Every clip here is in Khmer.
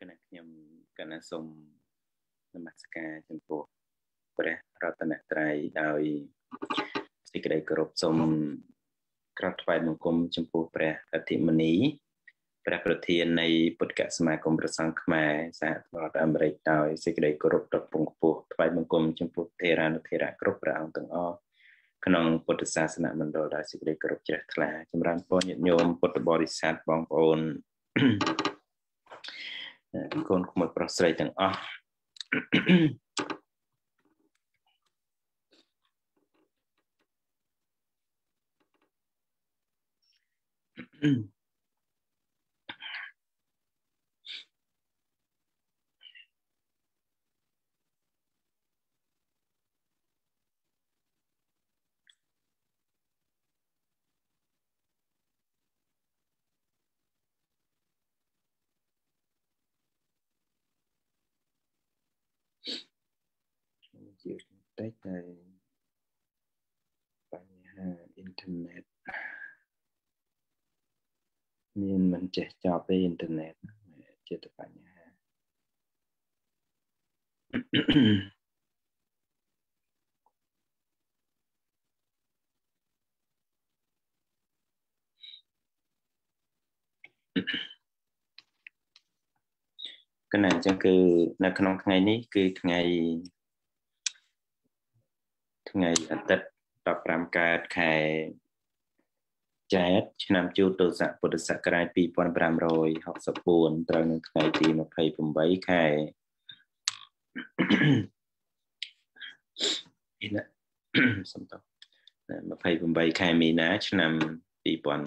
គណៈខ្ញុំគណៈសូមនមស្ការចំពោះព្រះរតនត្រ័យដោយសេចក្តីគោរពសូមក្រាបថ្វាយបង្គំចំពោះព្រះអធិមុនីព្រះប្រធាននៃពុទ្ធកសមាគមប្រសង់ខ្មែរសហរដ្ឋអាមេរិកដោយសេចក្តីគោរពដ៏ខ្ពង់ខ្ពស់ថ្វាយបង្គំចំពោះថេរានុថេរៈគ្រប់ព្រះអង្គទាំងអស់ក្នុងពុទ្ធសាសនមណ្ឌលដោយសេចក្តីគោរពជ្រះថ្លាចម្រើនពរញាតិញោមពុទ្ធបរិស័ទបងប្អូន thank you កូនក្មួយប្រុសស្រីទាំងអស់嗯。តិចតែបញ្ហាអ៊ីនធឺណិតមានមិនចេះចប់ទេអ៊ីនធឺណិតជាតបញ្ហាគណៈអញ្ចឹងគឺនៅក្នុងថ្ងៃនេះគឺថ្ងៃថ្ងៃអាទិត្យ15កើតខែចែកឆ្នាំជូតទស័កពុទ្ធសករាជ2564ត្រូវនៅថ្ងៃទី28ខែអីណាសំត28ខែមីនាឆ្នាំ2021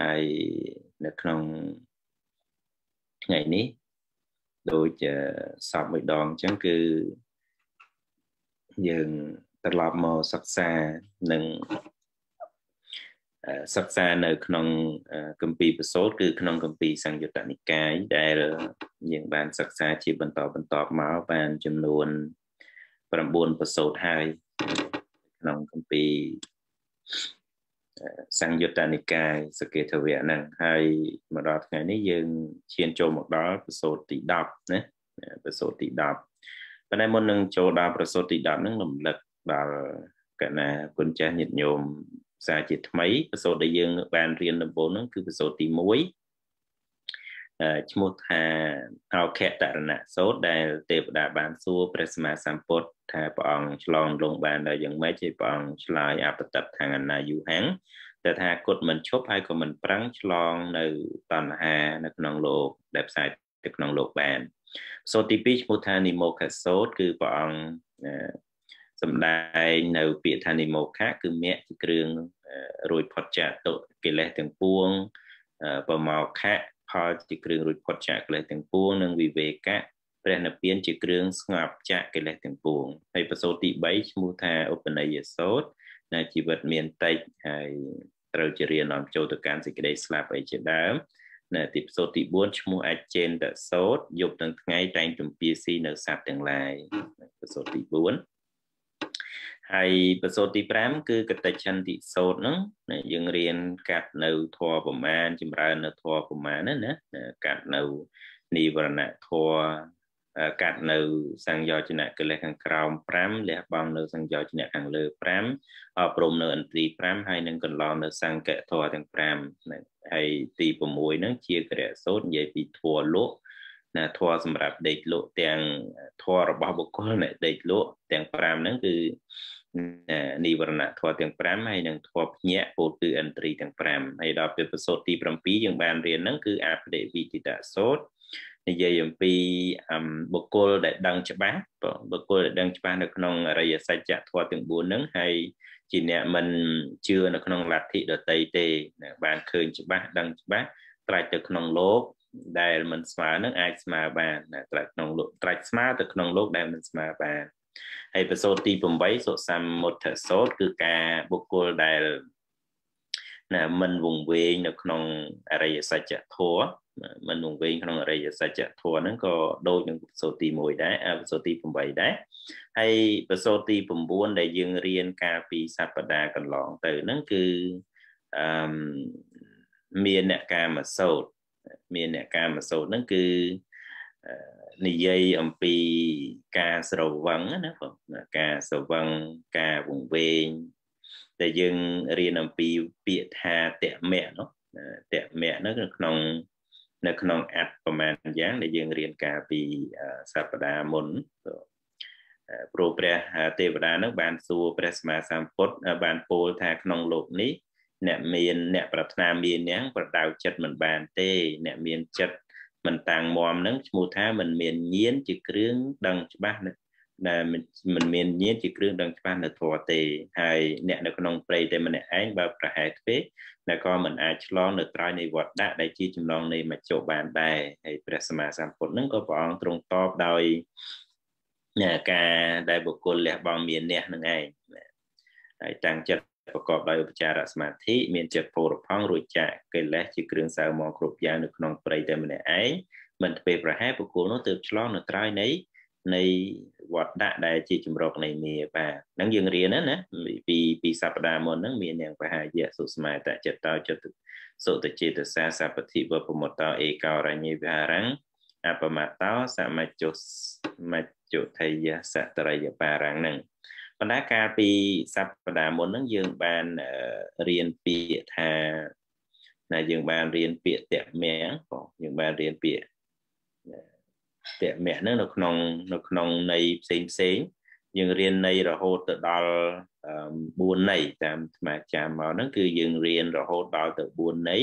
ហើយនៅក្នុងថ្ងៃនេះដូចសពមួយដងអញ្ចឹងគឺយើងត្រឡប់មកសិក្សានឹងសិក្សានៅ ក្នុងគម្ពីរបសូតគឺក្នុងគម្ពីរសង្យុត្តនិកាយដែលយើងបានសិក្សាជា បន្តបន្តមកបានចំនួន9បសូតហើយក្នុងគម្ពីរសង្យុត្តនិកាយសកេតវៈហ្នឹងហើយមកដល់ថ្ងៃនេះយើងឈានចូលមកដល់បសូតទី10ណាបសូតទី10ប៉ុន្តែមុននឹងចូលដល់ប្រសូតទី10ហ្នឹងរំលឹកដល់កណាគុណចាស់ញាតិញោមសាជាថ្មីប្រសូតដែលយើងបានរៀនដំបូងហ្នឹងគឺប្រសូតទី1ឈ្មោះថាអោខតរណសោតដែលទេវតាបានសួរព្រះសម្មាសម្ពុទ្ធថាព្រះអង្គឆ្លងលងបានដល់យ៉ាងម៉េចហើយព្រះអង្គឆ្លើយអបតតខាងអណាយុហាំងតែថាគុតមិនឈប់ហើយក៏មិនប្រឹងឆ្លង នៅតណ្ហា នៅក្នុងលោកដែលផ្សាយទៅក្នុងលោកបានសូត្រទី2ឈ្មោះថានិមោខសូត្រគឺព្រះអង្គសម្ដែងនៅពាក្យថានិមោខៈគឺមគ្គគ្រឿងរួចផុតចាកទុកិលេសទាំងពួងបមោខៈផលជាគ្រឿងរួចផុតចាកកិលេសទាំងពួង និងវិវេកៈព្រះនិព្វានជាគ្រឿងស្ងប់ចាកកិលេសទាំងពួងហើយប្រសូតទី3ឈ្មោះថាឧបន័យសូត្រដែលជីវិតមានតិចហើយត្រូវជារៀននាំចូលទៅកាន់សេចក្តីស្លាប់អីជាដើមនៅទីផ្សូតទី4ឈ្មោះអាចចេនតសោតយប់ទាំងថ្ងៃតែងទំពាស៊ីនៅសត្វទាំងឡាយប្រសូតទី4ហើយប្រសូតទី5គឺកតិឆន្ទិសោតហ្នឹងណាយើងរៀនកាត់នៅធរប្រមាណចម្រើននៅធរប្រមាណណាណាកាត់នៅនិវរណធរកាត់នៅសង្យោជនៈកិលេសខាងក្រោម5លះបង់នៅសង្យោជនៈខាងលើ5អប់រំនៅឥន្ទ្រី5ហើយនឹងកន្លងនៅសង្កធរទាំង5ហ្នឹងហើយទី6ហ្នឹងជាកិរិយាសោតនិយាយពីធัวលក់ណាធัวសម្រាប់ដេកលក់ទាំងធัวរបស់បុគ្គលអ្នកដេកលក់ទាំង5ហ្នឹងគឺនិវរណធម៌ទាំង5ហើយនិងធម៌ភញពោលគឺឥន្ទ្រីទាំង5ហើយដល់ពេលប្រសូតទី7យើងបានរៀនហ្នឹងគឺអបដិវិទិតសោតនិយាយអំពីបុគ្គលដែលដឹងច្បាស់បុគ្គលដែលដឹងច្បាស់នៅក្នុងអរិយសច្ចធម៌ទាំង4ហ្នឹងហើយជាអ្នកមិនជឿនៅក្នុងលទ្ធិដតីទេ បានឃើញច្បាស់ដឹងច្បាស់ត្រាច់ទៅក្នុងលោកដែលមិនស្មើនឹងអាចស្មើបានត្រាច់ក្នុងលោកត្រាច់ស្មើទៅក្នុងលោកដែលមិនស្មើបានហើយប្រសូតទី8សុសម្មុទ្ធសោតគឺការបុគ្គលដែលណាមិនវង្វេងនៅក្នុងអរិយសច្ចធម៌មិនវង្វេងក្នុងអរិយសច្ចធម៌ហ្នឹងក៏ដូចនឹងប្រសូតទី1ដែរប្រសូតទី8ដែរហើយប្រសូតទី9ដែលយើងរៀនកាលពីសប្តាហ៍កន្លងទៅហ្នឹងគឺអឺមានអ្នកកាមសោតមានអ្នកកាមសោតហ្នឹងគឺនិយាយអំពីការស្រវឹងណាបងការស្រវឹងការវង្វេងដែលយើងរៀនអំពីពាក្យថាតមៈនោះតមៈនោះក្នុងនៅក្នុងអត្តប្រមាណយ៉ាងដែលយើងរៀនការពីសព្ទាមុនព្រោះព្រះទេវតានឹងបាន សួរព្រះសម្មាសម្ពុទ្ធបានពោលថាក្នុងលោកនេះអ្នកមានអ្នកប្រាថ្នាមានយ៉ាងប្រដៅចិត្តមិនបានទេអ្នកមានចិត្តមិនតាំងមាំនឹងឈ្មោះថាមិន មានញៀនជាគ្រឿងដឹងច្បាស់ដែលមិនមានញៀនជាគ្រឿងដឹងច្បាស់នៅធម៌ទេហើយអ្នកនៅក្នុងព្រៃតែម្នាក់ឯងបើប្រហែលទេដែលក៏មិនអាចឆ្លងនៅត្រើយនៃវត្តដាក់ដែលជាចំណងនៃមជ្ឈបាន ដែរហើយព្រះសម្មាសម្ពុទ្ធនឹងក៏ព្រះអង្គទ្រង់តបដោយការដែលបុគ្គលលះបង់មានអ្នកនឹងឯងហើយតាំងចិត្តប្រកបដោយឧបចារសមាធិមានចិត្តពោរផង់រួចចាកកិលេសជាគ្រឿងសៅមកគ្រប់យ៉ាងនៅក្នុងព្រៃតែម្នាក់ឯងមិនទៅប្រហែលបុគ្គលនោះទើបឆ្លងនៅត្រើយនៃនៃវត្តដាក់ដែលជាជំរកនៃមាបាទហ្នឹងយើងរៀនណាណាពីពីសព្ទាមុនហ្នឹងមានយ៉ាងបហាយៈសុស្មាតចិត្តោចិត្តសុតចេតសាសពតិវពមតោឯកោរញ្ញេវិហារੰអបមតោសមច្ចុសមច្ចុថយសតរិយបារាំងហ្នឹងប៉ុន្តែការពីសព្ទាមុនហ្នឹងយើងបានរៀនពាក្យថាណាយើង បានរៀនពាក្យតមៀងបងយើងបានរៀនពាក្យតមៈហ្នឹងនៅក្នុងនៅក្នុងនៃផ្សេងផ្សេង យើងរៀននៃរហូតទៅដល់4នៃតាមស្មាចាំមកហ្នឹងគឺយើងរៀនរហូតដល់ទៅ4នៃ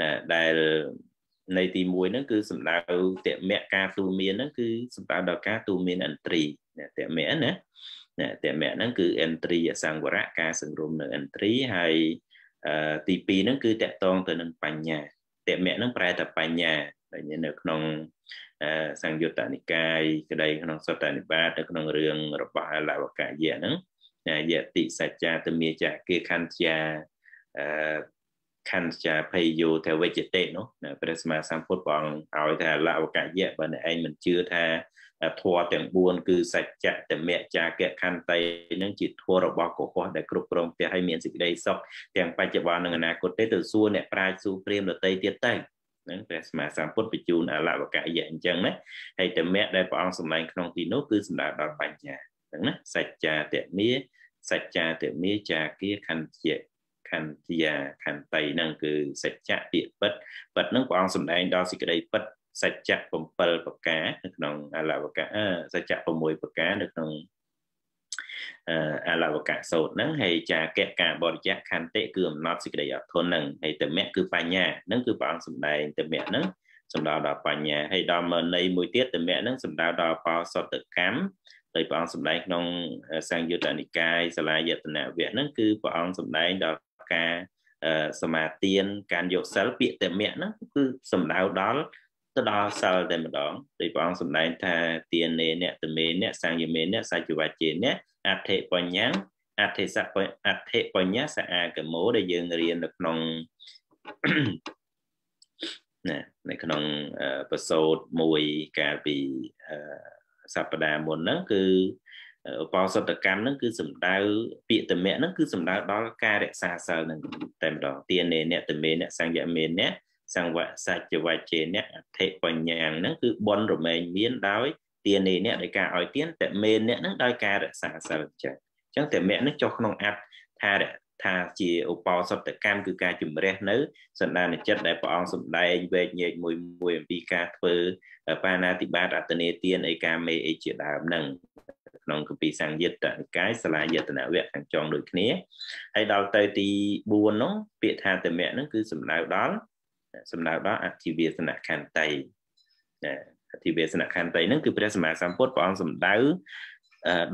ណាដែលនៃទី1ហ្នឹងគឺសំដៅតមៈការទូមានហ្នឹងគឺសំដៅដល់ការទូមានអន្ត្រីណាតមៈណាណាតមៈហ្នឹងគឺអន្ត្រីអសង្វរៈការសង្រួមនៅអន្ត្រីហើយទី2ហ្នឹងគឺតកតងទៅនឹងបញ្ញាតមៈហ្នឹងប្រែថាបញ្ញាដែលនៅក្នុងសង្យុត្តនិកាយក្តីក្នុងសតនិបាតនៅក្នុងរឿងរបស់អលវកាយៈហ្នឹងយតិសច្ចាទមេចាគេខន្ធ្យាខន្ធ្យាភ័យយោទេវជតិនោះព្រះសម្មាសម្ពុទ្ធព្រះអង្គឲ្យថាអលវកាយៈបើអ្នកឯងមិនជឿថាធម៌ទាំង4គឺ សច្ចៈតមៈចាកៈខន្តីនឹងជាធម៌របស់កុហកដែលគ្រប់គ្រងផ្ទះឲ្យមានសេចក្តីសុខទាំងបច្ចុប្បន្ននិងអនាគតទេទៅសួរអ្នកប្រាជ្ញសួរព្រាមដតីទៀតទៅនឹងព្រះសម្មាសម្ពុទ្ធបញ្ជូនអលវកៈយៈអញ្ចឹងណាហើយតមៈដែលព្រះអង្គសម្ដែងក្នុងទីនោះគឺសម្ដៅដល់បញ្ញាហ្នឹងណាសច្ចាតមាសច្ចាតមាចាគាខន្តិខន្តិយាខន្តីហ្នឹងគឺសច្ចៈពាក្យពិតពិតហ្នឹងព្រះអង្គសម្ដែងដល់សេចក្តីពិតសច្ចៈ7ប្រការនៅក្នុងអលវកៈសច្ចៈ6ប្រការនៅក្នុងអលវកៈសោតហ្នឹងហើយចាកៈការបរិយៈខន្តិគឺអំណត់សេចក្តីអត់ធន់ហ្នឹងហើយតមៈគឺបញ្ញាហ្នឹងគឺព្រះអង្គសម្ដែងតមៈហ្នឹងសម្ដៅដល់បញ្ញាហើយដល់មន័យមួយទៀតតមៈហ្នឹងសម្ដៅដល់បោសតកម្មដោយព្រះអង្គសម្ដែងក្នុងសង្យុត្តនិកាយសាលាយតនវៈហ្នឹងគឺព្រះអង្គសម្ដែងដល់ការសមាទានការយកសិលពាក្យតមៈហ្នឹងគឺសម្ដៅដល់ទៅដល់សិលតែម្ដងដោយព្រះអង្គសម្ដែងថាទានេអ្នកតមេអ្នកសង្យមេអ្នកសច្ចវជេអ្នកអធិបញ្ញាអធិសអធិបញ្ញាសអាកមោដែលយើងរៀននៅក្នុងណានៅក្នុងប្រសូតមួយកាលពីសប្តាហ៍មុនហ្នឹងគឺឧបោសថកម្មហ្នឹងគឺសំដៅពាក្យតមៈហ្នឹងគឺសំដៅដល់ការរក្សាសិលហ្នឹងតែម្ដងទានេអ្នកតមេអ្នកសង្យមេអ្នកសង្វសច្ចវច្ចេអ្នកអធិបញ្ញាហ្នឹងគឺបនរមែងមានដោយទានេអ្នកដោយការឲ្យទានតមេអ្នកនឹងដោយការរក្សាសិលអញ្ចឹងអញ្ចឹងតមេនេះចុះក្នុងអត្តថាថាជាឧបោសថកម្មគឺការជំរះនៅសន្តាន ចិត្តដែលព្រះអង្គសម្ដែងវែកញែកមួយមួយអំពីការធ្វើបាណាតិបាតអតនេទានឯកាមេអីជាដើមនឹងក្នុងគម្ពីរសង្ឃយុត្តនិកាយសាលាយតនវៈខាងចុងដូចគ្នាហើយដល់ទៅទី4នោះពាក្យថាតមៈនោះគឺសំដៅដល់សំដៅដល់អជីវាសនៈខន្តីណាទិវេសនខន្តីហ្នឹងគឺព្រះសម្មាសម្ពុទ្ធព្រះអង្គសំដៅ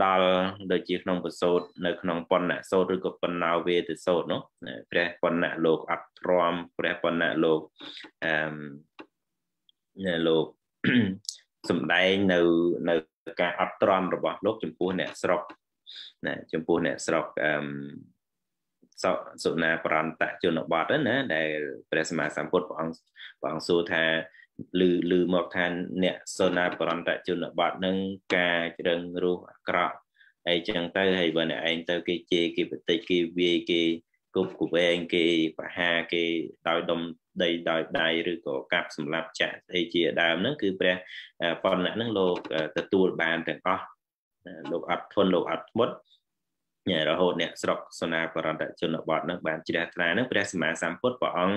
ដល់ដូចជាក្នុងបសោតនៅ ក្នុងបណ្ណសោតឬក៏បណ្ណាវេទសោតនោះព្រះបណ្ណលោកអត់ទ្រាំព្រះបណ្ណលោកអឺលោកសំដែងនៅ នៅការអត់ទ្រាំរបស់ លោកចំពោះអ្នកស្រុកណាចំពោះអ្នកស្រុកអឺសុណាប្រន្តជនបទណាដែលព្រះសម្មាសម្ពុទ្ធព្រះអង្គព្រះអង្គសួរថាឬឬមកថាអ្នកសូណាបរន្តជនបទនឹងការជ្រឹងរស់អាក្រក់អីចឹងទៅហើយបើអ្នកឯងទៅគេជេរគេបន្តិចគេវាយគេគប់គវែងគេប្រហាគេដោយដុំដីដោយដៃឬក៏កាប់សម្លាប់ចាក់អីជាដើមហ្នឹងគឺព្រះបណ្ណៈហ្នឹងលោកទទួលបានទាំងអស់លោកអត់ធន់លោកអត់ធ្មត់ញ៉ែរហូតអ្នកស្រុកសនាបរន្តជនបទហ្នឹងបានជ្រះថ្លាហ្នឹងព្រះសម្មាសម្ពុទ្ធព្រះអង្គ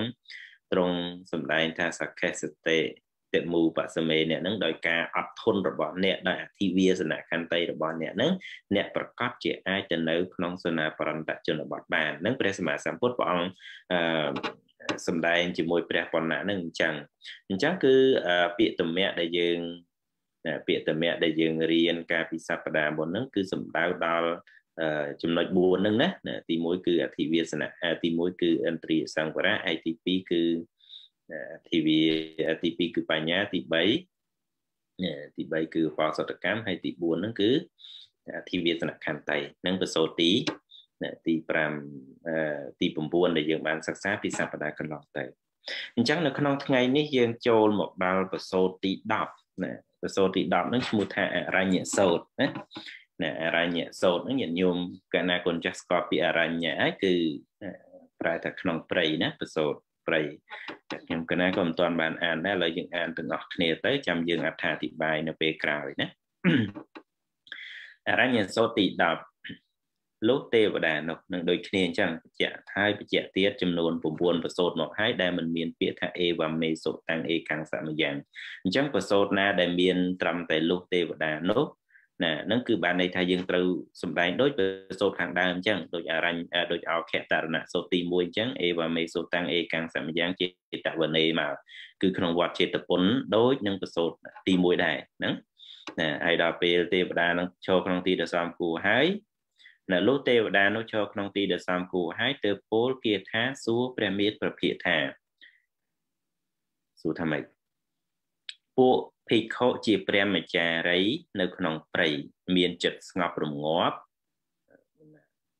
ទ្រង់សម្ដែងថាសកេសតិតិមូបសមេអ្នកនឹងដោយការអត់ធន់របស់អ្នកដោយអធិវាសនខន្តីរបស់អ្នកនឹងអ្នកប្រកាសជាអាចទៅនៅក្នុងសនាបរន្តជនបទបាននឹងព្រះសម្មាសម្ពុទ្ធព្រះអង្គអឺសម្ដែងជាមួយ ព្រះបណ្ណៈនឹងអញ្ចឹងអញ្ចឹងគឺពាក្យតមៈដែលយើងពាក្យតមៈដែលយើងរៀនកាលពីសប្តាហ៍មុនហ្នឹងគឺសំដៅដល់ចំណុច4ហ្នឹងណាទី1គឺអធិវាសនៈទី1គឺឥន្ទ្រិយសង្វរៈហើយទី2គឺអធិវាទី2គឺបញ្ញាទី3ទី3គឺវោសតកម្មហើយទី4ហ្នឹង គឺអធិវាសនៈខន្តីនិងបសូទីទី5ទី9ដែលយើងបានសិក្សាពីសព្ទាកន្លងទៅអញ្ចឹងនៅក្នុងថ្ងៃនេះយើងចូលមកដល់បសូតទី10ណាបសូតទី10ហ្នឹងឈ្មោះថាអរញ្ញសោតណាណាអរញ្ញសោតហ្នឹងញាតិញោមកណាគុណចាស់ស្គាល់ពីអរញ្ញហើយគឺប្រែថាក្នុងព្រៃណាប្រសូតព្រៃខ្ញុំកណាក៏មិនទាន់បាន អានដែរឥឡូវយើងអានទាំងអស់គ្នាទៅចាំយើងអត្ថាធិប្បាយនៅពេលក្រោយណាអរញ្ញសោតទី10លោកទេវតានោះនឹងដូចគ្នាអញ្ចឹងបច្ចៈហើយបច្ចៈទៀតចំនួន9ប្រសូតមកហើយដែលមិនមានពាក្យថាអេវ៉ាមេសុតាំងអេកាំងសមយ៉ាងអញ្ចឹងប្រសូតណាដែលមានត្រឹមតែលោកទេវតានោះណាហ្នឹងគឺបានន័យថាយើងត្រូវសម្ដែងដូចសូត្រខាងដើមអញ្ចឹងដូចអរញ្ញដូចអខតរណៈសូត្រទី1អញ្ចឹងអេវ៉ាមេសូតាំងអេកាំងសម្យ៉ាងចេតវនេមកគឺក្នុងវត្តចេតពុនដូចនឹងប្រសូតទី1ដែរហ្នឹងណាហើយដល់ពេលទេវតានឹងចូលក្នុងទីដ៏សំគូហើយណាលោកទេវតានោះចូលក្នុងទីដ៏សំគូហើយទើបពោលគាថាសួរព្រះមេតប្រភិថាសួរថាម៉េចពួកភិក្ខុជាព្រះមចារី នៅក្នុង ព្រៃមានចិត្តស្ងប់រងាប់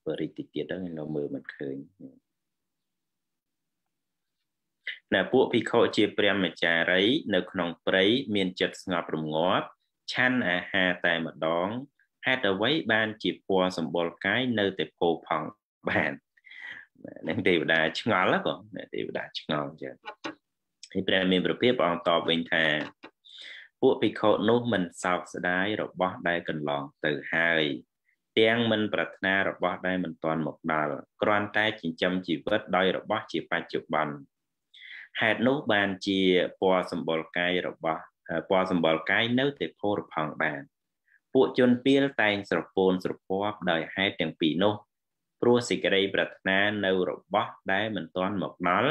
បើរីកតិចទៀតហ្នឹងនៅមើលមិនឃើញណាពួកភិក្ខុជា ព្រះមចារី នៅ ក្នុងព្រៃមានចិត្តស្ងប់រងាប់ឆាន់អាហារតែម្ដងហេតុអ្វី បានជាពណ៌សម្បុរកាយ នៅតែពោផងបាននឹងទេវតាឆ្ងល់បងទេវតាឆ្ងល់ចឹងហើយព្រះមានប្រភិបព្រះអង្គតបវិញថាពួកភិក្ខុនោះមិនសោកស្ដាយរបស់ ដែលកន្លងទៅហើយទាំងមិនប្រាថ្នារបស់ដែលមិនទាន់មកដល់គ្រាន់តែចិញ្ចឹមជីវិតដោយរបស់ជាបច្ចុប្បន្នហេតុនោះបានជាពណ៌សម្បុរកាយរបស់ពណ៌សម្បុរកាយនៅតែផូរផងបាន ពួកជនពៀលតែងស្រពោនស្រពាប់ដោយហេតុទាំងពីរនោះព្រោះសេចក្តីប្រាថ្នានៅរបស់ដែលមិនទាន់មកដល់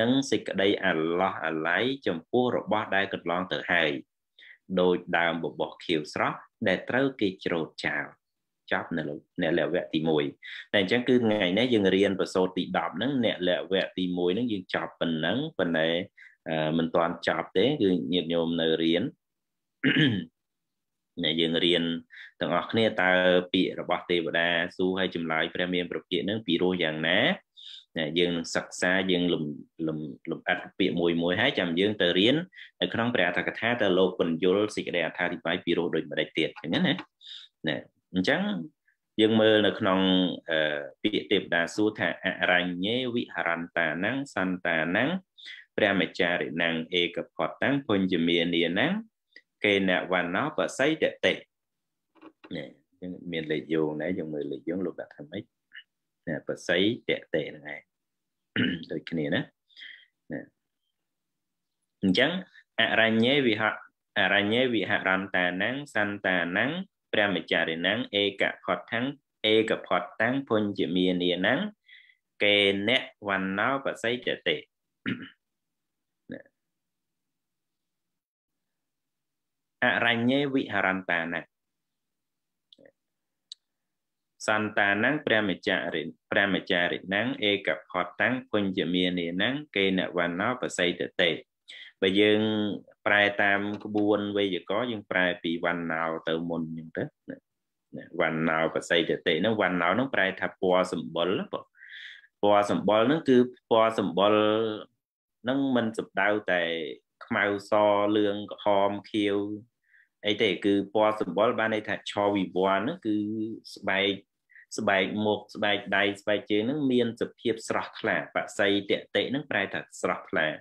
និងសេចក្តីអាឡោះអាល័យចំពោះរបស់ ដែលកន្លងទៅហើយដោយដើមបបោះខៀវស្រស់ដែលត្រូវគេច្រូតចោលចប់នៅអ្នកលវៈទី1តែអញ្ចឹងគឺថ្ងៃនេះយើងរៀនបសូតទី10ហ្នឹងអ្នកលវៈទី1ហ្នឹងយើងចប់ប៉ុណ្ណឹងប៉ុន្តែមិនទាន់ចប់ទេ គឺញាតិញោមនៅរៀនអ្នកយើងរៀនទាំងអស់គ្នាតើពាក្យរបស់ទេវតាស៊ូហើយចម្លើយព្រះមានប្រភាកនឹងពីរោះយ៉ាងណាយើងនឹងសិក្សាយើងលំលំលំអិតពាក្យមួយមួយហើយចាំយើង ទៅរៀននៅក្នុងព្រះអត្ថកថាតើលោកពន្យល់សេចក្តីអត្ថាធិប្បាយពីរោះដូចម្ដេចទៀតអញ្ចឹងណាណាអញ្ចឹងយើងមើលនៅក្នុងពាក្យទេវតាសួរថាអរញ្ញេវិហរន្តានังសន្តានังព្រះមចារិណังឯកផតតាំងភុញ្ញមានានังកេណវណ្ណោបស័យតតិណាមានលេខយោងដែរយើងមើលលេខយោងលោកដាក់ថាម៉េចបស័យតេតេហ្នឹងឯងដូចគ្នាណាណាអញ្ចឹង អរញ្ញេវិហអរញ្ញេវិហរន្តានังសន្តានังព្រះមចារិណังឯកផតថੰឯកផតតាំងភុញជាមានានังកេណៈវណ្ណោបស័យតេតេអរញ្ញេវិហរន្តានังសន្តានังព្រះមចារិណព្រះមចារិណังเอกផតាំងពុញ្ញមានេនังកេណវណ្ណោបស័យតតេបើយើង ប្រែតាម ក្បួនវេយ្យាករយើងប្រែ ពីវណ្ណោទៅមុនអញ្ចឹងទៅវណ្ណោបស័យតតេហ្នឹងវណ្ណោហ្នឹងប្រែថាពណ៌សម្បុរបងពណ៌សម្បុរហ្នឹងគឺពណ៌សម្បុរហ្នឹងมันសំដៅតែខ្មៅសលឿងក្រហមខៀវអីទេគឺពណ៌សម្បុរបានន័យថាឆវិវ័នហ្នឹងគឺស្បែកស្បែកមុខស្បែកដៃស្បែកជើងហ្នឹងមានសភាពស្រស់ថ្លាបក្សីតេតិហ្នឹងប្រែថាស្រស់ថ្លាណ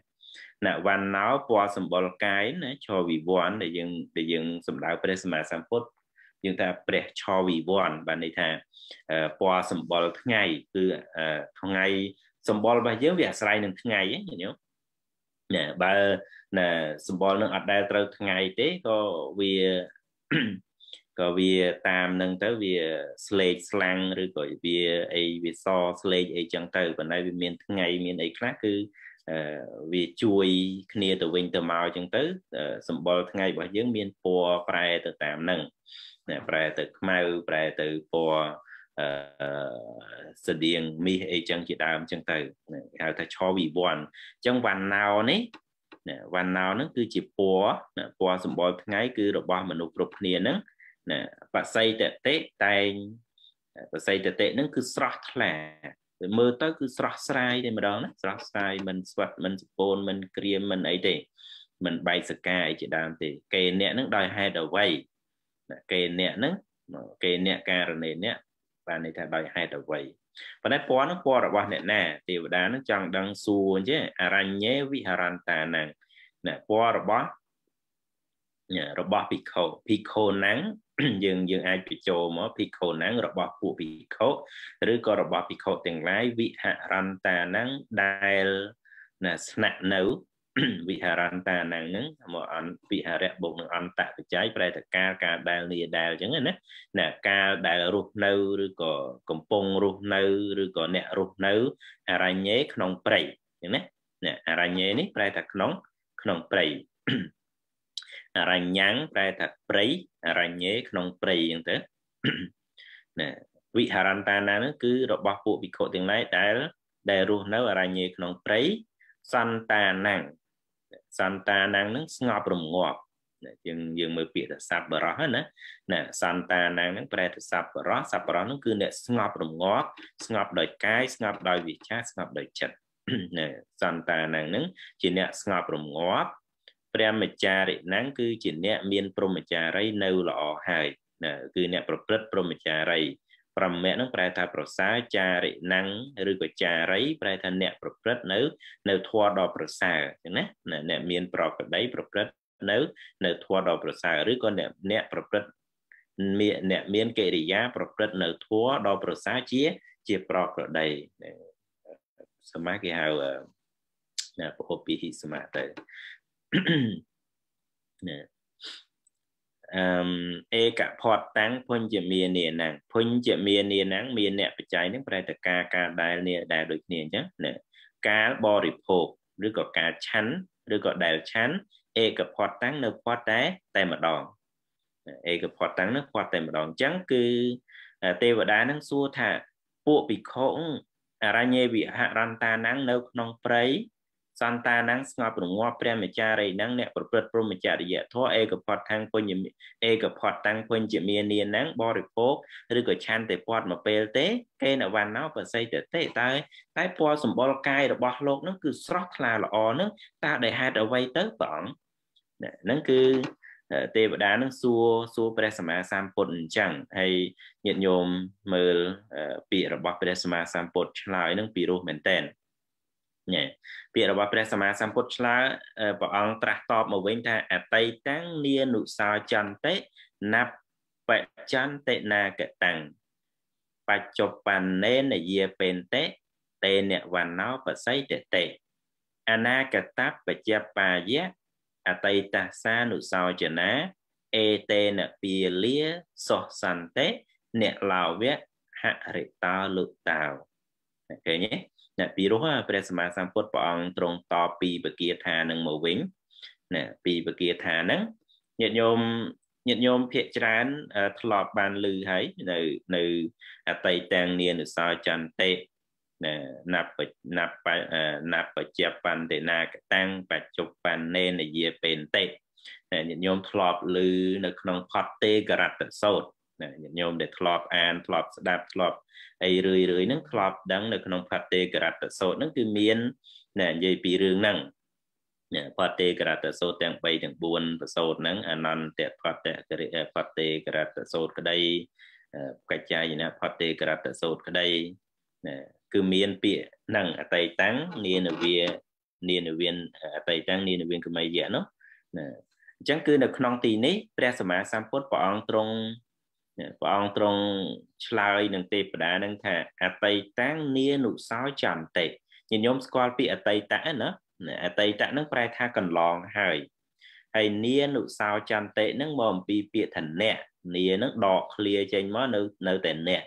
វណ្ណោពណ៌សម្បុរកាយណាឈរវិវ័នដែលយើងដែលយើងសម្ដៅព្រះសម្មាសម្ពុទ្ធយើងថាព្រះឈរវិវ័នបានន័យថាពណ៌សម្បុរថ្ងៃគឺថ្ងៃសម្បុររបស់យើងវាអាស្រ័យនឹងថ្ងៃហ្នឹងញោមណាបើណាសម្បុរនឹងអត់ដែលត្រូវថ្ងៃទេក៏វាក៏វាតាមនឹង ទៅវាស្លេកស្លាំងឬក៏វាអីវាសស្លេកអីចឹងទៅប៉ុន្តែវាមានថ្ងៃ មាន អីខ្លះគឺវាជួយគ្នា ទៅវិញទៅមកចឹងទៅសម្បល់ថ្ងៃរបស់យើងមានពណ៌ប្រែទៅតាមនឹងណាប្រែទៅខ្មៅប្រែទៅពណ៌អឺស្តៀងមាសអីចឹងជាដើមចឹងទៅគេហៅថាឆវិវ័នអញ្ចឹងវណ្ណោនេះណាវណ្ណោនឹងគឺជាពណ៌ពណ៌សម្បល់ថ្ងៃគឺរបស់មនុស្សគ្រប់គ្នានឹងណាបស័យតតិតែងបស័យតតិនឹងគឺស្រស់ថ្លាវាមើលទៅ គឺស្រស់ស្រាយតែម្ដងណាស្រស់ស្រាយមិនស្វិតមិនសពូនមិនក្រៀមមិនអីទេ មិនបែកសកាអីជាដើមទេកេអ្នកនឹងដោយហេតុអ្វីណាកេអ្នកនឹងកេអ្នកការណេអ្នកបានន័យថាដោយហេតុអ្វីប៉ុន្តែពណ៌នឹងពណ៌របស់អ្នកណាទេវតានឹងចង់ដឹងសួរអញ្ចឹងអរញ្ញេវិហរន្តាណងណាពណ៌របស់របស់ភិក្ខុភិក្ខុណងយើងយើងអាចបញ្ចូលមកភិក្ខុហ្នឹងរបស់ពួកភិក្ខុឬក៏របស់ភិក្ខុទាំងឡាយវិហរន្តាហ្នឹងដែលណាស្នាក់នៅវិហារន្តាហ្នឹងហ្នឹងមកអន្តវិហារៈបុកនឹងអន្តបច្ច័យប្រែតកាលការដែលនីដែលអញ្ចឹងណាណាកាលដែលរស់នៅ ឬក៏កំពុងរស់នៅ ឬក៏អ្នករស់នៅអរញ្ញេក្នុងព្រៃអញ្ចឹងណាណាអរញ្ញេនេះប្រែថាក្នុង ក្នុងព្រៃអរញ្ញੰប្រែថាព្រៃអរញ្ញេក្នុងព្រៃអញ្ចឹងទៅណាវិហារន្តាណានឹងគឺ របស់ពួកភិក្ខុទាំងឡាយដែល ដែលរស់នៅអរញ្ញេក្នុងព្រៃសន្តានੰងសន្តានੰងនឹងស្ងប់រងាប់យើងយើងមើលពាក្យថាសัพបរោះណាណាសន្តានាងហ្នឹងប្រែថាសัพបរោះសัพបរោះហ្នឹងគឺអ្នកស្ងប់រងាប់ស្ងប់ដោយកាយស្ងប់ដោយវិជ្ជាស្ងប់ដោយចិត្តណាសន្តានាងហ្នឹងជាអ្នកស្ងប់រងាប់ព្រះមចារិណੰគឺជាអ្នកមានព្រហ្មចារីនៅល្អហើយណាគឺអ្នកប្រព្រឹត្តព្រហ្មចារីប្រមៈនឹងប្រែថាប្រសើរចារិណੰឬក៏ចារីប្រែថាអ្នកប្រព្រឹត្តនៅនៅធម៌ដ៏ប្រសើរចឹងណាអ្នក មាន ប្រកដីប្រព្រឹត្តនៅ នៅធម៌ដ៏ប្រសើរឬក៏អ្នកអ្នកប្រព្រឹត្តអ្នកមានកិរិយា ប្រព្រឹត្តនៅធម៌ដ៏ប្រសើរជា ជាប្រកដីសមាគេហៅណាប្រហូបពីសមាទៅណាអឺឯកផតតាំងភុញជាមានាណាំងភុញជាមានាណាំងមានអ្នកបច្ច័យនឹងប្រែតការការដែលនាដែលដូចគ្នាអញ្ចឹងណាការបរិភោគឬក៏ការឆាន់ឬក៏ដែលឆាន់ឯកផតតាំងនៅផតតែតែម្ដងឯកផតតាំងនឹងផតតែម្ដងអញ្ចឹងគឺ ទេវតានឹងសួរថា ពួកភិក្ខុអរញ្ញេវិហរន្តានាំងនៅ ក្នុងព្រៃសន្តានឹងស្ងប់រងាប់ព្រះមចារីនឹងអ្នកប្រព្រឹត្តព្រហ្មចរិយធម៌ឯកផតខាងពុញឯកផតតាំងពុញជាមាននានឹងបរិភោគឬក៏ឆានតែពតមកពេលទេគេណវណ្ណោបសិទ្ធិទេតែតែពណ៌សម្បុរកាយរបស់លោកនឹងគឺស្រស់ថ្លាល្អនឹងតើដែលហេតុអ្វីទៅព្រះអង្គហ្នឹងគឺទេវតានឹងសួរសួរព្រះសម្មាសម្ពុទ្ធអញ្ចឹងហើយញាតិញោមមើលពាក្យរបស់ព្រះសម្មាសម្ពុទ្ធឆ្លើយនឹងពីរោះមែនតែនញ៉ែពាក្យរបស់ព្រះសម្មាសម្ពុទ្ធឆ្លើព្រះអង្គត្រាស់តបមកវិញថាអតីតាំងនានុសោចន្តិណបច្ចន្តិណាកតាំងបច្ចុប្បន្នេនយាពេនតិតេនវណ្ណោបស័យតិតេអនាគតបច្ចបាយៈអតីតសានុសោចនាអេតេនពាលាសោះសន្តិអ្នកឡាវៈហរិតាលុតាវឃើញទេណាពីរោះព្រះសម្មាសម្ពុទ្ធព្រះអង្គទ្រង់តបពីបគាថានឹងមកវិញណាពីបគាថាហ្នឹងញាតិញោមញាតិញោមភាកច្រើនធ្លាប់បានឮហើយនៅ នៅ អតីតទាំងនានុសោចន្តិណាណបណបណបជាបន្តិណាកតាំងបច្ចុប្បន្នេនយាពេនតិញាតិញោមធ្លាប់ឮនៅក្នុងផតទេករតសោតណាញាតិញោមដែលធ្លាប់អានធ្លាប់ស្ដាប់ធ្លាប់អីរឿយរឿយហ្នឹងធ្លាប់ដឹងនៅក្នុងផតេករតសោតហ្នឹងគឺមានណានិយាយពីរឿងហ្នឹងណាផតេករតសោតទាំង3ទាំង4ប្រសោតហ្នឹងអនន្តផតេករិផតេករតសោតក្តីកច្ចាយនផតេករតសោតក្តីណាគឺមានពាក្យហ្នឹងអតីតាំងនានវានានវាអតីតាំងនានវាគមយៈនោះណាអញ្ចឹងគឺនៅក្នុងទីនេះព្រះសម្មាសម្ពុទ្ធព្រះអង្គទ្រង់ព្រះអង្គទ្រង់ឆ្លើយនឹងទេពតានឹងថាអតីតាំងនានុសោចន្តិញាតិញោមស្គាល់ពីអតីតៈណាអតីតៈនឹងប្រែថាកន្លងហើយហើយនានុសោចន្តិនឹងមកអំពីពាក្យថាអ្នកនានឹងដកឃ្លាចេញមកនៅនៅតែអ្នក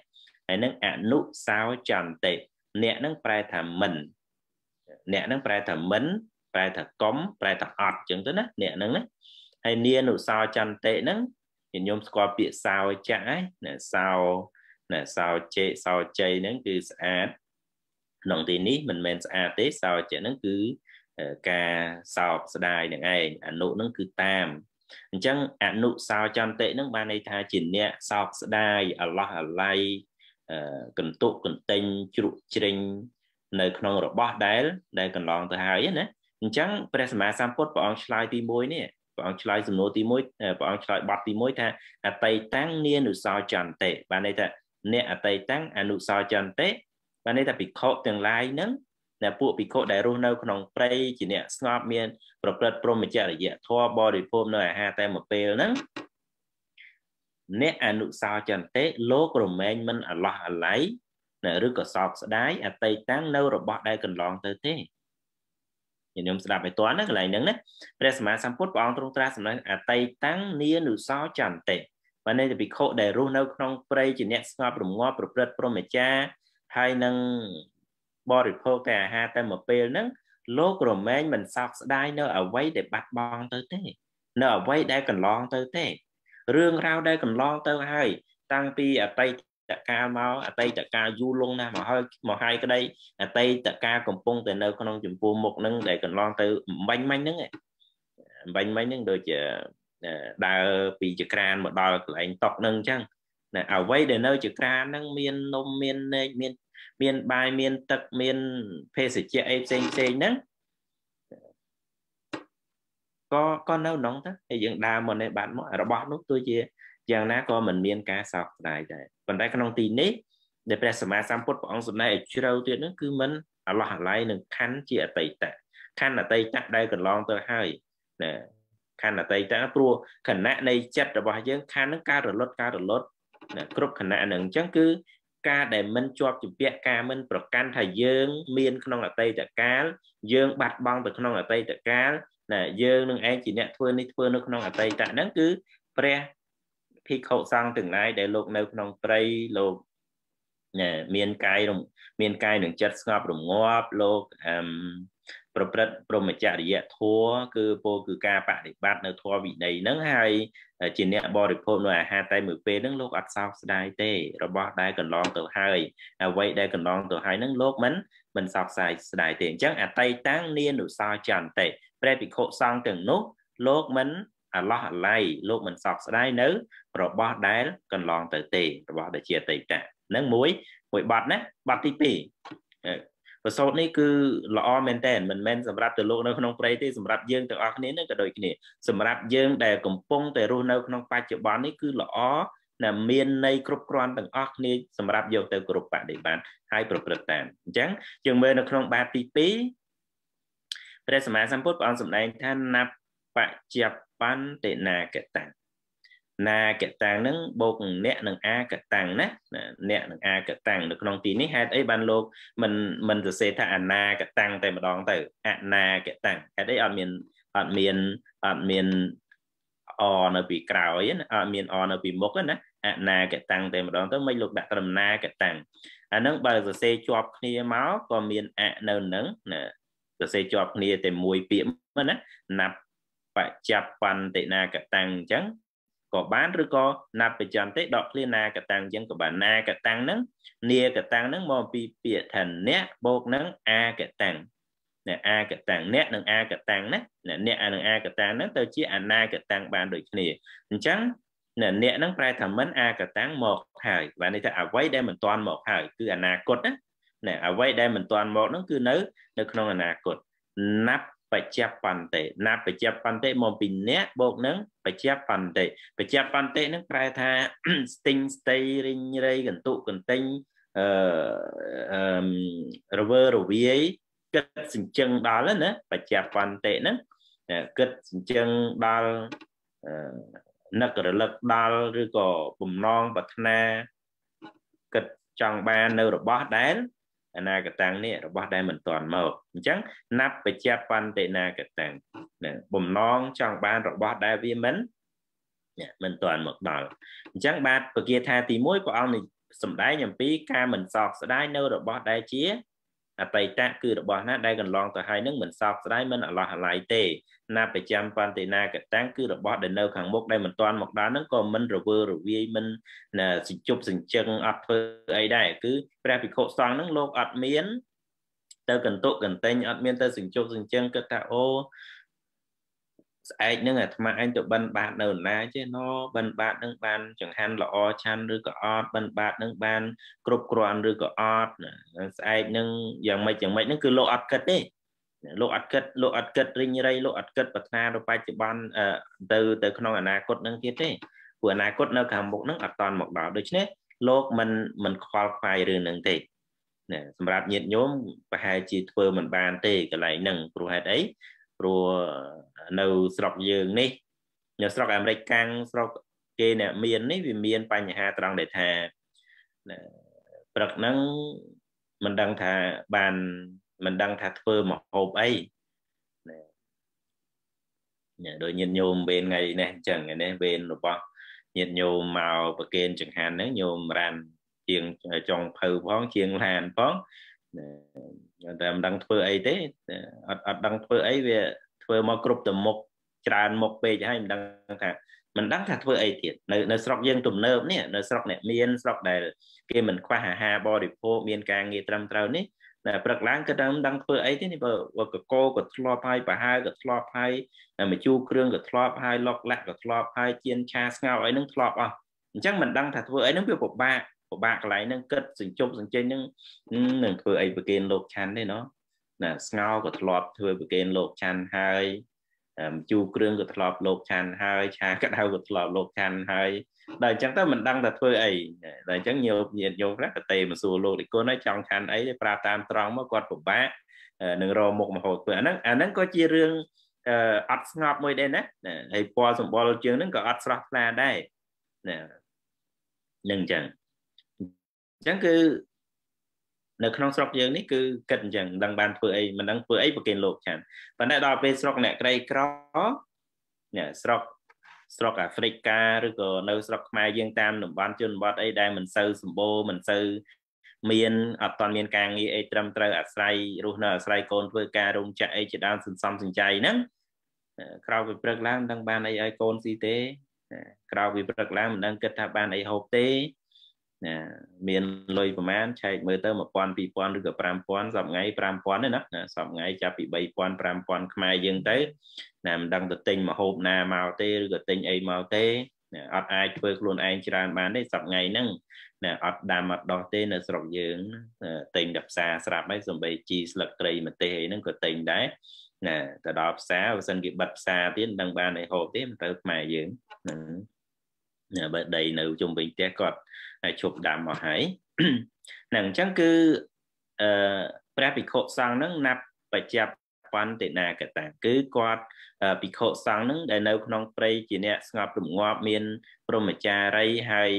ហើយនឹងអនុសោចន្តិអ្នកនឹងប្រែថាមិនអ្នកនឹងប្រែថាមិនប្រែថាកុំប្រែថាអត់ចឹងទៅណាអ្នកនឹងណាហើយនានុសោចន្តិនឹងញាតិញោមស្គាល់ពាក្យសោចាស់ណាសោណាសោជេសោជ័យហ្នឹងគឺស្អាតក្នុងទីនេះមិនមែនស្អាតទេសោចៈហ្នឹងគឺការសោកស្ដាយនឹងឯងអនុហ្នឹងគឺតាមអញ្ចឹងអនុសោចន្តិហ្នឹងបានន័យថាជាអ្នកសោកស្ដាយអឡោះអាល័យកន្ទុកកន្ទិញជ្រក់ជ្រេញនៅ ក្នុងរបស់ ដែល ដែលកន្លងទៅហើយណាអញ្ចឹងព្រះសម្មាសម្ពុទ្ធព្រះអង្គឆ្លើយទី1នេះព្រះអង្គឆ្លើយសំណួរទី1ព្រះអង្គឆ្លើយបទទី1ថាអតីតាំងនានុសោចន្តិបានន័យថា អ្នកអតីតាំងអនុសោចន្តិបានន័យថាភិក្ខុទាំងឡាយនឹងណាពួកភិក្ខុដែលរស់នៅក្នុងព្រៃជាអ្នកស្ងប់មានប្រព្រឹត្តព្រហ្មចរិយធម៌បរិភោគនៅអាហារតែមួយពេលហ្នឹងអ្នកអនុសោចន្តិលោករមែងមិនអឡោះអាល័យណាឬក៏សោកស្ដាយអតីតាំងនៅរបស់ដែលកន្លងទៅទេញញុំស្ដាប់ឲ្យទាន់ណាកន្លែងហ្នឹងណាព្រះសម្មាសម្ពុទ្ធព្រះអង្គទ្រង់ត្រាស់សម្ដែងអតីតាំងនានុសោចន្តិបើនៃពិខុដែលរស់នៅក្នុងព្រៃជាអ្នកស្ងប់រងាប់ប្រព្រឹត្តព្រហ្មចារ្យហើយនឹងបរិភោគតែអាហារតែមួយពេលហ្នឹងលោករមែងមិនសោកស្ដាយនៅអ្វីដែលបាត់បង់ទៅទេនៅអ្វីដែលកន្លងទៅទេរឿងរ៉ាវដែលកន្លងទៅហើយតាំងពីអតីតតកាលមកអតីតកាលយូរលង់ណាស់មកហើយមកហើយក្តីអតីតកាលកំពុងតែនៅក្នុងចំពោះមុខនឹងដែលកន្លងទៅបាញ់មាញ់ហ្នឹងបាញ់មាញ់ហ្នឹងដូចជាដើរពីចក្រានមកដល់កន្លែងតក់ហ្នឹងអញ្ចឹងណាអ្វីដែលនៅចក្រានហ្នឹងមាននំមាននែកមានមានបាយមានទឹកមានភេសជ្ជៈអីផ្សេងផ្សេងហ្នឹងក៏ក៏នៅក្នុងទៅហើយយើងដើរមកនេះបាត់មករបស់នោះទោះជាយ៉ាងណាក៏មិនមានការសោកស្ដាយដែរប៉ុន្តែក្នុងទីនេះ ដែលព្រះសម្មាសម្ពុទ្ធព្រះអង្គសម្ដែងឲ្យជ្រៅទៀតនោះគឺមិនអឡោះអាល័យនឹងខណ្ឌជាអតីតខណ្ឌអតីតដែលកន្លងទៅហើយណាខណ្ឌអតីតព្រោះខណៈនៃចិត្តរបស់យើងខណ្ឌនឹងការរលត់ការរលត់ណាគ្រប់ខណៈនឹងអញ្ចឹងគឺការដែលមិនជាប់ជំពាក់ការមិន ប្រកាន់ថាយើងមានក្នុងអតីតកាលយើងបាត់បង់ទៅក្នុងអតីតកាលណាយើងនឹងឯងជាអ្នកធ្វើនេះធ្វើនៅក្នុងអតីតហ្នឹងគឺព្រះភិក្ខុសង្ឃទាំងឡាយដែលលោកនៅ ក្នុងព្រៃលោកមានកាយមាន កាយនឹងចិត្តស្ងប់រងាប់លោកអឺប្រព្រឹត្តព្រមចរិយធัวគឺពោលគឺការបដិបត្តិនៅធัวវិន័យហ្នឹងហើយជាអ្នកបរិភោគនៅអាហារតែមួយពេលហ្នឹងលោកអត់សោកស្ដាយទេ របស់ដែលកន្លងទៅហើយអ្វីដែលកន្លងទៅហើយហ្នឹងលោកមិនមិនសោកស្ដាយស្ដាយទេអញ្ចឹងអតីតាំងនានុសោចន្តិព្រះភិក្ខុសង្ឃទាំងនោះលោកមិនអាឡោះអាល័យលោកមិនសោកស្ដាយនៅរបស់ដែលកន្លងទៅទេរបស់ដែលជាអតីតនឹងមួយមួយបាត់ណាបាត់ទី2ប្រសូតនេះគឺល្អមែនតើមិនមែនសម្រាប់ទៅលោកនៅក្នុងព្រៃទេសម្រាប់យើងទាំងអស់គ្នានឹងក៏ដូចគ្នាសម្រាប់យើងដែលកំពុងតែរស់នៅក្នុង បច្ចុប្បន្ននេះគឺល្អដែលមានន័យគ្រប់គ្រាន់ទាំងអស់គ្នាសម្រាប់យកទៅ គ្រប់បដិបត្តិហើយប្រព្រឹត្តតាមអញ្ចឹងយើងមើលនៅក្នុង បាបទី2ព្រះសម្មាសម្ពុទ្ធព្រះអង្គសម្ដែង ថាណបច្ចបន្តិណាកតាំងណាកតាំងហ្នឹងបូកអ្នកនឹងអាកតាំងណាអ្នកនឹងអាកតាំងនៅក្នុងទីនេះហេតុអីបានលោកមិនមិនសរសេរថាអណាកតាំងតែម្ដងទៅអណាកតាំងហេតុអីអត់មានអត់មានអត់មានអនៅពីក្រោយណាអត់មានអនៅពីមុខណាអណាកតាំងតែម្ដងទៅមិនលោកដាក់ត្រឹមណាកតាំងអាហ្នឹងបើសរសេរជាប់គ្នាមកក៏មានអនៅនឹងណាសរសេរជាប់គ្នាតែមួយពាក្យណាណាប់ច្ចបន្តិណាកតាំងអញ្ចឹងក៏បានឬក៏ណបច្ចន្តិដកឃ្លាណាកតាំងអញ្ចឹងក៏បានណាកតាំងហ្នឹងនាកតាំងហ្នឹងមកពីពាក្យថាអ្នកបូកនឹងអាកតាំងអ្នកអាកតាំងអ្នកនិងអាកតាំងណាអ្នកនិងអាកតាំងហ្នឹងទៅជាអណាកតាំងបានដូចគ្នាអញ្ចឹងអ្នកអ្នកហ្នឹងប្រែថាមិនអាកតាំងមកហើយបានន័យថាអ្វីដែលមិនទាន់មកហើយគឺអនាគតណាអ្វីដែលមិនទាន់មកហ្នឹងគឺនៅនៅក្នុងអនាគតណាប់បច្ចបន្តិណាបច្ចបន្តិមកពីអ្នកបូកនឹងបច្ចបន្តិបច្ចបន្តិនឹងប្រែថាស្ទីងស្ទីរិញរៃកន្ទុកន្ទិញអឺរវើរវាយគិតសញ្ជឹងដល់ណាបច្ចបន្តិហ្នឹងគិតសញ្ជឹងដល់នឹករលឹកដល់ឬក៏បំណងប្រាថ្នាគិតចង់បាននៅរបស់ដែលអនាគតាំងនេះរបស់ដែលមិនទាន់មកអញ្ចឹងណាប់បច្ចបន្តិនាគតាំងណាបំណងចង់បានរបស់ដែលវាមិនមិនទាន់មកដល់អញ្ចឹងបាទពាក្យថាទី1ព្រះអង្គសម្ដែងអំពីការមិនសោកស្ដាយនៅរបស់ដែលជាអតីតគឺរបស់ណាដែលកន្លងទៅហើយនឹងមិនសោកស្ដាយមិនអឡោះអាល័យទេណាប្រចាំបន្តិណាកតាំងគឺរបស់ដែលនៅខាងមុខដែលមិនទាន់មកដល់ហ្នឹងក៏មិនរវើរវាយមិនសិជប់សិញ្ជឹងអត់ធ្វើអីដែរគឺព្រះភិក្ខុសង្ឃហ្នឹងលោកអត់មាន ទៅកន្ទុកកន្ទែងអត់មានទៅសិញ្ជប់សិញ្ជឹងគិតថាអូស្អែកហ្នឹងអាត្មាឯងទៅបិណ្ឌបាតនៅណាចេះណបិណ្ឌបាតហ្នឹងបានចង្ហាន់ល្អឆាន់ឬក៏អត់បិណ្ឌបាតហ្នឹងបាន គ្រប់គ្រាន់ឬក៏អត់ស្អែកហ្នឹងយ៉ាងម៉េចយ៉ាងម៉េចហ្នឹងគឺលោកអត់គិតទេលោកអត់គិតលោកអត់គិតរិញរៃលោកអត់គិតប្រាថ្នាទៅបច្ចុប្បន្នទៅទៅក្នុងអនាគតហ្នឹងទៀតទេព្រោះអនាគតនៅខាងមុខហ្នឹងអត់តាន់មកដល់ដូច្នេះលោកមិនមិនខ្វល់ខ្វាយរឿងហ្នឹងទេណាសម្រាប់ញាតិញោមប្រហែលជាធ្វើមិនបានទេកន្លែងហ្នឹងព្រោះហេតុអីព្រោះនៅស្រុកយើងនេះនៅស្រុកអាមេរិកកាំងស្រុកគេអ្នកមាននេះវាមានបញ្ហាត្រង់ដែលថាព្រឹកហ្នឹងមិនដឹងថាបានមិនដឹងថាធ្វើមកហូបអីណាដោយញាតញោមវេនថ្ងៃនេះអញ្ចឹងនេះវេនរបស់ញាតញោមមកប្រគេនចង្ហាន់ហ្នឹងញោមរានជាងចុងភៅផងជាងឡានផងណាតែមិនដឹងធ្វើអីទេអត់អត់ដឹងធ្វើអីវាធ្វើមកគ្រប់ទៅមុខច្រើនមុខពេកហើយមិនដឹងថាមិនដឹងថាធ្វើអីទៀតនៅនៅស្រុកយើងទំនើបនេះនៅស្រុកអ្នកមានស្រុកដែលគេមិនខ្វះអាហារបរិភោគមានការងារត្រឹមត្រូវនេះតែព្រឹកឡើងគេតែមិនដឹងធ្វើអីទេនេះបើកកោក៏ធ្លាប់ហើយប្រហើក៏ធ្លាប់ហើយមជូរគ្រឿងក៏ធ្លាប់ហើយលុកលាក់ក៏ធ្លាប់ហើយជៀនឆាស្ងោរអីហ្នឹងធ្លាប់អស់អញ្ចឹងមិនដឹងថាធ្វើអីហ្នឹងវាពិបាកពិបាកកន្លែងហ្នឹងគិតសញ្ជប់សញ្ជិញហ្នឹងនឹងធ្វើអីប្រគេនលោកឆាន់ទេណោះណាស្ងោក៏ធ្លាប់ធ្វើប្រគេនលោកឆាន់ហើយជូរគ្រឿងក៏ធ្លាប់លោកឆាន់ហើយឆាកដៅក៏ធ្លាប់លោកឆាន់ហើយដល់អញ្ចឹងទៅមិនដឹងថាធ្វើអីដល់អញ្ចឹងញោមញាតញោមខ្លះក៏ទេមកសួរលោកនិគុណហើយចង់ឆាន់អីទេប្រាប់តាមត្រង់មកគាត់ពិបាកនឹងរមុខមហោធ្វើអាហ្នឹងអាហ្នឹងក៏ជារឿងអត់ស្ងប់មួយដែរណាហើយពណ៌សម្បល់ជើងហ្នឹងក៏អត់ស្រស់ថ្លាដែរណានឹងអញ្ចឹងអញ្ចឹងគឺនៅក្នុងស្រុកយើងនេះគឺគិតអញ្ចឹងដឹងបានធ្វើអីមិនដឹងធ្វើអីប្រគេនលោកចានប៉ុន្តែដល់ពេលស្រុកអ្នកក្រីក្រអ្នកស្រុកស្រុកអាហ្វ្រិកាឬក៏នៅស្រុកខ្មែរយើងតាមតំបន់ជនបទអីដែលមិនសូវសម្បូរមិនសូវមាន អត់តមានការងារអីត្រឹមត្រូវអាស្រ័យរស់នៅអាស្រ័យកូនធ្វើការរោងចក្រអីជាដើមសន្សំសំចៃហ្នឹងក្រោយពីព្រឹកឡើងមិនដឹងបានអីឲ្យកូនស៊ីទេក្រោយពីព្រឹកឡើងមិនដឹងគិតថាបានអីហូបទេណាមានលុយប្រមាណឆែកមើលទៅ1000 2000ឬក៏5000សប្ងៃ5000ណាណាសប្ងៃចាប់ពី3000 5000ខ្មែរយើងទៅណាមិនដឹងទៅទិញមកហូបណាមកទេឬក៏ទិញអីមកទេណាអត់អាចធ្វើខ្លួនឯងច្រើនបានទេសប្ងៃហ្នឹងណាអត់ដាំអត់ដោះទេនៅស្រុកយើងទិញដល់ផ្សារស្រាប់ហើយសំបីជីស្លឹកត្រីម្ទេសអីហ្នឹងក៏ទិញដែរណាទៅដល់ផ្សារបើសិនគេបិទផ្សារទៀតមិនដឹងបានអីហូបទេមិនទៅខ្មែរយើងហ្នឹងបើដីនៅជុំវិញផ្ទះគាត់ជប់ដាំមកហើយហ្នឹងអញ្ចឹងគឺអឺព្រះភិក្ខុសង្ឃហ្នឹង ណាប់បច្ច័បន្តិណាកតាគឺគាត់ភិក្ខុសង្ឃនឹងដែលនៅក្នុង ព្រៃជាអ្នកស្ងប់រងាប់មានព្រហ្មចារីហើយ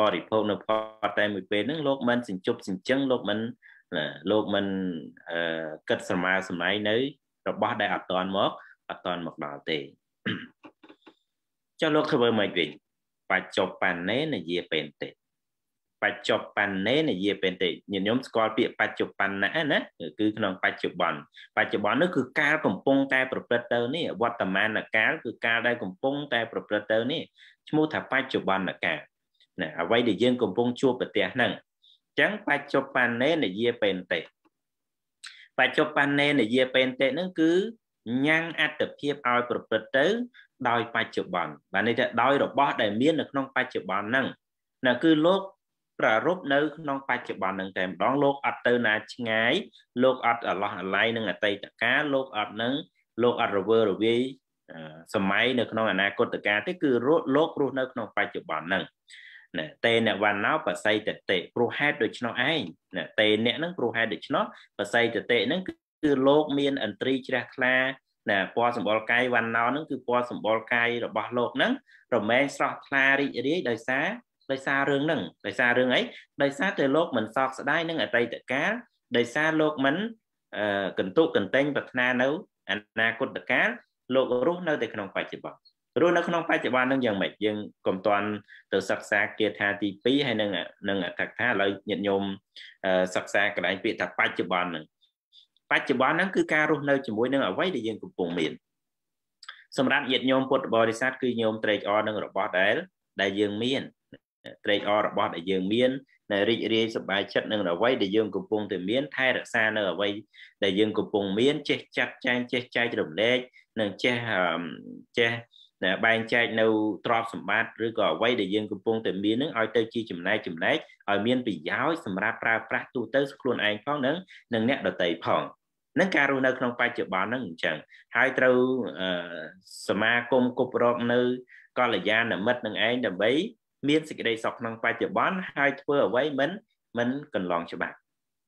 បរិភោគនៅផតតែមួយពេលហ្នឹងលោក មិនសិញ្ជប់សិញ្ជឹងលោកមិនលោកមិនគិតស្រមើស្រមៃនៅ របស់ដែលអត់តាន់មកអត់តាន់មកដល់ទេចុះលោកធ្វើម៉េចវិញបច្ចុប្បន្នេនយាពេនតិបច្ចុប្បន្នេនយាពេនតិញាតិញោមស្គាល់ពាក្យបច្ចុប្បន្នណាគឺក្នុងបច្ចុប្បន្នបច្ចុប្បន្ននោះគឺកាលកំពុងតែប្រព្រឹត្តទៅនេះវត្តមានកាលគឺកាលដែលកំពុងតែប្រព្រឹត្តទៅនេះឈ្មោះថាបច្ចុប្បន្នកាលណាអ្វីដែលយើងកំពុងជួបប្រទះហ្នឹងអញ្ចឹងបច្ចុប្បន្នេនយាពេនតិបច្ចុប្បន្នេនយាពេនតិហ្នឹងគឺញ៉ាំងអត្តភាពឲ្យប្រព្រឹត្តទៅដោយបច្ចុប្បន្នបានន័យថាដោយរបស់ដែលមាននៅក្នុង បច្ចុប្បន្នហ្នឹងណាគឺលោកប្រារព្ធនៅក្នុងបច្ចុប្បន្នហ្នឹងតែម្ដងលោកអត់ទៅណាឆ្ងាយលោកអត់អឡោះអាល័យនឹងអតីតកាលលោកអត់នឹងលោកអត់រវើរវាយសម័យនៅក្នុងអនាគតកាលទេគឺលោករស់នៅក្នុងបច្ចុប្បន្នហ្នឹងណាតេអ្នកវណ្ណោបស័យតតិព្រោះហេតុដូច្នោះឯងណាតេអ្នកហ្នឹងព្រោះហេតុដូច្នោះបស័យតតិហ្នឹងគឺលោក មានអន្ត្រីជ្រះថ្លាណាពណ៌សម្បុរកាយវណ្ណោហ្នឹងគឺពណ៌សម្បុរកាយរបស់លោកហ្នឹងរមែងស្រស់ថ្លារីករាយដោយសារដោយសាររឿងហ្នឹងដោយសាររឿងអីដោយសារតែលោកមិនសោកស្ដាយនឹងអតីតកាលដោយសារលោកមិនកន្ទុកកន្តែងប្រាថ្នានៅអនាគតកាលលោករស់នៅតែក្នុងបច្ចុប្បន្នរស់នៅក្នុងបច្ចុប្បន្ននឹងយ៉ាងម៉េចយើងកុំតាន់ទៅសិក្សាគាថាទី2ហើយនឹងនឹងអត្ថកថាឥឡូវញាតិញោមសិក្សាកន្លែងពាក្យថាបច្ចុប្បន្នហ្នឹងបច្ចុប្បន្នហ្នឹងគឺការរស់នៅជាមួយនឹងអ្វីដែលយើងកំពុងមានសម្រាប់ញាតិញោមពុទ្ធបរិស័ទគឺញោមត្រេកអរនឹងរបស់ដែលដែលយើងមានត្រេកអររបស់ដែលយើងមាននៅរីករាយសប្បាយចិត្តនឹងអ្វីដែលយើង កំពុងតែមានថែរក្សានៅអ្វីដែលយើងកំពុងមានចេះចាត់ចែងចេះចែករំលែកនិងចេះចេះបែងចែកនៅទ្រព្យសម្បត្តិឬក៏អ្វីដែលយើងកំពុងតែមាននឹងឲ្យទៅជាចំណែកចំណែកឲ្យមានប្រយោជន៍សម្រាប់ប្រើប្រាស់ទូទៅខ្លួនឯងផង និងអ្នកដទៃផងនឹងការរស់នៅក្នុងបច្ចុប្បន្នហ្នឹងអញ្ចឹងហើយត្រូវសមាគមគប់រកនៅ កល្យាណមិត្តនឹងឯងដើម្បីមានសេចក្តីសុខក្នុងបច្ចុប្បន្នហើយធ្វើអ្វីមិនមិនកន្លងច្បាប់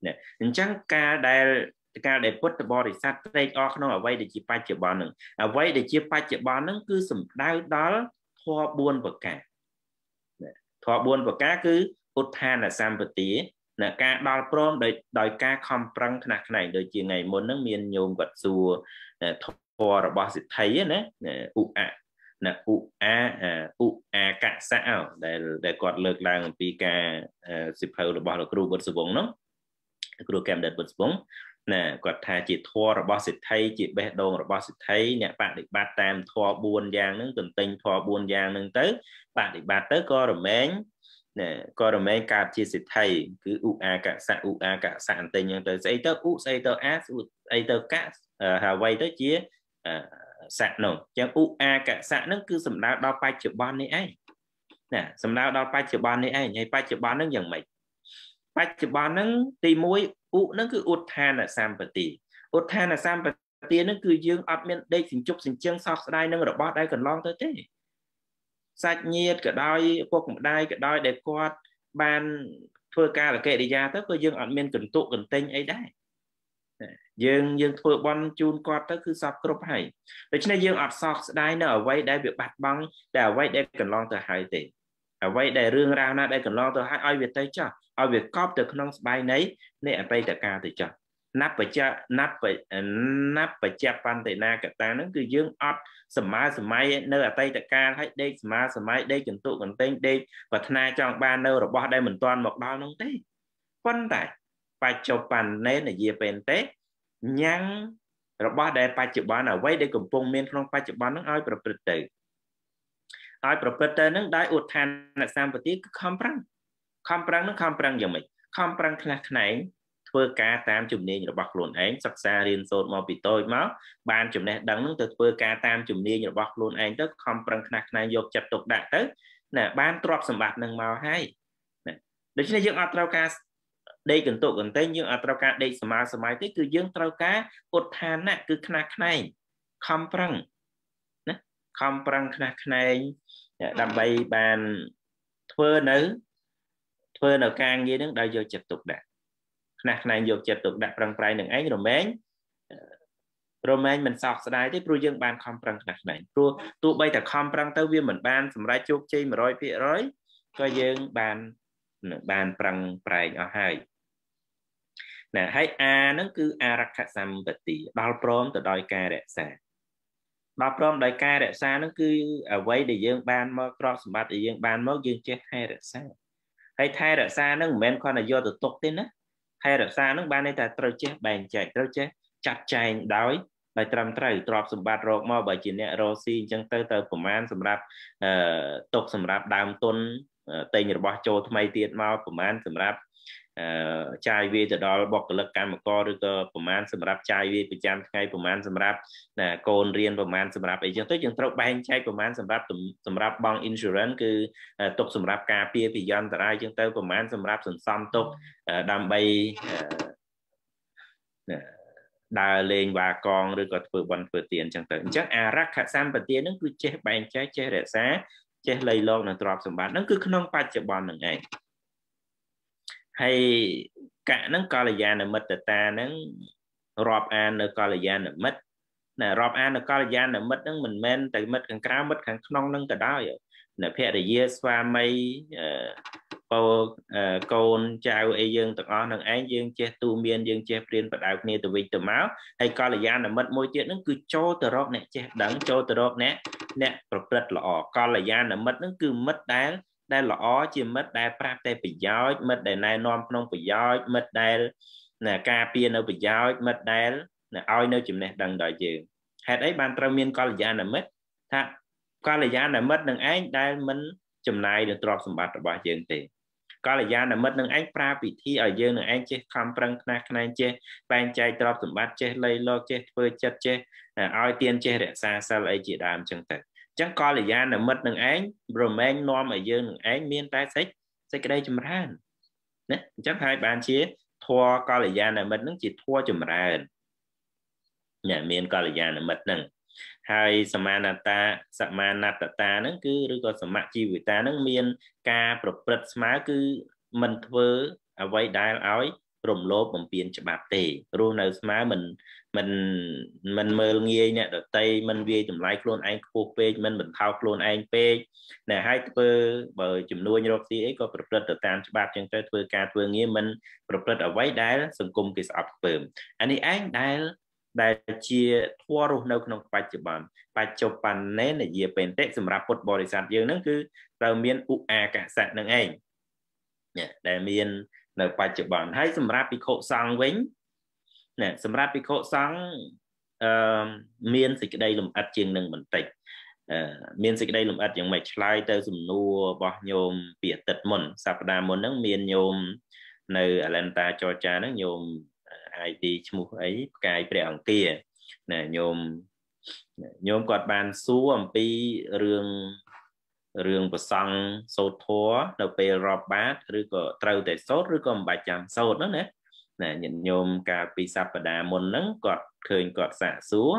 ណាអញ្ចឹងការដែលការដែលពុទ្ធបរិស័ទត្រេកអរក្នុងអ្វីដែលជាបច្ចុប្បន្នហ្នឹងអ្វីដែលជាបច្ចុប្បន្នហ្នឹងគឺសំដៅដល់ធម៌4ប្រការធម៌4ប្រការ គឺឧទ្ឋានសម្បទាណាការដល់ព្រមដោយដោយការខំប្រឹងថ្នាក់ថ្នែងដូចជាថ្ងៃមុនហ្នឹងមានញោមគាត់សួរធម៌របស់សិទ្ធិណាឧអណាឧអាឧអាកសៈដែលដែលគាត់លើកឡើងអំពីការសិភៅរបស់លោកគ្រូបុត្រសវងហ្នឹងគ្រូកែមដិតបុត្រសវងណាគាត់ថាជាធម៌របស់សិទ្ធិជាបេះដូងរបស់សិទ្ធិអ្នកបដិបត្តិតាមធម៌4យ៉ាងហ្នឹងទន្ទិញធម៌4យ៉ាងហ្នឹងទៅបដិបត្តិទៅក៏រមែងណាក៏រមែងកើតជាសិទ្ធិគឺឧអាកសៈឧអាកសៈអន្តិញហ្នឹងទៅស្អីទៅឧស្អីទៅអាស្អីទៅកៈហើយអ្វីទៅជាសៈនោះអញ្ចឹងឧអាកសៈហ្នឹងគឺសំដៅដល់បច្ចុប្បន្ននេះឯងណាសំដៅដល់បច្ចុប្បន្ននេះឯងហើយបច្ចុប្បន្នហ្នឹងយ៉ាងម៉េចបច្ចុប្បន្នហ្នឹងទី1ឧហ្នឹងគឺឧទ្ធានសម្បត្តិឧទ្ធានសម្បត្តិហ្នឹងគឺយើងអត់មានដេកសញ្ជប់សញ្ជឹងសោកស្ដាយនឹងរបស់ដែលកន្លងទៅទេសាច់ញាតិក៏ដោយពុកម្ដាយក៏ដោយដែលគាត់បានធ្វើការលកិរិយាទៅក៏យើងអត់មានកន្ទុកកន្ទែងអីដែរយើងយើង ធ្វើបន់ជូនគាត់ទៅគឺសពគ្រប់ហើយដូច្នេះយើងអត់សោកស្ដាយនៅអ្វីដែលវាបាត់បង់ដែលអ្វីដែលកន្លងទៅហើយទេអ្វីដែលរឿងរ៉ាវណាដែលកន្លងទៅហើយឲ្យវាទៅចោះឲ្យវាកប់ទៅក្នុងស្បែកនៃនៃអតីតកាលទៅចោះណបច្ចណបណបច្ចបន្តេណាកតាហ្នឹងគឺយើងអត់សម័យសម័យនៅអតីតកាលហើយដេកសម័យសម័យដេកកន្ទុកន្ទែងដេកប្រាថ្នា ចង់បាននៅរបស់ ដែលមិនទាន់មកដល់នោះទេប៉ុន្តែបច្ចុប្បន្នេនយាពេនទេញ៉ាំងរបស់ដែលបច្ចុប្បន្នអ្វីដែលកំពុងមានក្នុងបច្ចុប្បន្នហ្នឹងឲ្យប្រព្រឹត្តទៅឲ្យប្រព្រឹត្តទៅនឹងដោយឧទ្ធានសម្បទាគឺខំប្រឹងខំប្រឹងនឹងខំប្រឹងយ៉ាងម៉េចខំប្រឹងខ្លះខ្នែងធ្វើការតាមជំនាញរបស់ខ្លួនឯងសិក្សារៀនសូត្រមកពីតូចមកបានចំណេះដឹងនឹងទៅធ្វើការតាមជំនាញរបស់ខ្លួនឯងទៅខំប្រឹងខ្នះខ្នែងយកចិត្តទុកដាក់ទៅណាបានទ្រព្យសម្បត្តិនឹងមកហើយណាដូច្នេះយើងអត់ត្រូវការដេកកន្ទុកកន្ទែងយើងអត់ត្រូវការដេកសមាសម័យទេគឺយើងត្រូវការឧទ្ឋានៈគឺខ្នះខ្នែងខំប្រឹងណាខំប្រឹងខ្នះខ្នែងដើម្បីបានធ្វើនៅធ្វើនៅការងារនឹងដោយយកចិត្តទុកដាក់ខ្នះខ្នែងយកចិត្តទុកដាក់ប្រឹងប្រែងនឹងឯងរមែងរមែងមិនសោកស្ដាយទេព្រោះយើងបានខំប្រឹងខ្នះខ្នែងព្រោះទោះបីតែខំប្រឹងទៅវាមិនបានសម្រេចជោគជ័យ100%ក៏យើងបានបានប្រឹងប្រែងអស់ហើយណាហើយអាហ្នឹងគឺ អរខសម្បត្តិដល់ព្រមទៅដោយការរក្សាដល់ព្រមដោយការរក្សាហ្នឹងគឺអ្វីដែលយើងបានមកក្រកសម្បត្តិដែលយើងបានមកយើងចេះថែរក្សាហើយថែរក្សាហ្នឹងមិនមែនគ្រាន់តែយកទៅទុកទេណាថែរក្សានឹងបានន័យថាត្រូវចេះបែងចែកត្រូវចេះចាត់ចែងដោយដោយត្រឹមត្រូវទ្រព្យសម្បត្តិរកមកបើជាអ្នករកស៊ីអញ្ចឹងទៅទៅប្រមាណសម្រាប់អឺຕົកសម្រាប់ដើមទុនតែងរបស់ចូលថ្មីទៀតមកប្រមាណសម្រាប់ចាយវាទៅដល់បុគ្គលិកកម្មករឬក៏ប្រមាណសម្រាប់ចាយវាប្រចាំថ្ងៃប្រមាណសម្រាប់ណាកូនរៀនប្រមាណសម្រាប់អីចឹងទៅយើងត្រូវបែងចែកប្រមាណសម្រាប់ សម្រាប់បង់ insurance គឺទុកសម្រាប់ការពារពីយន្តរាយចឹងទៅប្រមាណសម្រាប់សន្សំទុកដើម្បីណាដើរលេងវ៉ាកងឬក៏ធ្វើបន់ធ្វើទៀនចឹងទៅអញ្ចឹងអារក្ខសម្បទានឹងគឺចេះបែងចែកចេះរក្សាចេះលៃលងនៅទ្រព្យសម្បត្តិហ្នឹងគឺក្នុងបច្ចុប្បន្នហ្នឹងឯងហើយកៈហ្នឹងកល្យាណមិត្តតាហ្នឹងរាប់អាននៅកល្យាណមិត្តណារាប់អាននៅកល្យាណមិត្តហ្នឹងមិនមែនតែមិត្តខាងក្រៅមិត្តខាងក្នុងហ្នឹងក៏ដោយណាភរិយាស្វាមីបោកូនចៅអីយើងទាំងអស់នឹងឯងយើងចេះទូមានយើងចេះព្រៀនបដៅគ្នាទៅវិញទៅមកហើយកល្យាណមិត្តមួយទៀតហ្នឹងគឺចូលទៅរកអ្នកចេះដឹងចូលទៅរកអ្នកអ្នកប្រព្រឹត្តល្អកល្យាណមិត្តហ្នឹងគឺមិត្តដែលដែលល្អជាមិត្តដែលប្រាប់តែប្រយោជន៍មិត្តដែលណែនាំក្នុងប្រយោជន៍មិត្តដែលណាការពារនៅប្រយោជន៍មិត្តដែលណាឲ្យនៅចំណេះដឹងដល់យើងហេតុអីបានត្រូវមានកល្យាណមិត្តថាកល្យាណមិត្តនឹងឯងដែលមិនចំណាយលើទ្រព្យសម្បត្តិរបស់យើងទេកល្យាណមិត្តនឹងឯងប្រើពិធីឲ្យយើងនឹងឯងចេះខំប្រឹងខ្នះខ្នែងចេះបែងចែកទ្រព្យសម្បត្តិចេះលៃលកចេះធ្វើចិត្តចេះឲ្យទានចេះរក្សាសិលអីជាដើមចឹងទៅចឹងកល្យាណមិត្តនឹងឯងប្រមែងនាំឲ្យយើងនឹងឯងមានតែសេចសេចក្តី ចម្រើនណាអញ្ចឹងហើយបានជាធัวកល្យាណមិត្តនឹងជាធัวចម្រើនអ្នកមានកល្យាណមិត្តនឹងហើយសមាណតាសមាណតតា នឹង គឺឬក៏សមជីវិតានឹងមាន ការប្រព្រឹត្តស្មើគឺមិនធ្វើអ្វីដែលឲ្យរំលោភបំពានច្បាប់ទេរស់នៅស្មើមិនមិនមិនមើលងាយអ្នកដតីមិនវាយចម្លៃខ្លួនឯងខ្ពស់ពេកមិនបន្ថោខ្លួនឯងពេកណែហើយធ្វើបើចំនួនរកស៊ីអីក៏ប្រព្រឹត្តទៅតាមច្បាប់ចឹងទៅធ្វើការធ្វើងារមិនប្រព្រឹត្តអ្វីដែល សង្គមគេស្អប់ខ្ពើមអានេះឯងដែលដែលជាធម៌រស់នៅក្នុងបច្ចុប្បន្នបច្ចុប្បន្ននេនយាពេនតិសម្រាប់ពុទ្ធបរិស័ទយើងហ្នឹងគឺត្រូវមានឧអាកសៈនឹងឯងដែលមាននៅបច្ចុប្បន្នហើយសម្រាប់ភិក្ខុសង្ឃវិញណាសម្រាប់ភិក្ខុសង្ឃអឺមានសេចក្តីលំអិតជាងនឹងបន្តិចមានសេចក្តីលំអិតយ៉ាងម៉េចឆ្លើយទៅ សំណួររបស់ញោមពីអតីតមុនសប្តាហ៍មុនហ្នឹងមានញោមនៅ Atlanta Georgia ហ្នឹងញោម ID ឈ្មោះអីផ្កាយព្រះអង្គាណាញោមញោមគាត់បាន សួរអំពីរឿងរឿងប្រសង់សោតធัวនៅពេលរាប់បាតឬក៏ត្រូវតែសោតឬក៏មិនបាច់ចាំសោតហ្នឹងណាណាញាតិញោមកាលពីសប្តាហ៍មុនហ្នឹងគាត់ឃើញគាត់សាកសួរ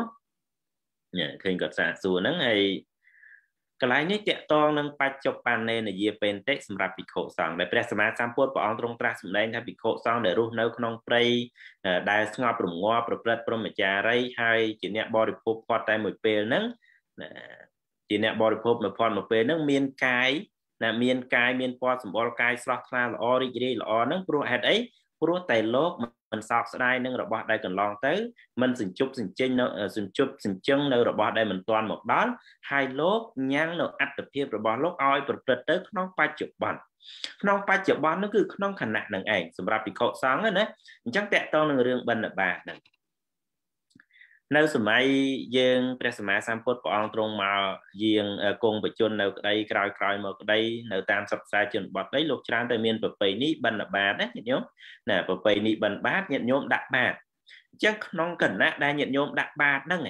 ណាឃើញគាត់សាកសួរហ្នឹងហើយកន្លែងនេះតកតងនឹងបច្ចុប្បន្ននៃនយាពេនតិសម្រាប់ភិក្ខុសង្ឃដែលព្រះសម្មាសម្ពុទ្ធព្រះអង្គទ្រង់ត្រាស់សម្ដែងថាភិក្ខុសង្ឃដែលរស់នៅក្នុងព្រៃដែលស្ងប់រងាប់ប្រព្រឹត្តព្រហ្មចារីហើយជាអ្នកបរិភោគគាត់តែមួយពេលហ្នឹងណាជាអ្នកបរិភោគមួយផាន់មួយពេលហ្នឹងមានកាយណាមានកាយមានពណ៌សម្បល់កាយស្រស់ថ្លាល្អរីករាយល្អហ្នឹងព្រោះហេតុអីព្រោះតែលោកមិនសោកស្ដាយនឹងរបស់ដែលកន្លងទៅមិនសញ្ជប់សញ្ជិញនៅសញ្ជប់សញ្ជឹងនៅរបស់ដែលមិនទាន់មកដល់ហើយលោកញ៉ាំងនៅអត្តភាពរបស់លោកឲ្យប្រព្រឹត្តទៅក្នុងបច្ចុប្បន្នក្នុងបច្ចុប្បន្ននោះគឺក្នុងខណៈនឹងឯងសម្រាប់ភិក្ខុសង្ឃណាអញ្ចឹងតកតងនឹងរឿងបណ្ឌបាហ្នឹងនៅសម័យយើងព្រះសម្មាសម្ពុទ្ធព្រះអង្គទ្រង់មកយាងគង់បជននៅក្តីក្រោយក្រោយមកក្តីនៅតាមសព្វផ្សាយជនបទនេះលោកច្រើនតែមានប្រពៃនេះបិណ្ឌបាតណាញាតិញោមណាប្រពៃនេះបិណ្ឌបាតញាតិញោមដាក់បាតអញ្ចឹងក្នុងគណៈដែលញាតិញោមដាក់បាតហ្នឹង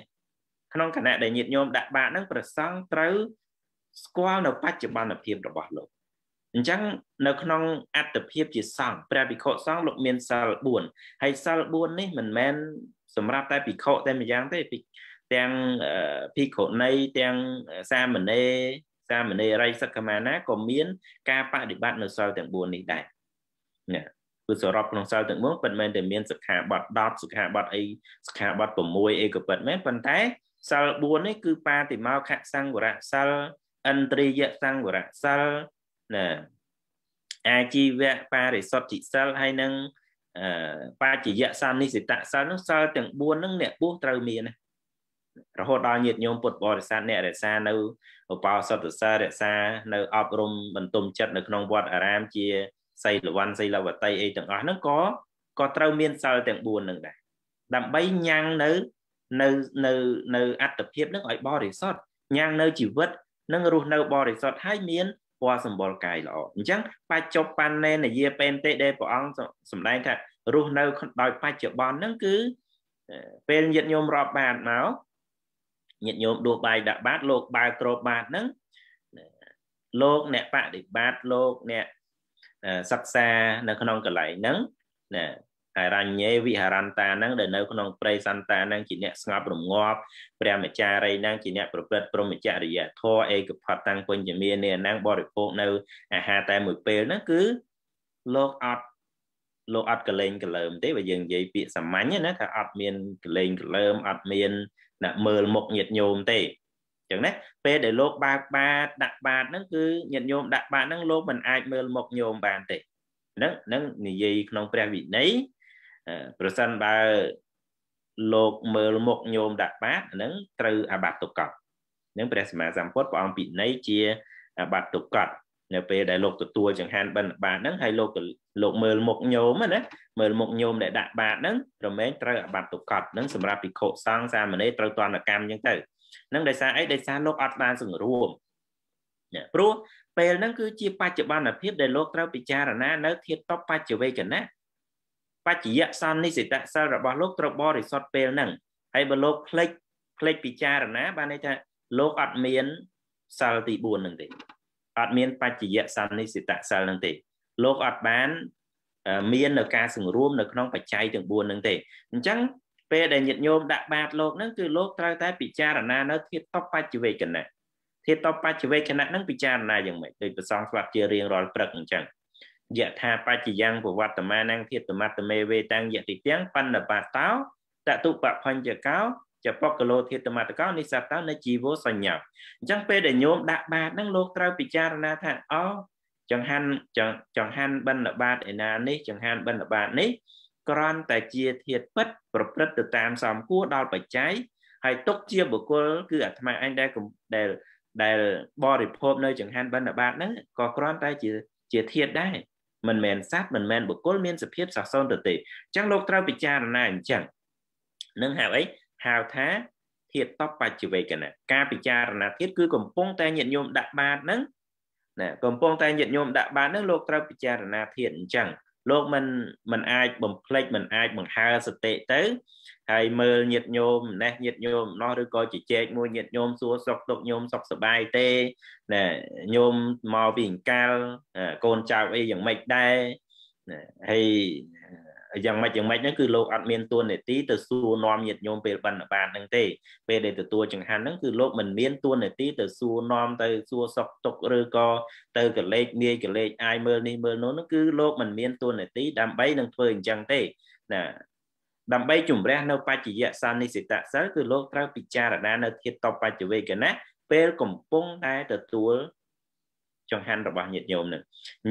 ក្នុងគណៈដែលញាតិញោមដាក់បាតហ្នឹងប្រសង់ត្រូវស្គាល់នៅបច្ចុប្បន្នភាពរបស់លោកអញ្ចឹងនៅក្នុងអត្តភាពជាសង្ឃព្រះភិក្ខុសង្ឃលោកមានសិល4ហើយសិល4នេះមិនមែនសម្រាប់តែភិក្ខុតែម្យ៉ាងទេទាំងភិក្ខុនីទាំងសាមណេរសាមណេររិយសក្កមាណាក៏មាន ការបដិបត្តិនៅសិលទាំង4នេះដែរណាគឺសរុបក្នុងសិលទាំង4ពិតមែនតែមានសិក្ខាបទ10សិក្ខាបទអីសិក្ខាបទ6អីក៏ពិតមែនប៉ុន្តែសិល4នេះគឺបាតិមោខសង្វរៈសិលឥន្ទ្រីយសង្វរៈសិលណាអាជីវៈបរិសុទ្ធិសិលហើយនឹងបច្ចយៈសានិសិតៈសិលនោះសិលទាំង4ហ្នឹងអ្នកបុះត្រូវមានណារហូតដល់ញាតិញោមពុទ្ធបរិស័ទអ្នករក្សានៅឧបោសថសាររក្សានៅអប់រំបន្ទុំចិត្តនៅក្នុងវត្តអារាមជាសីលវ័នសីលវតីអីទាំងអស់ហ្នឹងក៏ក៏ត្រូវមានសិលទាំង4ហ្នឹងដែរដើម្បីញ៉ាំងនៅនៅនៅនៅអត្តភាពហ្នឹងឲ្យបរិសុទ្ធញ៉ាំងនៅជីវិតនឹងរស់នៅ បរិសុទ្ធហើយមានពណ៌សម្បុរកាយល្អអញ្ចឹងបច្ចុប្បន្នេនយាពេនទេដែលព្រះអង្គសម្ដែងថារស់នៅដោយបច្ចុប្បន្នហ្នឹងគឺពេលញាតិញោមរាប់បាតមកញាតិញោមដួសបាយដាក់បាតលោកបើក្របបាតហ្នឹងលោកអ្នកបដិបត្តិលោកអ្នកសិក្សានៅ ក្នុងកន្លែងហ្នឹងណាហរញ្ញេវិហរន្តានឹងដែលនៅក្នុងព្រៃសន្តានឹងជាអ្នកស្ងប់រងាប់ព្រះមចារីនឹងជាអ្នកប្រព្រឹត្តព្រហ្មចរិយធម៌ឯកផតតាំងពុញ្ញមានានឹងបរិភោគនៅអាហារតែមួយពេលហ្នឹងគឺលោកអត់លោកអត់កលែងកលើមទេបើយើងនិយាយពាក្យសាមញ្ញណាថាអត់មានកលែងកលើមអត់មានអ្នកមើលមុខញាតញោមទេចឹងណាពេលដែលលោកបើកបាតដាក់បាតហ្នឹងគឺញាតញោមដាក់បាតហ្នឹងលោកមិនអាចមើលមុខញោមបានទេហ្នឹងហ្នឹងនិយាយក្នុងព្រះវិន័យប្រសិនបើលោកមើលមុខញោមដាក់បាតហ្នឹងត្រូវអាបត្តិទុកកត់នឹងព្រះសម្មាសម្ពុទ្ធព្រះអង្គពិន័យជាអាបត្តិទុកកត់នៅ ពេលដែលលោកទទួលចង្ហាន់បិណ្ឌបាតហ្នឹងហើយលោកលោកមើលមុខញោមណាមើលមុខញោមដែលដាក់បាតហ្នឹងប្រមែងត្រូវអាបត្តិទុកត់ហ្នឹងសម្រាប់ភិក្ខុសង្ឃសាមណេរត្រូវទណ្ឌកម្មអញ្ចឹងទៅហ្នឹងដោយសារអីដោយសារលោកអត់បានសង្រួមព្រោះពេលហ្នឹងគឺជាបច្ចុប្បន្នភាពដែលលោកត្រូវពិចារណា នៅធាតតបបច្ចវេកណៈបច្ចយៈសន្និសិតសិលរបស់លោកត្រូវបរិសុទ្ធពេលហ្នឹងហើយបើលោកភ្លេចភ្លេចពិចារណា បានន័យថាលោកអត់មានសិលទី4ហ្នឹងទេអត់មានបច្ចយៈសន្និសិតសិលហ្នឹងទេលោកអត់បានមាននៅការសង្រួមនៅក្នុងបច្ច័យទាំង4ហ្នឹងទេអញ្ចឹងពេលដែលញាតិញោមដាក់បាតលោកហ្នឹងគឺលោកត្រូវតែពិចារណានៅ ធាតុតបបច្ចវេកណៈធាតុតបបច្ចវេកណៈហ្នឹងពិចារណាយ៉ាងម៉េចដោយប្រសងស្វាប់ជារៀងរាល់ព្រឹកអញ្ចឹងយថាបច្ចយ៉ាងពវត្តមានាំងភិតមត្តមេវេតាំងយតិទាំងបណ្ឌបាតោតតុបភញ្ញកោចបកលោធាតមត្តកោនិសតោនៃជីវោសញ្ញាអញ្ចឹងពេលដែលញោមដាក់បាតហ្នឹងលោកត្រូវពិចារណាថាអូចង្ហាន់ចង្ហាន់បណ្ឌបាតឯណានេះចង្ហាន់បណ្ឌបាតនេះក្រន់តែជាធាតពិតប្រព្រឹត្តទៅតាមសមគួរដល់បច្ច័យហើយទុកជាបុគ្គលគឺអាត្មាអញដែលដែលដែលបរិភោគនៅ ចង្ហាន់បណ្ឌបាតហ្នឹងក៏គ្រាន់តែជាជាធាតដែរមិនមែនសត្វមិនមែនបុគ្គលមានសភាពសះសូន្យទៅទេអញ្ចឹងលោកត្រូវពិចារណាអញ្ចឹងនឹងហៅអីហៅថាធាតតបច្ចវេកណៈការពិចារណាធាតគឺ កំពុងតែញាតញោមដាក់បាតហ្នឹងណាកំពុងតែញាតញោមដាក់បាតហ្នឹងលោកត្រូវពិចារណាធាតអញ្ចឹងលោកមិនមិនអាចបំភ្លេចមិនអាចបង្ហើសតិទៅហើយមើលញាតញោមណេះញាតញោមណោះឬក៏ជជែកមួយញាតញោមសួរសុខទុក្ខញោមសុខសប្បាយទេណែញោមមកពីអង្កលកូនចៅអីយ៉ាងម៉េចដែរហើយយ៉ាងម៉េចយ៉ាងម៉េចហ្នឹងគឺលោកអត់មានទួនាទីទៅសួរនាំញាតិញោមពេលបណ្ឌបាតហ្នឹងទេពេលដែលទទួលចង្ហាន់ហ្នឹងគឺលោកមិនមានទួនាទីទៅសួរនាំទៅសួរសុខទុក្ខឬក៏ទៅកលេចងាយកលេចអាយមើលនេះមើលនោះហ្នឹងគឺលោកមិនមានទួនាទីដើម្បីនឹងធ្វើអញ្ចឹងទេណាដើម្បីជំរះនៅបច្ចយៈសានិសិតសិលគឺលោកត្រូវពិចារណានៅធាតតបច្ចវេកណៈពេលកំពុងតែទទួលចង្ហាន់របស់ញាតិញោមនឹង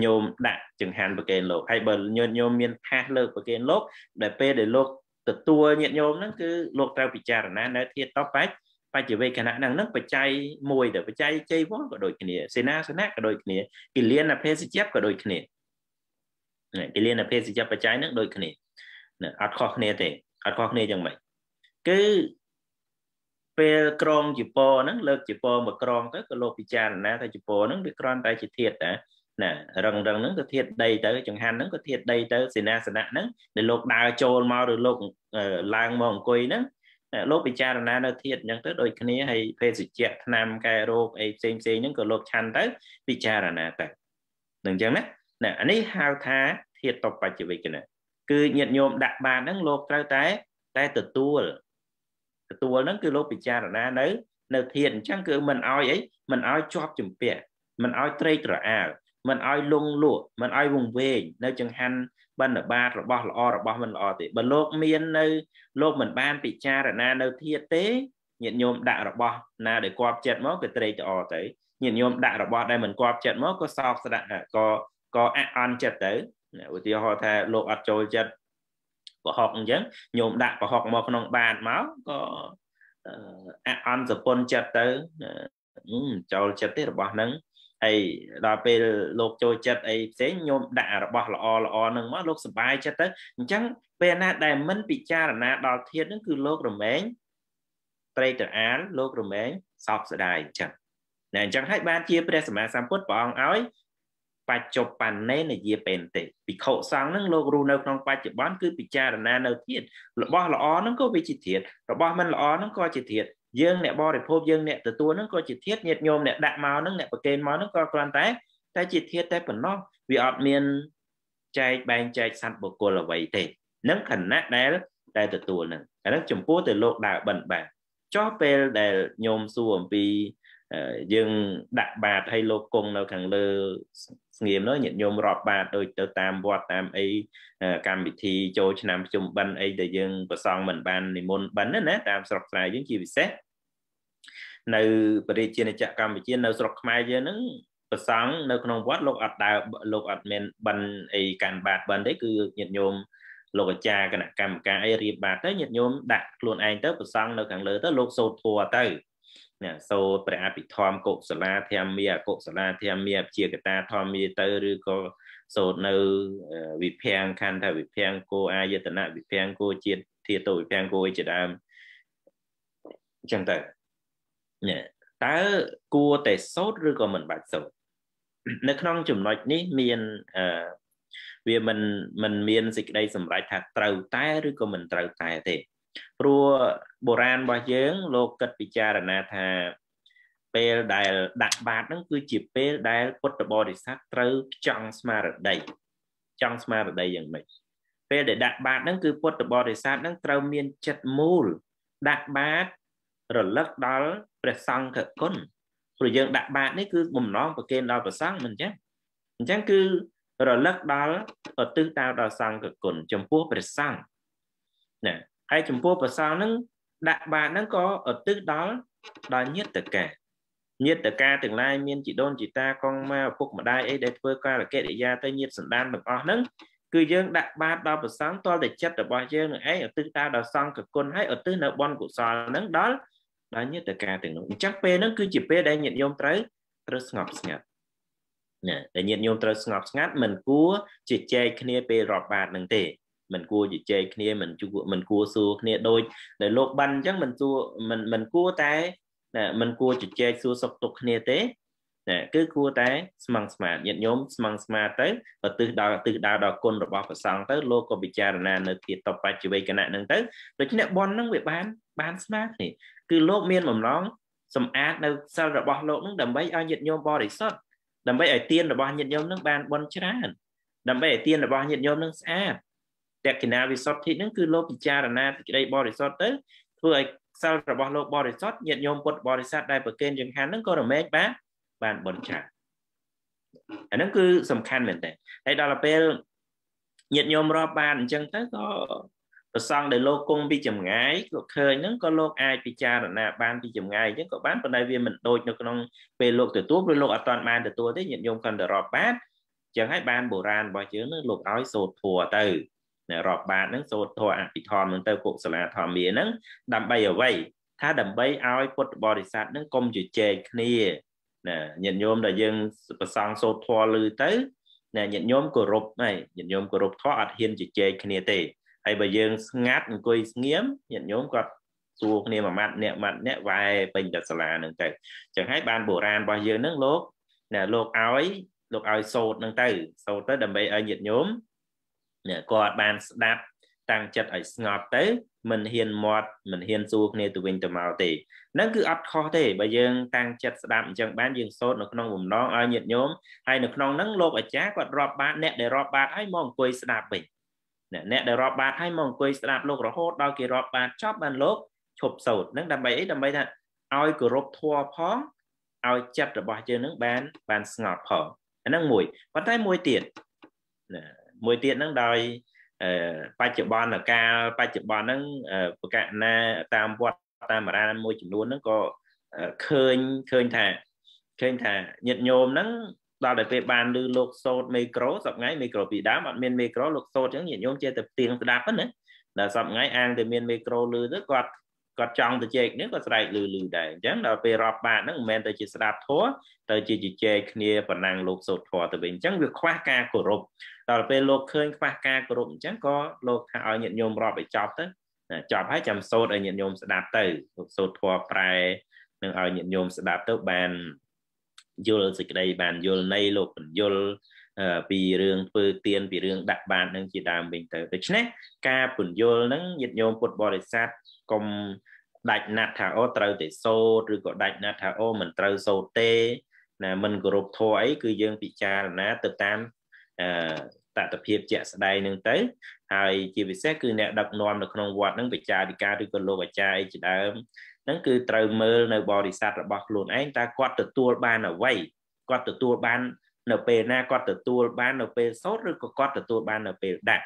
ញោមដាក់ចង្ហាន់ប្រគេនលោកហើយបើញាតិញោមមានថាសលើកប្រគេនលោកដែលពេលដែលលោកទទួលញាតិញោមហ្នឹងគឺលោកត្រូវពិចារណានៅធាតតបច្ចបច្ចវេគណៈហ្នឹងហ្នឹងបច្ច័យមួយទៅបច្ច័យចៃវងក៏ដូចគ្នាសេនាសនៈក៏ដូចគ្នាគិលានអភេសជ្ជៈក៏ដូចគ្នាគិលានអភេសជ្ជៈបច្ច័យហ្នឹងដូចគ្នាអត់ខុសគ្នាទេអត់ខុសគ្នាយ៉ាងម៉េចគឺពេលក្រងជប៉ុនហ្នឹងលើកជប៉ុនមកក្រង ទៅក៏លោកពិចារណាថាជប៉ុនហ្នឹងវាគ្រាន់តែជាធាតតែណារឹងរឹងហ្នឹងក៏ធាតដីទៅចង្ហាន់ហ្នឹងក៏ធាតដីទៅសេនាសនៈហ្នឹងដែលលោក ដើរចូលមកឬលោកឡើងមកអង្គុយហ្នឹងលោកពិចារណានៅធាតអញ្ចឹងទៅដូចគ្នាហើយភេសជ្ជៈថ្នាំកែរោគអីផ្សេងផ្សេងហ្នឹងក៏លោកឆាន់ទៅពិចារណាទៅអញ្ចឹងណាណាអានេះហៅថាធាតតបច្ចវិកណាគឺញាតញោមដាក់បានហ្នឹងលោកត្រូវតែ តែទទួលទទួលហ្នឹងគឺលោកពិចារណានៅនៅធានអញ្ចឹងគឺមិនអោយអីមិនអោយជាប់ជំពាក់មិនអោយត្រេកត្រអាលមិនអោយលងលក់មិនអោយវង្វេងនៅចង្ហាន់បណ្ឌបាតរបស់ល្អរបស់មិនល្អទេបើលោក មាននៅ លោកមិនបានពិចារណានៅធាតទេញាតិញោមដាក់របស់ ណាដែលគប់ចិត្តមកគឺត្រេកត្រអទៅញាតិញោមដាក់របស់ដែលមិនគប់ចិត្តមកក៏សោកស្ដាក់ក៏ក៏អអន់ចិត្តទៅឧទាហរណ៍ថាលោកអត់ចូលចិត្តប្រហុកអញ្ចឹងញោមដាក់ប្រហុកមកក្នុង បាតមកក៏អអន្តសពុនចិត្តទៅចូលចិត្តទេរបស់ហ្នឹងហើយដល់ពេលលោកចូលចិត្តអីផ្សេងញោមដាក់របស់ល្អល្អហ្នឹងមកលោកសប្បាយចិត្តទៅអញ្ចឹងពេលណាដែលមិនពិចារណាដល់ធាតហ្នឹងគឺលោករមែងត្រេកត្រអាលលោករមែងសោកស្ដាយអញ្ចឹងណាអញ្ចឹងហើយបានជាព្រះសម្មាសម្ពុទ្ធព្រះអង្គឲ្យបច្ចុប្បន្នេនយាពេនទេភិក្ខុសង្ឃនឹងលោករស់នៅក្នុងបច្ចុប្បន្នគឺពិចារណានៅទៀតរបស់ ល្អនឹងក៏វាជាធាតរបស់មិនល្អនឹងក៏ជាធាតយើងអ្នកបរិភោគយើងអ្នកទទួលនឹងក៏ជាធាតញាតញោមអ្នកដាក់មកនឹងអ្នកប្រគេនមកនឹងក៏គ្រាន់តែ តែជាធាតតែប៉ុណ្ណោះវាអត់មានចែកបែងចែកសัตว์បុគ្គលអ្វីទេនឹងខណៈដែលតែទទួលនឹងអានឹងចំពោះទៅលោកដើបិណ្ឌបាទចុះពេលដែលញោមសួរអំពីយើងដាក់បាតឲ្យលោកគង់នៅខាងលើស្ងៀមនោះញាតិញោមរាប់បាតដូចទៅតាមវត្តតាមអីកម្មវិធីចូលឆ្នាំជុំបិណ្ឌអីដែលយើងប្រសងមិនបាននិមន្តបិណ្ឌណាតាមស្រុកស្រែយើងជាពិសេសនៅប្រជាជាតិចក្រកម្ពុជានៅស្រុកខ្មែរយើងហ្នឹងប្រសងនៅក្នុងវត្តលោកអត់ដើរលោកអត់មានបិណ្ឌអីកាន់បាតបិណ្ឌទេគឺញាតិញោមលោកអាចារ្យគណៈកម្មការអីរៀបបាតទៅញាតិញោមដាក់ខ្លួនឯងទៅប្រសងនៅខាងលើទៅលោកសូត្រធัวទៅណាសូត្រព្រះអភិធម្មកុសលាធម្មាអកុសលាធម្មាជាកតាធម្មាទៅឬក៏សូត្រនៅវិភាំងខន្ធវិភាំងគោអាយតនវិភាំងគោជាតិធាតុវិភាំងគោឯជាដើមអញ្ចឹងទៅណាតើគួរតែសូត្រឬក៏មិនបាច់សូត្រនៅក្នុងចំណុចនេះមានអឺវាមិនមិនមានសេចក្តីសម្រេចថាត្រូវតែឬក៏មិនត្រូវតែទេព្រោះបុរាណរបស់យើង លោកគិតពិចារណាថា ពេលដែលដាក់បាតហ្នឹង គឺជាពេលដែលពុទ្ធបរិស័ទត្រូវចង់ស្មារតីចង់ស្មារតីយ៉ាងម៉េចពេលដែលដាក់បាតហ្នឹងគឺពុទ្ធបរិស័ទហ្នឹងត្រូវមានចិត្តមូលដាក់បាតរលឹកដល់ព្រះសង្ឃគុណព្រោះយើងដាក់បាតនេះគឺបំណងប្រគេនដល់ព្រះសង្ឃមិនអញ្ចឹងអញ្ចឹងគឺរលឹកដល់ឧទ្ទិសតាដល់សង្ឃគុណចំពោះព្រះសង្ឃណាហើយចំពោះប្រសងហ្នឹងដាក់បាតហ្នឹងក៏ឧទ្ទិសដល់ដល់ញាតិកាញាតិកាទាំងឡាយមានជីដូនជីតាកងម៉ែឪពុកម្ដាយអីដែលធ្វើការកិរិយាទៅញាតិសន្តានទាំងអស់ហ្នឹងគឺយើងដាក់បាតដល់ប្រសងតលតែចិត្តរបស់យើងនឹងឯងឧទ្ទិសតាដល់សង្ឃគុណហើយឧទ្ទិសនៅបុណ្យកុសលហ្នឹងដល់ដល់ញាតិកាទាំងនោះអញ្ចឹងពេលហ្នឹងគឺជាពេលដែលញាតិញោមត្រូវត្រូវស្ងប់ស្ងាត់ណាដែលញាតិញោមត្រូវស្ងប់ស្ងាត់មិនគួរជជែកគ្នាពេលរាប់បាតនឹងទេមិនគួរជជែកគ្នាមិនជួមិនគួរសួរគ្នាដូចដែលលោកបានអញ្ចឹងមិនសួរមិនមិនគួរតែណាមិនគួរជជែកសួរសុខទុក្ខគ្នាទេណាគឺគួរតែស្មឹងស្មាតញាតិញោមស្មឹងស្មាតទៅបើទិសដល់ទិសដល់ដល់គុណរបស់ព្រះសង្ឃទៅលោកក៏ពិចារណានៅធាតុតបច្ចវេកណៈហ្នឹងទៅដូច្នេះបនហ្នឹងវាបានបានស្មាតនេះគឺលោកមានបំណងសម្អាតនៅសិលរបស់លោកហ្នឹងដើម្បីឲ្យញាតិញោមបរិសុទ្ធដើម្បីឲ្យទានរបស់ញាតិញោមហ្នឹងបានបនច្រើនដើម្បីឲ្យទានរបស់ញាតិញោមហ្នឹងស្អាតលក្ខណៈវិសុទ្ធិហ្នឹងគឺលោកពិចារណាពីក្តីបរិសុទ្ធទៅធ្វើឲ្យសិលរបស់លោកបរិសុទ្ធញាតិញោមពុទ្ធបរិស័ទដែលប្រគេនចង្ហាន់ហ្នឹងក៏រមែងបានបានបុណ្យច្រើនអាហ្នឹងគឺសំខាន់មែនតើហើយដល់ពេលញាតិញោមរាប់បានអញ្ចឹងទៅក៏ប្រសងដែលលោកគង់ពីចម្ងាយលោកឃើញហ្នឹងក៏លោកអាចពិចារណាបានពីចម្ងាយអញ្ចឹងក៏បានប៉ុន្តែវាមិនដូចនៅក្នុងពេលលោកទទួលព្រោះលោកអត់តាន់បានទទួលទេញាតិញោមគាត់ទៅរាប់បានអញ្ចឹងហើយបានបុរាណរបស់យើងហ្នឹងលោកឲ្យសូត្រធัวទៅរាប់បាតហ្នឹងសូត្រធម៌អភិធម្មហ្នឹងទៅគុកសាលាធម្មាហ្នឹងដើម្បីអ្វីថាដើម្បីឲ្យពុទ្ធបរិស័ទហ្នឹងកុំជជែកគ្នាណាញាតិញោមដែលយើងប្រសងសូត្រធម៌ឮទៅណាញាតិញោមគោរពហើយញាតិញោមគោរពធម៌អត់ហ៊ានជជែកគ្នាទេហើយបើយើងស្ងាត់អង្គុយស្ងៀមញាតិញោមគាត់សួរគ្នាមួយម៉ាត់អ្នកម៉ាត់អ្នកវ៉ែពេញតែសាលាហ្នឹងទៅចឹងហើយបានបុរាណរបស់យើងហ្នឹងលោកណាលោកឲ្យ លោកឲ្យសោតហ្នឹងទៅសោតទៅដើម្បីឲ្យញាតិញោមនេះគាត់បានស្ដាប់តាំងចិត្តឲ្យស្ងប់ទៅ មិនហ៊ានមាត់មិនហ៊ានសួរគ្នាទៅវិញទៅមកទេនឹងគឺអត់ខុសទេបើយើងតាំងចិត្តស្ដាប់អញ្ចឹងបានយើងសូត្រនៅក្នុងបំណងឲ្យញាតិញោមហើយនៅក្នុងហ្នឹងលោកអាចារ្យគាត់រាប់បាតអ្នកដែលរាប់បាតឲ្យមកអង្គុយស្ដាប់វិញអ្នកដែលរាប់បាតឲ្យមកអង្គុយស្ដាប់លោករហូតដល់គេរាប់បាតចប់បានលោកឈប់សូត្រនឹងដើម្បីអីដើម្បីថាឲ្យគោរពធម៌ផងឲ្យចិត្តរបស់យើងនឹងបានបានស្ងប់ផងអាហ្នឹងមួយប៉ុន្តែមួយទៀតណាមួយទៀតហ្នឹងដោយបច្ចុប្បន្នកាលបច្ចុប្បន្នហ្នឹងប្រកាសណាតាមវត្តតាមអារាមមួយចំនួនហ្នឹងក៏ឃើញឃើញថាឃើញថាញាតិញោមហ្នឹងដល់តែពេលបានឮលោកសោតមីក្រូសប្ងៃមីក្រូពីដើមអត់មានមីក្រូលោកសោតអញ្ចឹងញាតិញោមចេះតែផ្ទៀងស្ដាប់ហ្នឹងណាដល់សប្ងៃអាងតែមានមីក្រូឮទៅគាត់គាត់ចង់ទៅជែកនេះក៏ស្រែកលឺលឺដែរអញ្ចឹងដល់ពេលរាប់បាតហ្នឹងមិនមែនទៅជាស្ដាប់ធัวទៅជាជជែកគ្នាប៉ុណ្ណាំងលោកសូត្រធัวទៅវិញអញ្ចឹងវាខ្វះការគោរពដល់ពេលលោកឃើញខ្វះការគោរពអញ្ចឹងក៏លោកថាឲ្យញាតិញោមរាប់ឲ្យចប់ទៅចប់ហើយចាំសូត្រឲ្យញាតិញោមស្ដាប់ទៅលោកសូត្រធัวប្រែនឹងឲ្យញាតិញោមស្ដាប់ទៅបានយល់សេចក្តីបានយល់នៃលោកបញ្យល់ពីរឿងធ្វើទៀនពីរឿងដាក់បាតនឹងជាដើមវិញទៅដូច្នេះការពន្យល់នឹងញាតិញោមពុទ្ធបរិស័ទកុំដាច់ណាត់ថាអូត្រូវតែសូត្រឬក៏ដាច់ណាត់ថាអូមិនត្រូវសូត្រទេណាមិនគោរពធម៌អីគឺយើងពិចារណាទៅតាមអឺតតភាពជាក់ស្ដែងនឹងទៅហើយជាពិសេសគឺអ្នកដឹកនាំនៅក្នុងវត្តនឹងវិចារិកាឬក៏លោកអាចារ្យអីជាដើមហ្នឹងគឺត្រូវមើលនៅបរិស័ទរបស់ខ្លួនឯងតើគាត់ទទួលបានអ្វីគាត់ទទួលបាននៅពេលណាគាត់ទទួលបាននៅពេលសូត្រឬក៏គាត់ទទួលបាននៅពេលដាក់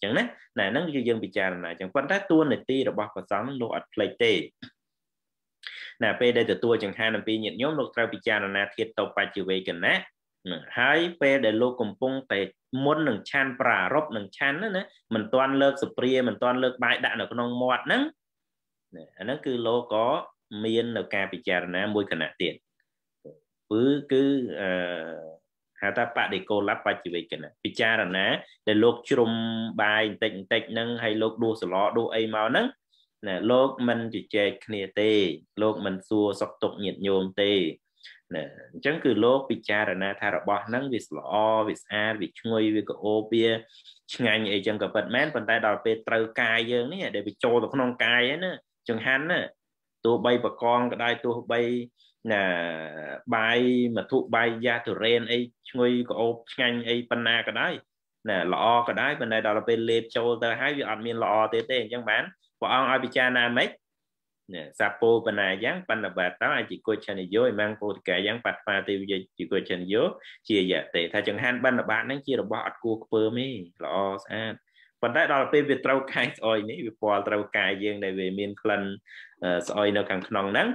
អញ្ចឹងណាណែហ្នឹងគឺយើងពិចារណាអញ្ចឹងប៉ុន្តែតួនាទីរបស់ព្រះសង្ឃនោះអត់ផ្លេចទេណែពេលដែលទទួលចង្ហាន់អំពីញាតិញោមលោកត្រូវពិចារណាធាតតបច្ចវេកណៈហើយពេលដែលលោកកំពុងតែមុននឹងឆានប្រារព្ធនឹងឆានណាមិនទាន់លើកសព្រាមិនទាន់លើកបាយដាក់នៅក្នុងមាត់ហ្នឹងអាហ្នឹងគឺលោកក៏មាននៅការពិចារណាមួយគណៈទៀតគឺគឺអឺហៅថាបដិកូលបច្ចវិកណាពិចារណាដែលលោក ជ្រុំបាយបន្តិចបន្តិចហ្នឹងហើយលោកដួសសឡដួសអីមកហ្នឹងណាលោកមិនជជែកគ្នាទេ លោកមិនសួរសុខទុក្ខញាតិញោមទេណាអញ្ចឹងគឺលោកពិចារណាថារបស់ហ្នឹងវាល្អវាស្អាតវាឈ្ងុយវាក្អូបវាឆ្ងាញ់អីចឹងក៏ពិតមែនប៉ុន្តែដល់ពេលត្រូវកាយយើងនេះដែលវាចូលទៅក្នុងកាយហ្នឹងចង្ហាន់ណាទោះបីប្រកងក៏ដោយទោះបីណាបាយមធុបាយយ៉ាទុរេនអីឈ្ងុយក្អូបឆ្ងាញ់អីប៉ុណ្ណាក៏ដោយណាល្អក៏ដោយប៉ុន្តែដល់ពេលលេបចូលទៅហើយវាអត់មានល្អទេទេអញ្ចឹងបានព្រះអង្គឲ្យពិចារណាមិនណាសាពោបណាយ៉ាងបណ្ឌបាតោអតិគុឆនិយោឯមង្គោតកាយ៉ាងបាត់បាទេវយតិគុឆនិយោជាយៈទេថាចង្ហាន់បណ្ឌបាតហ្នឹងជារបស់អត់គួរខ្ពើមទេល្អស្អាតប៉ុន្តែដល់ពេលវាត្រូវកាយស្អុយនេះវាពាល់ត្រូវកាយយើងដែលវាមានក្លិនស្អុយនៅខាងក្នុងហ្នឹង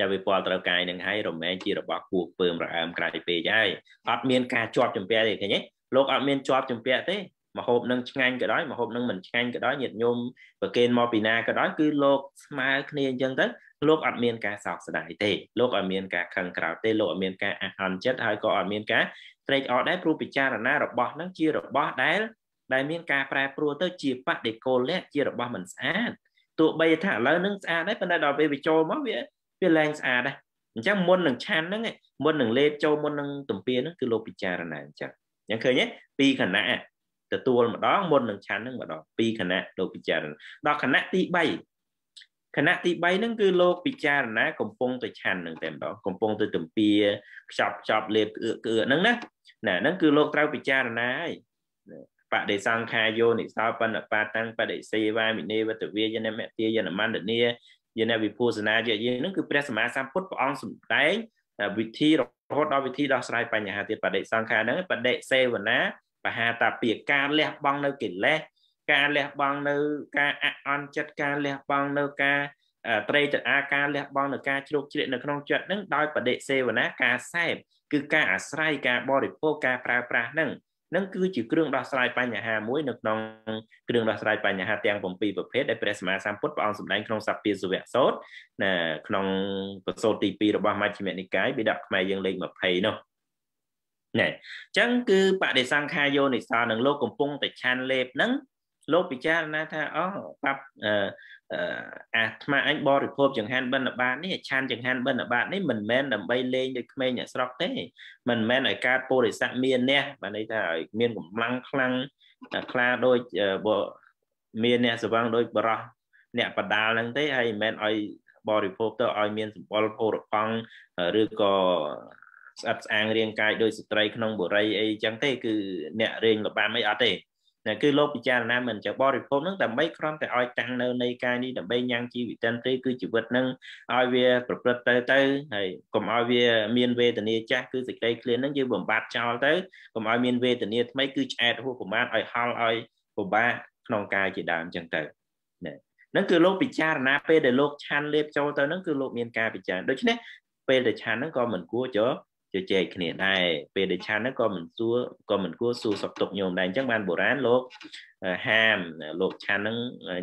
តែវាពលត្រូវកាយនឹងហើយរមែងជារបស់គោះពើមរអើមក្រៃពេកហើយអត់មានការជាប់ចម្ពាក់ទេឃើញទេ លោកអត់មានជាប់ចម្ពាក់ទេមហូបនឹងឆ្ងាញ់ក៏ដោយមហូបនឹងមិនឆ្ងាញ់ក៏ដោយញាតិញោមប្រកេនមកពីណាក៏ដោយគឺលោកស្មើគ្នាអញ្ចឹងទៅលោកអត់មានការសោកស្ដាយទេលោកអត់មានការខឹងក្រោធទេលោកអត់មានការអះអន់ចិត្តហើយក៏អត់មានការត្រេកអរដែរព្រោះពិចារណារបស់នឹងជារបស់ដែលដែលមានការប្រែប្រួលទៅ ជាបដិកូលៈជារបស់មិនស្អាតទោះបីថាឥឡូវនឹងស្អាតដែរប៉ុន្តែដល់ពេលវាចូលមកវាវាឡើងស្អាតដែរអញ្ចឹងមុននឹងឆានហ្នឹងមុននឹងលេបចូលមុននឹងទំពាហ្នឹងគឺលោកពិចារណាអញ្ចឹងអញ្ចឹងឃើញទេពីរគណៈទទួលម្ដងមុននឹងឆានហ្នឹងម្ដងពីរគណៈលោកពិចារណាដល់គណៈទី3គណៈទី3ហ្នឹងគឺលោកពិចារណា កំពុងទៅឆានហ្នឹងតែម្ដងកំពុងទៅទំពាខ្ចប់ខ្ចប់លេបក្អឺក្អឺហ្នឹងណាណាហ្នឹងគឺលោកត្រូវពិចារណាហើយបដិសង្ខាយោនិសោបណ្ឌបាតាំងបដិសេវាមិនេវតវាយនមតិយនមន្តនីជាអ្នកវិភាសនាជាយើងនឹងគឺព្រះសម្មាសម្ពុទ្ធព្រះអង្គសម្ដែងវិធីរហូតដល់វិធីដោះស្រាយបញ្ហាទៀតបដិសង្ខារហ្នឹងបដិសេវនាបហាតាពីការលះបង់នៅកិលេសការលះបង់នៅការអអន់ចិត្តការលះបង់នៅការត្រេកត្រអាការលះបង់នៅការជ្រោកជ្រាកនៅក្នុងចិត្តហ្នឹងដោយបដិសេវនាការសេពគឺការអាស្រ័យការបរិភោគការប្រើប្រាស់ហ្នឹងនឹងគឺជាគ្រឿងដោះស្រាយបញ្ហាមួយនៅក្នុងគ្រឿងដោះស្រាយបញ្ហាទាំង7ប្រភេទដែលព្រះសម្មាសម្ពុទ្ធព្រះអង្គសម្ដែងក្នុងសព្ភាសវៈសោតណាក្នុងប្រសូតទី2របស់មជ្ឈិមនិកាយបិដកខ្មែរយើងលេខ20នោះណែអញ្ចឹងគឺបដិសង្ខាយោនិសោនឹងលោកកំពុងតែឆានលេបនឹងលោកពិចារណាថាអោះបាប់អាថ្មអញបរិភពចង្ហាន់បិណ្ឌបាតនេះឆានចង្ហាន់បិណ្ឌបាតនេះមិនមែនដើម្បីលេងដូចក្មេងអ្នកស្រុកទេមិនមែនឲ្យកើតពុរិស័កមានអ្នកបានន័យថាឲ្យមានកម្លាំងខ្លាំងខ្លាដូចមានអ្នកស្វងដោយបរោះអ្នកបដាលហ្នឹងទេហើយមិនមែនឲ្យ បរិភពទៅឲ្យមានសម្បល់ពរកង់ឬក៏ស្អិតស្អាងរាងកាយដោយស្ត្រីក្នុងបុរីអីចឹងទេ គឺអ្នករៀងលបាំអីអត់ទេណាគឺលោកពិចារណាមិនចេះបរិភោគនឹងដើម្បីគ្រាន់តែឲ្យតាំងនៅនៃកាយនេះដើម្បីញ៉ាំងជីវិតិនទេគឺជីវិតនឹងឲ្យវាប្រព្រឹត្តទៅទៅហើយកុំឲ្យវាមានវេទនាចាស់គឺសេចក្តីឃ្លាននឹងយើងបំបត្តិចោលទៅកុំឲ្យមានវេទនាថ្មីគឺឆ្អែតហួសប្រមាណឲ្យហល់ឲ្យពិបាកក្នុងកាយជាដើមចឹងទៅណានឹងគឺលោកពិចារណាពេលដែលលោកឆានលេបចូលទៅនឹងគឺលោកមានការពិចារណាដូច្នេះពេលដែលឆានហ្នឹងក៏មិនគួរចោជជែកគ្នាដែរពេលដែលឆានហ្នឹងក៏មិនសួរក៏មិនគួរសួរសុខទុក្ខញោមដែរអញ្ចឹងបានបុរាណលោកហាមលោកឆានហ្នឹង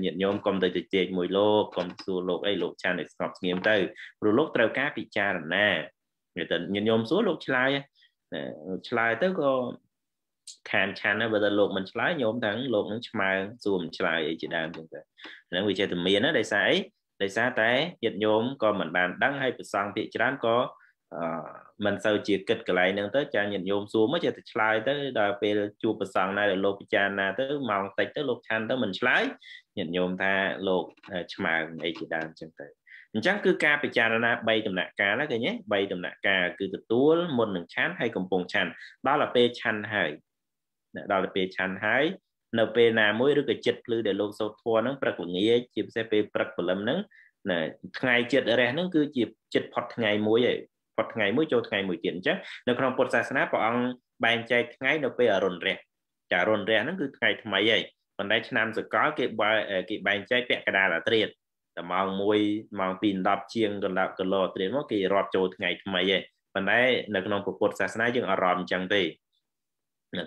ញាតិញោមកុំទៅជជែកមួយលោកកុំសួរលោកអីលោកឆានឲ្យស្ងប់ស្ងៀមទៅព្រោះលោកត្រូវការពិចារណានិយាយទៅញាតិញោមសួរលោកឆ្លើយឆ្លើយទៅក៏ខានឆានបើតែលោកមិនឆ្លើយញោមថាលោកនឹងឆ្មើសួរមិនឆ្លើយអីជាដើមចឹងទៅហ្នឹងវាចេតមានណាដោយសារអីដោយសារតែញាតិញោមក៏មិនបានដឹងហើយប្រសងភាកច្រើនក៏មិនសូវជាគិតកន្លែងហ្នឹងទៅចាញាតិញោមសួរមកចេះតែឆ្លើយទៅដល់ពេលជួបប្រសងណាដែលលោកពិចារណាទៅម៉ោងតិចទៅលោកឆាន់ទៅមិនឆ្លើយញាតិញោមថាលោកឆ្មើងអីជាដើមចឹងទៅអញ្ចឹងគឺការពិចារណា3ដំណាក់កាលហ្នឹងឃើញទេ3ដំណាក់កាលគឺទទួលមុននឹងឆាន់ហើយកំពុងឆាន់ដល់ទៅពេលឆាន់ហើយដល់ទៅពេលឆាន់ហើយ នៅពេលណាមួយឬក៏ចិត្តភ្លឺដែលលោកសោធរហ្នឹងព្រឹកល្ងាចជាពិសេសពេលព្រឹកព្រលឹមហ្នឹងថ្ងៃចិត្តរះហ្នឹងគឺជាចិត្តផុតថ្ងៃមួយហើយផុតថ្ងៃមួយចូលថ្ងៃមួយទៀតអញ្ចឹងនៅក្នុងពុទ្ធសាសនាព្រះអង្គបែងចែកថ្ងៃនៅពេលអរុណរះចាអរុណរះហ្នឹងគឺថ្ងៃថ្មីហើយប៉ុន្តែឆ្នាំសកលគេបើគេបែងចែកពាក់កណ្ដាលអាត្រៀតតែម៉ោង1ម៉ោង2 10ជាងកន្លះគីឡូអាត្រៀតមកគេរាប់ចូលថ្ងៃថ្មីហើយប៉ុន្តែនៅក្នុងពុទ្ធសាសនាយើងអារម្មណ៍អញ្ចឹងទេ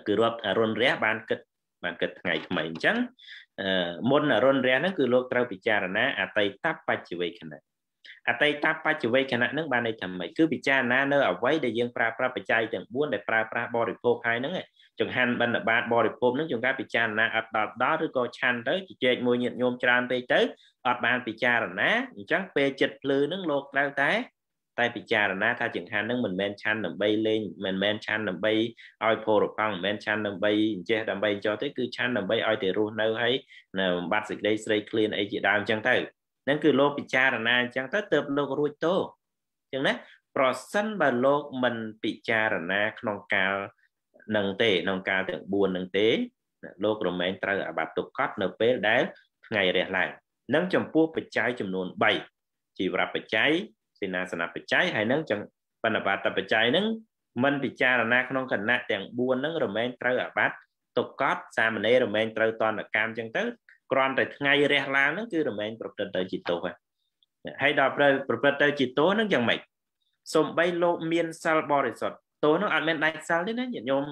គឺរាប់អរុណរះបានគិតបានគិតថ្ងៃថ្មីអញ្ចឹងមុនអរុណរះហ្នឹងគឺលោកត្រូវពិចារណាអតីតបច្ចវេខណៈអតីតបច្ចវេគណៈនឹងបានន័យថាម៉េចគឺពិចារណានៅអ្វីដែលយើងប្រើប្រាស់បច្ច័យទាំង4ដែលប្រើប្រាស់បរិភោគហើយហ្នឹងចង្ហាន់បិណ្ឌបាតបរិភោគហ្នឹងជួនកាលពិចារណាអត់ដល់ដល់ឬក៏ឆាន់ទៅជជែកមួយញាតញោមច្រើនពេកទៅអត់បានពិចារណាអញ្ចឹងពេលចិត្តភ្លឺហ្នឹងលោកត្រូវតែ តែពិចារណាថាចង្ហាន់នឹងមិនមែនឆាន់ដើម្បីលេងមិនមែនឆាន់ដើម្បីឲ្យភោរផង់មិនមែនឆាន់ដើម្បីអញ្ចេះដើម្បីចោះទេគឺឆាន់ដើម្បីឲ្យតែរស់នៅហើយបំបត្តិសេចក្តីស្រីឃ្លានអីជាដើមអញ្ចឹងទៅនឹងគឺលោកពិចារណាអញ្ចឹងទៅទៅលោករួចតោអញ្ចឹងណាប្រសិនបើលោកមិនពិចារណាក្នុងកាលនឹងទេក្នុងកាលទាំង4នឹងទេលោករមែងត្រូវអាបត្តិទុកកត់នៅពេលដែលថ្ងៃរះឡើងនឹងចំពោះបច្ច័យចំនួន3ជីវរបច្ច័យសេនាសនៈបច្ច័យហើយនឹងបណ្ឌបតបច្ច័យនឹងមិនពិចារណាក្នុងគណៈទាំង4នឹងរមែងត្រូវអាបត្តិទុកកត់សាមណេររមែងត្រូវតនកម្មអញ្ចឹងទៅគ្រាន់តែថ្ងៃរះឡានហ្នឹងគឺរមែងប្រព្រឹត្តទៅជាទោសហើយដល់ប្រព្រឹត្តទៅជាទោសហ្នឹងយ៉ាងម៉េចសំបីលោកមានសិលបរិសុទ្ធទោសហ្នឹងអត់មានដាច់សិលទេណាញាតិញោម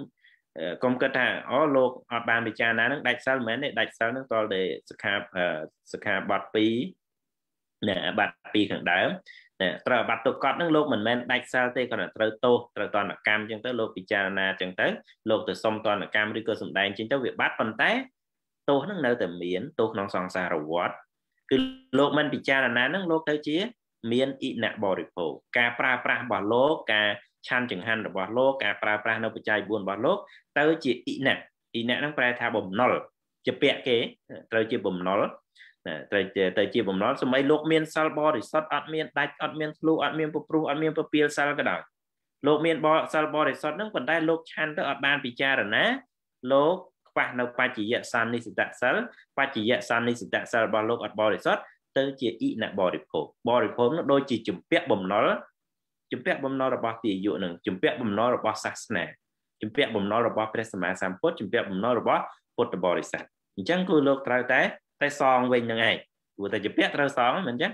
កុំគិតថាអូលោកអត់បានពិចារណានឹងដាច់សិលមែនទេដាច់សិលនឹងតលតែសិក្ខាសិក្ខាបទ2ណាបទ2ខាងដើមណាត្រូវបាត់ទុកកត់នឹងលោកមិនមែនដាច់សិលទេគ្រាន់តែត្រូវទោសត្រូវតនកម្មអញ្ចឹងទៅលោកពិចារណាអញ្ចឹងទៅលោកទៅសុំតនកម្មឬក៏សំដែងអញ្ចឹងទៅវាបាត់ប៉ុន្តែទោសនឹងនៅតែមានទោសក្នុងសង្សារវដ្ត គឺលោកមិនពិចារណានឹងលោក ទៅជា មានអិណបរិភោគការប្រើប្រាស់របស់លោកការឆានចង្ហាន់របស់លោកការប្រើប្រាស់នៅបច្ច័យ4របស់លោក ទៅជាអិណអិណនឹងប្រែថាបំណុលជាពាក្យគេត្រូវជាបំណុលត្រូវទៅជាបំណុលសម័យលោកមានសិលបរិសុទ្ធអត់មានដាច់អត់មានធ្លុះអត់មានពព្រុសអត់មានពពាលសិលក៏ដោយលោកមានបសិលបរិសុទ្ធហ្នឹងប៉ុន្តែលោកឆានទៅអត់បានពិចារណាលោកខ្វះនៅបច្ចយសន្និសិតសិលបច្ចយសន្និសិតសិលរបស់លោកអត់បរិសុទ្ធទៅជាអិណបរិភោគបរិភោគនោះដូចជាជំពាក់បំណុលជំពាក់បំណុលរបស់ទាយុនឹងជំពាក់បំណុលរបស់សាសនាជំពាក់បំណុលរបស់ព្រះសម្មាសម្ពុទ្ធជំពាក់បំណុលរបស់ពុទ្ធបរិស័ទអញ្ចឹងគឺលោកត្រូវតែ តែសងវិញនឹងឯងព្រោះតែជំពាក់ត្រូវសងមិនអញ្ចឹង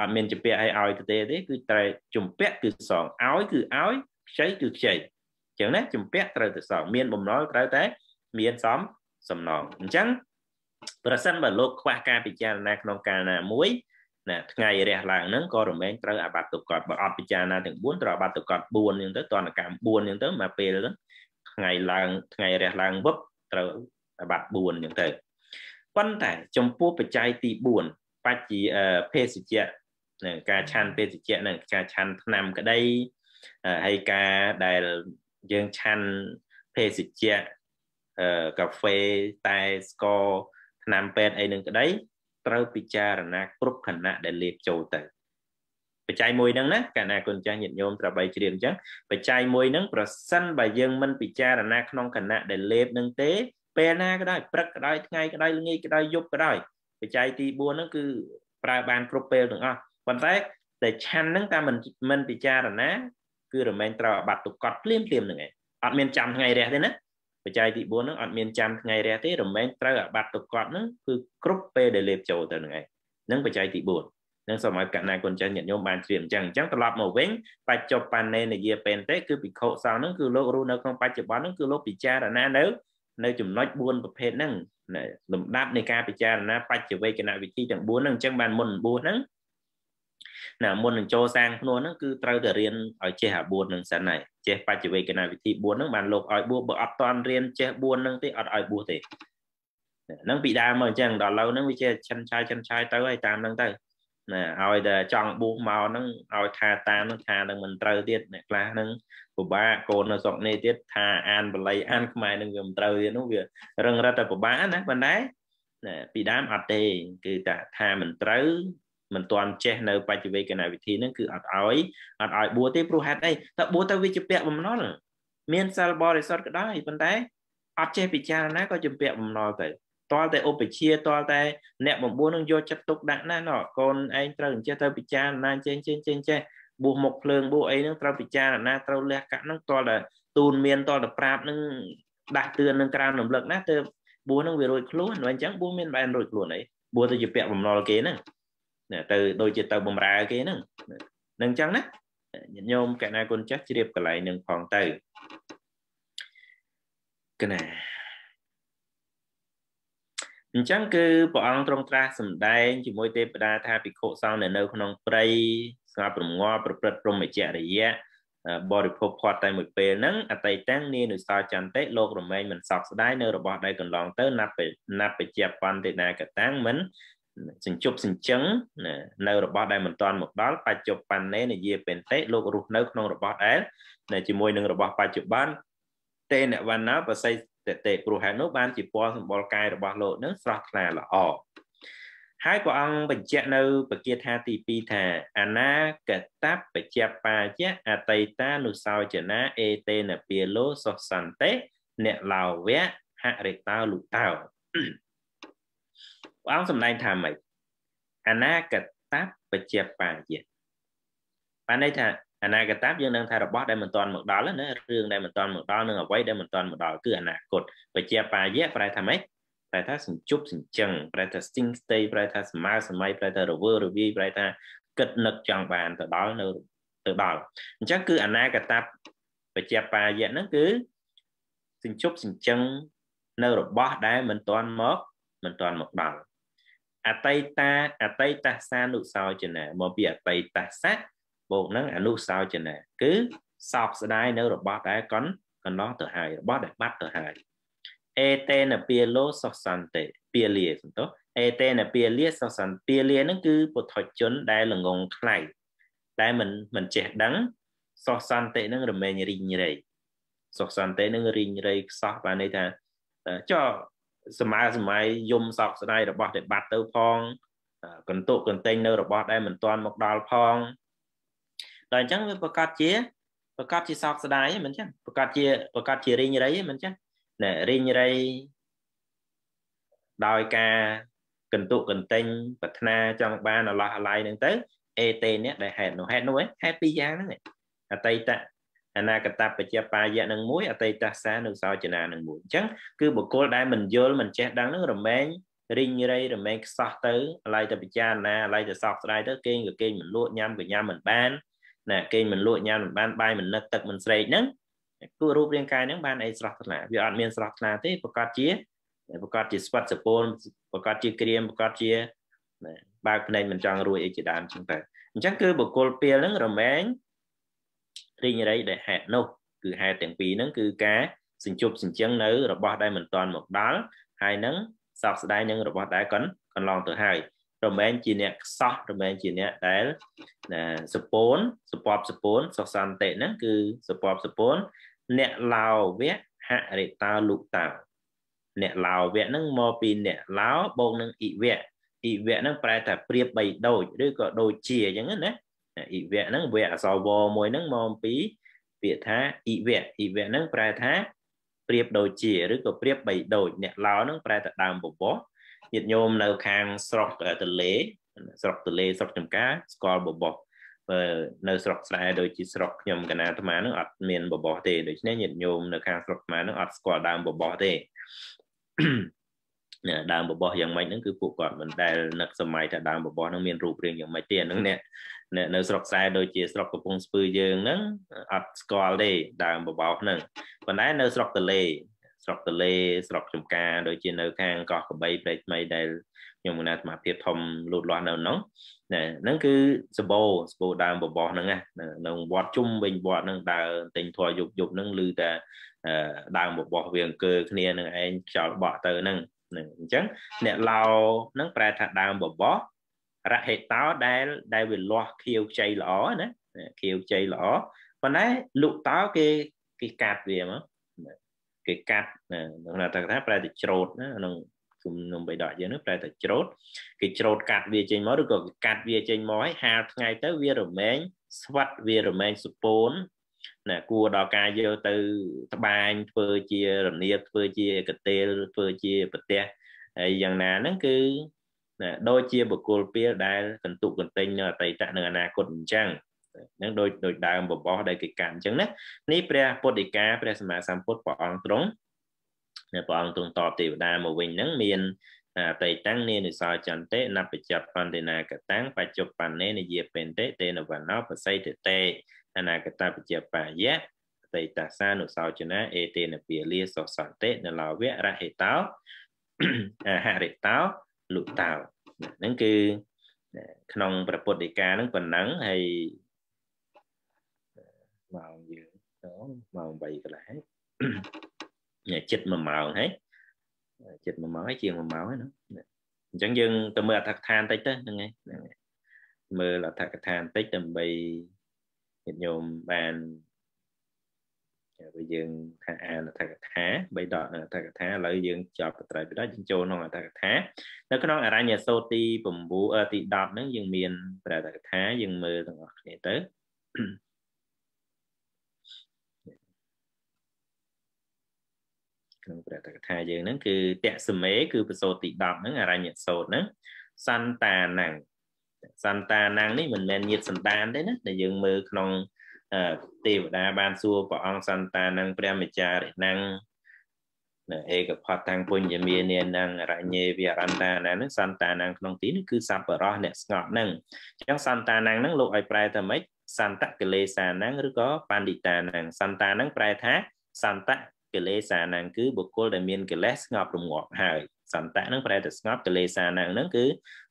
អត់មានជំពាក់ឲ្យឲ្យទៅទេទេគឺត្រូវជំពាក់គឺសងឲ្យគឺឲ្យខ្ចីគឺខ្ចីអញ្ចឹងណាជំពាក់ត្រូវតែសងមានបំណុលត្រូវតែមានសំសំណងអញ្ចឹងប្រសិនបើលោកខ្វះការពិចារណាក្នុងកាលណាមួយណាថ្ងៃរះឡើងហ្នឹងក៏រមែងត្រូវអាបត្តិទុកគាត់បើអត់ពិចារណាទាំង4ត្រូវអាបត្តិទុកគាត់4ហ្នឹងទៅតនកម្ម4ហ្នឹងទៅមកពេលហ្នឹងថ្ងៃឡើងថ្ងៃរះឡើងវឹបត្រូវអាបត្តិ4ហ្នឹងទៅប៉ុន្តែចំពោះបច្ច័យទី4បច្ច័យភេសជ្ជៈនឹងការឆាន់ភេសជ្ជៈនឹងការឆាន់ថ្នាំក្តីហើយការដែលយើងឆាន់ភេសជ្ជៈកាហ្វេតែស្ករថ្នាំពេទ្យអីនឹងក្តីត្រូវពិចារណា គ្រប់ខណៈដែលលាបចូលទៅបច្ច័យមួយហ្នឹងណាកាលណាកូនចាស់ញាតិញោមត្របីជ្រាបអញ្ចឹងបច្ច័យមួយហ្នឹងប្រសិនបើយើងមិនពិចារណាក្នុងគណៈដែលលេបនឹងទេ ពេលណាក៏ដោយព្រឹកក៏ដោយថ្ងៃក៏ដោយល្ងាចក៏ដោយយប់ក៏ដោយបច្ច័យទី4ហ្នឹងគឺប្រើបានគ្រប់ពេលទាំងអស់ប៉ុន្តែតែឆាន់ហ្នឹងតែមិនមិនពិចារណា គឺរមែងត្រូវអាបត្តិទុកកត់ភ្លាមភ្លាមហ្នឹងឯងអត់មានចាំថ្ងៃរះទេណាបច្ច័យទី4ហ្នឹងអត់មានចាំថ្ងៃរះទេរមែងត្រូវអាបត្តិទុកគាត់ហ្នឹងគឺគ្រប់ពេលដែលលេបចូលទៅហ្នឹងឯងហ្នឹងបច្ច័យទី4នឹងសូមឲ្យកណ្ណាគុណចាស់ញាតិញោមបានជ្រាបអញ្ចឹងអញ្ចឹងត្រឡប់មកវិញបច្ចុប្បន្នេនិយាពេនទេគឺពិខុសោហ្នឹងគឺលោករស់នៅក្នុងបច្ចុប្បន្នហ្នឹងគឺលោកពិចារណានៅ នៅចំណុច4ប្រភេទហ្នឹងលំដាប់នៃការពិចារណាបច្ចវេកណវិធីទាំង4ហ្នឹងអញ្ចឹងបានមុន9ហ្នឹងណាមុននឹងចូលសាងភ្នួនហ្នឹងគឺត្រូវតែរៀនឲ្យចេះអា4នឹងសិនហើយចេះបច្ចេកវេកណាវិធី4ហ្នឹងបានលោកឲ្យបួសបើអត់តាន់រៀនចេះ4ហ្នឹងទេអត់ឲ្យបួសទេហ្នឹងពីដើមមកអញ្ចឹងដល់ឥឡូវហ្នឹងវាជាឆិនឆាយឆិនឆាយទៅហើយតាមហ្នឹងទៅណាឲ្យតែចង់បួសមកហ្នឹងឲ្យថាតាមហ្នឹងថានឹងមិនត្រូវទៀតអ្នកខ្លះហ្នឹងពិបាកកូននៅស្រុកនេះទៀតថាអានបល័យអានខ្មែរនឹងវាមិនត្រូវទៀតនោះវារឹងរិតតែពិបាកណាប៉ុន្តែណាពីដើមអត់ទេគឺថាថាមិនត្រូវមិនទាន់ចេះនៅបច្ចេកវិទ្យាវិធីហ្នឹងគឺអត់ឲ្យអត់ឲ្យបួសទេព្រោះហេតុអីតើបួសទៅវាជាពាក់បំណុលមានសិលបរិសុទ្ធក៏ដោយប៉ុន្តែអត់ចេះពិចារណាក៏ជាពាក់បំណុលទៅតលតែឧបជាតលតែអ្នកបំពួរនឹងយកចិត្តទុកដាក់ណាស់ណោះកូនឯងត្រូវចេះទៅពិចារណាចេះចេះចេះចេះបួសមុខភ្លើងបួសអីនឹងត្រូវពិចារណាត្រូវលះកាក់នឹងតលតែទូនមានតលតែប្រាប់នឹងដាស់តឿននឹងក្រានរំលឹកណាទើបបួសនឹងវារួចខ្លួនមិនអញ្ចឹងបួសមានបែររួចខ្លួនអីបួសទៅជាពាក់បំណុលគេហ្នឹងទៅដូចជាទៅបំរើគេហ្នឹងនឹងអញ្ចឹងណាញាតិញោមកណាគុណចាស់ជ្រាបកន្លែងនឹងផងទៅកណាអញ្ចឹងគឺព្រះអង្គទ្រង់ត្រាស់សម្ដែងជាមួយទេវតាថាភិក្ខុសង្ឃនៅក្នុងព្រៃស្ងប់រងាប់ប្រព្រឹត្តព្រហ្មចរិយាបរិភពផាត់តែមួយពេលហ្នឹងអតីតាំងនានុសោចន្តិលោករមែងមិនសោកស្ដាយនៅរបស់ដែលកន្លងទៅណាប់ណាប់បច្ចៈបន្តិណាកតាំងមិនសញ្ជប់សញ្ជឹងណានៅរបស់ដែលមិនតាន់មកដល់បច្ចុប្បន្នេនិយាពេនតេលោករស់នៅក្នុងរបស់ដែលណាជាមួយនឹងរបស់បច្ចុប្បន្នតេនវណ្ណាបស័យតេតេព្រោះហេតុនោះបានជាពណ៌សម្បុរកាយរបស់លោកនឹងស្រស់ថ្លាល្អហើយព្រះអង្គបញ្ជាក់នៅពគាថាទី2ថាអនាគតបច្ចបាយៈអតីតានុសោចនាអេតេនពាលោសុសន្តេអ្នកឡាវៈហរិតាលុតោព្រះអង្គសម្ដែងថាម៉េចអនាគតបច្ចបាយាបានន័យថាអនាគតយើងនឹងថារបស់ដែលមិនទាន់មកដល់ណារឿងដែលមិនទាន់មកដល់នឹងអ្វីដែលមិនទាន់មកដល់គឺអនាគតបច្ចបាយាប្រែថាម៉េចប្រែថាសញ្ជប់សញ្ជឹង ប្រែថា sting stay ប្រែថាសម័យសម័យប្រែថារវើរវាយប្រែថាគិតនឹកចង់បានទៅដល់នៅទៅដល់អញ្ចឹងគឺអនាគតបច្ចបាយាហ្នឹងគឺសញ្ជប់សញ្ជឹងនៅរបស់ដែល មិនទាន់មក មិនទាន់មកដល់អតីតាអតីតសានុសោចនាមកពីអតីតស័កបូកនឹងអនុសោចនា គឺសោកស្ដាយនៅរបស់ដែលកនកន្លងទៅហើយរបស់ដែលបាត់ទៅហើយអេតេនពាលោសុសន្តេពាលាសំទោអេតេនពាលាសុសន្តពាលានឹងគឺពុទ្ធជនដែលល្ងងខ្លៃតែមិនមិនចេះដឹងសុសន្តេនឹងរមែងរីងរៃសុសន្តេនឹងរីងរៃខ្សោះបានន័យថាចោសម័យសម័យយំសោកស្ដាយរបស់ដែលបាត់ទៅផង កន្ទុកកន្ទែងនៅរបស់ដែលមិនទាន់មកដល់ផងដល់អញ្ចឹងវាប្រកាសជា ប្រកាសជាសោកស្ដាយហ្នឹងមិនចឹងប្រកាសជាប្រកាសជារីងរៃហ្នឹងមិនចឹងណែរីងរៃដោយការ កន្ទុកន្ទែងប្រាថ្នាចង់បានអឡោះអាល័យហ្នឹងទៅអេតេនេះដែលហេតុនោះហេតុនោះហេតុពីរយ៉ាងហ្នឹងអតីតអនាគតបច្ចបាយៈនឹងមួយអតីតសានុសោចនានឹងមួយអញ្ចឹងគឺបុគ្គលដែលមិនយល់មិនចេះដឹងនឹងរមែងរីងរៃរមែងខ្សោះទៅអាឡ័យទៅពិចារណាអាឡ័យទៅសោកស្ដាយទៅគេងក៏គេងមិនលក់ញ៉ាំក៏ញ៉ាំមិនបានណាគេងមិនលក់ញ៉ាំមិនបានបាយមិននឹកទឹកមិនស្រេកហ្នឹងគូរូបរាងកាយហ្នឹងបានអីស្រស់ថ្លាវាអត់មានស្រស់ថ្លាទេប្រកាសជាប្រកាសជាស្វិតសពូនប្រកាសជាក្រៀមប្រកាសជាបើកភ្នែកមិនចង់រួចអីជាដើមចឹងទៅអញ្ចឹងគឺបុគ្គលពេលហ្នឹងរមែងរីងរៃដែលហេតុនោះគឺហេតុទាំងពីរហ្នឹងគឺការសញ្ជប់សញ្ជឹងនៅ របស់ដែលមិនទាន់មកដល់ហើយនឹងសោកស្ដាយនឹងរបស់ដែលកន្កន្លង ទៅហើយរមែងជាអ្នកខ្សោះរមែងជាអ្នកដែលសពូនសពបសពូនសុខសន្តិហ្នឹងគឺសពបសពូនអ្នកឡាវៈហរិតាលុតាអ្នកឡាវៈហ្នឹងមកពីអ្នកឡាវបងនឹងអិវៈអិវៈហ្នឹងប្រែថាប្រៀបបីដូចឬក៏ដូចជាអញ្ចឹងណាអិវៈហ្នឹងវៈអសវមួយហ្នឹងមកអំពីពាក្យថាអិវៈអិវៈហ្នឹងប្រែថាប្រៀបដូចជាឬក៏ប្រៀបបីដូចអ្នកឡោហ្នឹងប្រែថាដើមបបោះញាតិញោមនៅខាងស្រុកទលេ ស្រុកទលេស្រុកចំការស្គាល់បបោះបើនៅ ស្រុកស្រែដូចជាស្រុកខ្ញុំកណាអាត្មាហ្នឹងអត់មានបបោះទេដូច្នេះញាតិញោមនៅខាងស្រុកអាត្មាហ្នឹងអត់ស្គាល់ដើមបបោះទេដើមបបោះយ៉ាងម៉េចហ្នឹងគឺពួកគាត់មិនដែលនឹកសម័យថាដើមបបោះហ្នឹងមានរូបរាងយ៉ាងម៉េចទេហ្នឹងអ្នកនៅស្រុកខ្សែដូចជាស្រុកកំពង់ស្ពឺយើងហ្នឹងអត់ស្គាល់ទេដើមបបោះហ្នឹងប៉ុន្តែនៅ ស្រុកតលេ ស្រុកតលេស្រុកចំការដូចជានៅ ខាងកោះកបីព្រៃថ្មីដែលខ្ញុំមិនណាសមាភិបធំលូតលាស់នៅហ្នឹងណែហ្នឹងគឺសបោសបោដើមបបោះហ្នឹងណានៅវត្តជុំវិញវត្តហ្នឹងដើរទិញធွာយប់យប់ហ្នឹងឮតែដើមបបោះវាអង្គើគ្នានឹងឯងខ្យល់បក់ទៅហ្នឹងនឹងអញ្ចឹងអ្នកឡោនឹងប្រែថាដើមបបោះរហេតោដែលដែលវាលាស់ខៀវខ្ចីល្អណាខៀវខ្ចីល្អប៉ុន្តែលុតោគេគេកាត់វាមកគេកាត់ក្នុងន័យថាប្រែតែច្រូតណាក្នុងជំនុំបៃដកយើងនេះប្រែតែច្រូតគេច្រូតកាត់វាចេញមកឬក៏គេកាត់វាចេញមកហើយហាលថ្ងៃទៅវារមែងស្វាត់វារមែងសុពូនណាគួរដល់ការយកទៅត្បាញធ្វើជារមៀតធ្វើជាកទេលធ្វើជាប្រទេសហើយយ៉ាងណាហ្នឹងគឺណាដូចជាបុគ្គលពាលដែលកន្ទុកកន្ទិញនៅអតីតនៅអនាគតអញ្ចឹងនឹងដូចដូចដើមបបោះដែលគេកាន់អញ្ចឹងណានេះព្រះពុទ្ធិកាព្រះសម្មាសម្ពុទ្ធព្រះអង្គទ្រង់ព្រះអង្គទ្រង់តបទេវតាមកវិញហ្នឹងមានអតីតាំងនេនិសោចន្តិណបច្ចបន្តេណាកតាំងបច្ចុប្បន្នេនិយាពេនតិទេនវណ្ណោបសិទ្ធិតេអនាគតបច្ចបាយៈអតីតសានុសោចនាអេតេនពាលាសសន្តិនឡវៈរហេតោហរិតោលុតោហ្នឹងគឺក្នុងព្រះពុទ្ធដីកាហ្នឹងប៉ុណ្ណឹងហើយម៉ោងយើងដល់ម៉ោង8កន្លះហើយចិត្ត1ម៉ោងហើយចិត្ត1ម៉ោងហើយជាង1ម៉ោងហើយណាអញ្ចឹងយើងទៅមើលអត្ថកថាបន្តិចទៅហ្នឹងហើយមើលអត្ថកថាបន្តិចដើម្បីញាតិញោមបានពេលយើងថាអានអត្ថកថា3ដកអត្ថកថាឥឡូវយើងចប់បត្រៃបិដកយើងចូលក្នុងអត្ថកថា នៅក្នុងអរញ្ញសោទី9ទី10ហ្នឹងយើងមានព្រះអត្ថកថាយើងមើលទាំងអស់គ្នាទៅក្នុងព្រះតកថាយើងហ្នឹងគឺតសមេ គឺបសោទី10ហ្នឹងអរញ្ញសោតហ្នឹងសន្តានังសន្តានាងនេះមិនមែនញាតសន្តានទេណាដែលយើងមើលក្នុងទេវតាបានសួរព្រះអង្គសន្តានាងព្រះមចារិនាងនៅឯកផតាំងពុញ្ញមានានាងរញ្ញេវិរន្តានានឹងសន្តានាងក្នុងទីនេះគឺសัพបរោះអ្នកស្ងប់នឹងអញ្ចឹងសន្តានាងនឹងលោកឲ្យប្រែថាម៉េចសន្តកិលេសានាងឬក៏បណ្ឌិតានាងសន្តានាងប្រែថាសន្តកិលេសានាងគឺបុគ្គលដែលមានកិលេសស្ងប់រងាប់ហើយសន្តៈហ្នឹងប្រែទៅស្ងប់កិលេសាណាហ្នឹងគឺ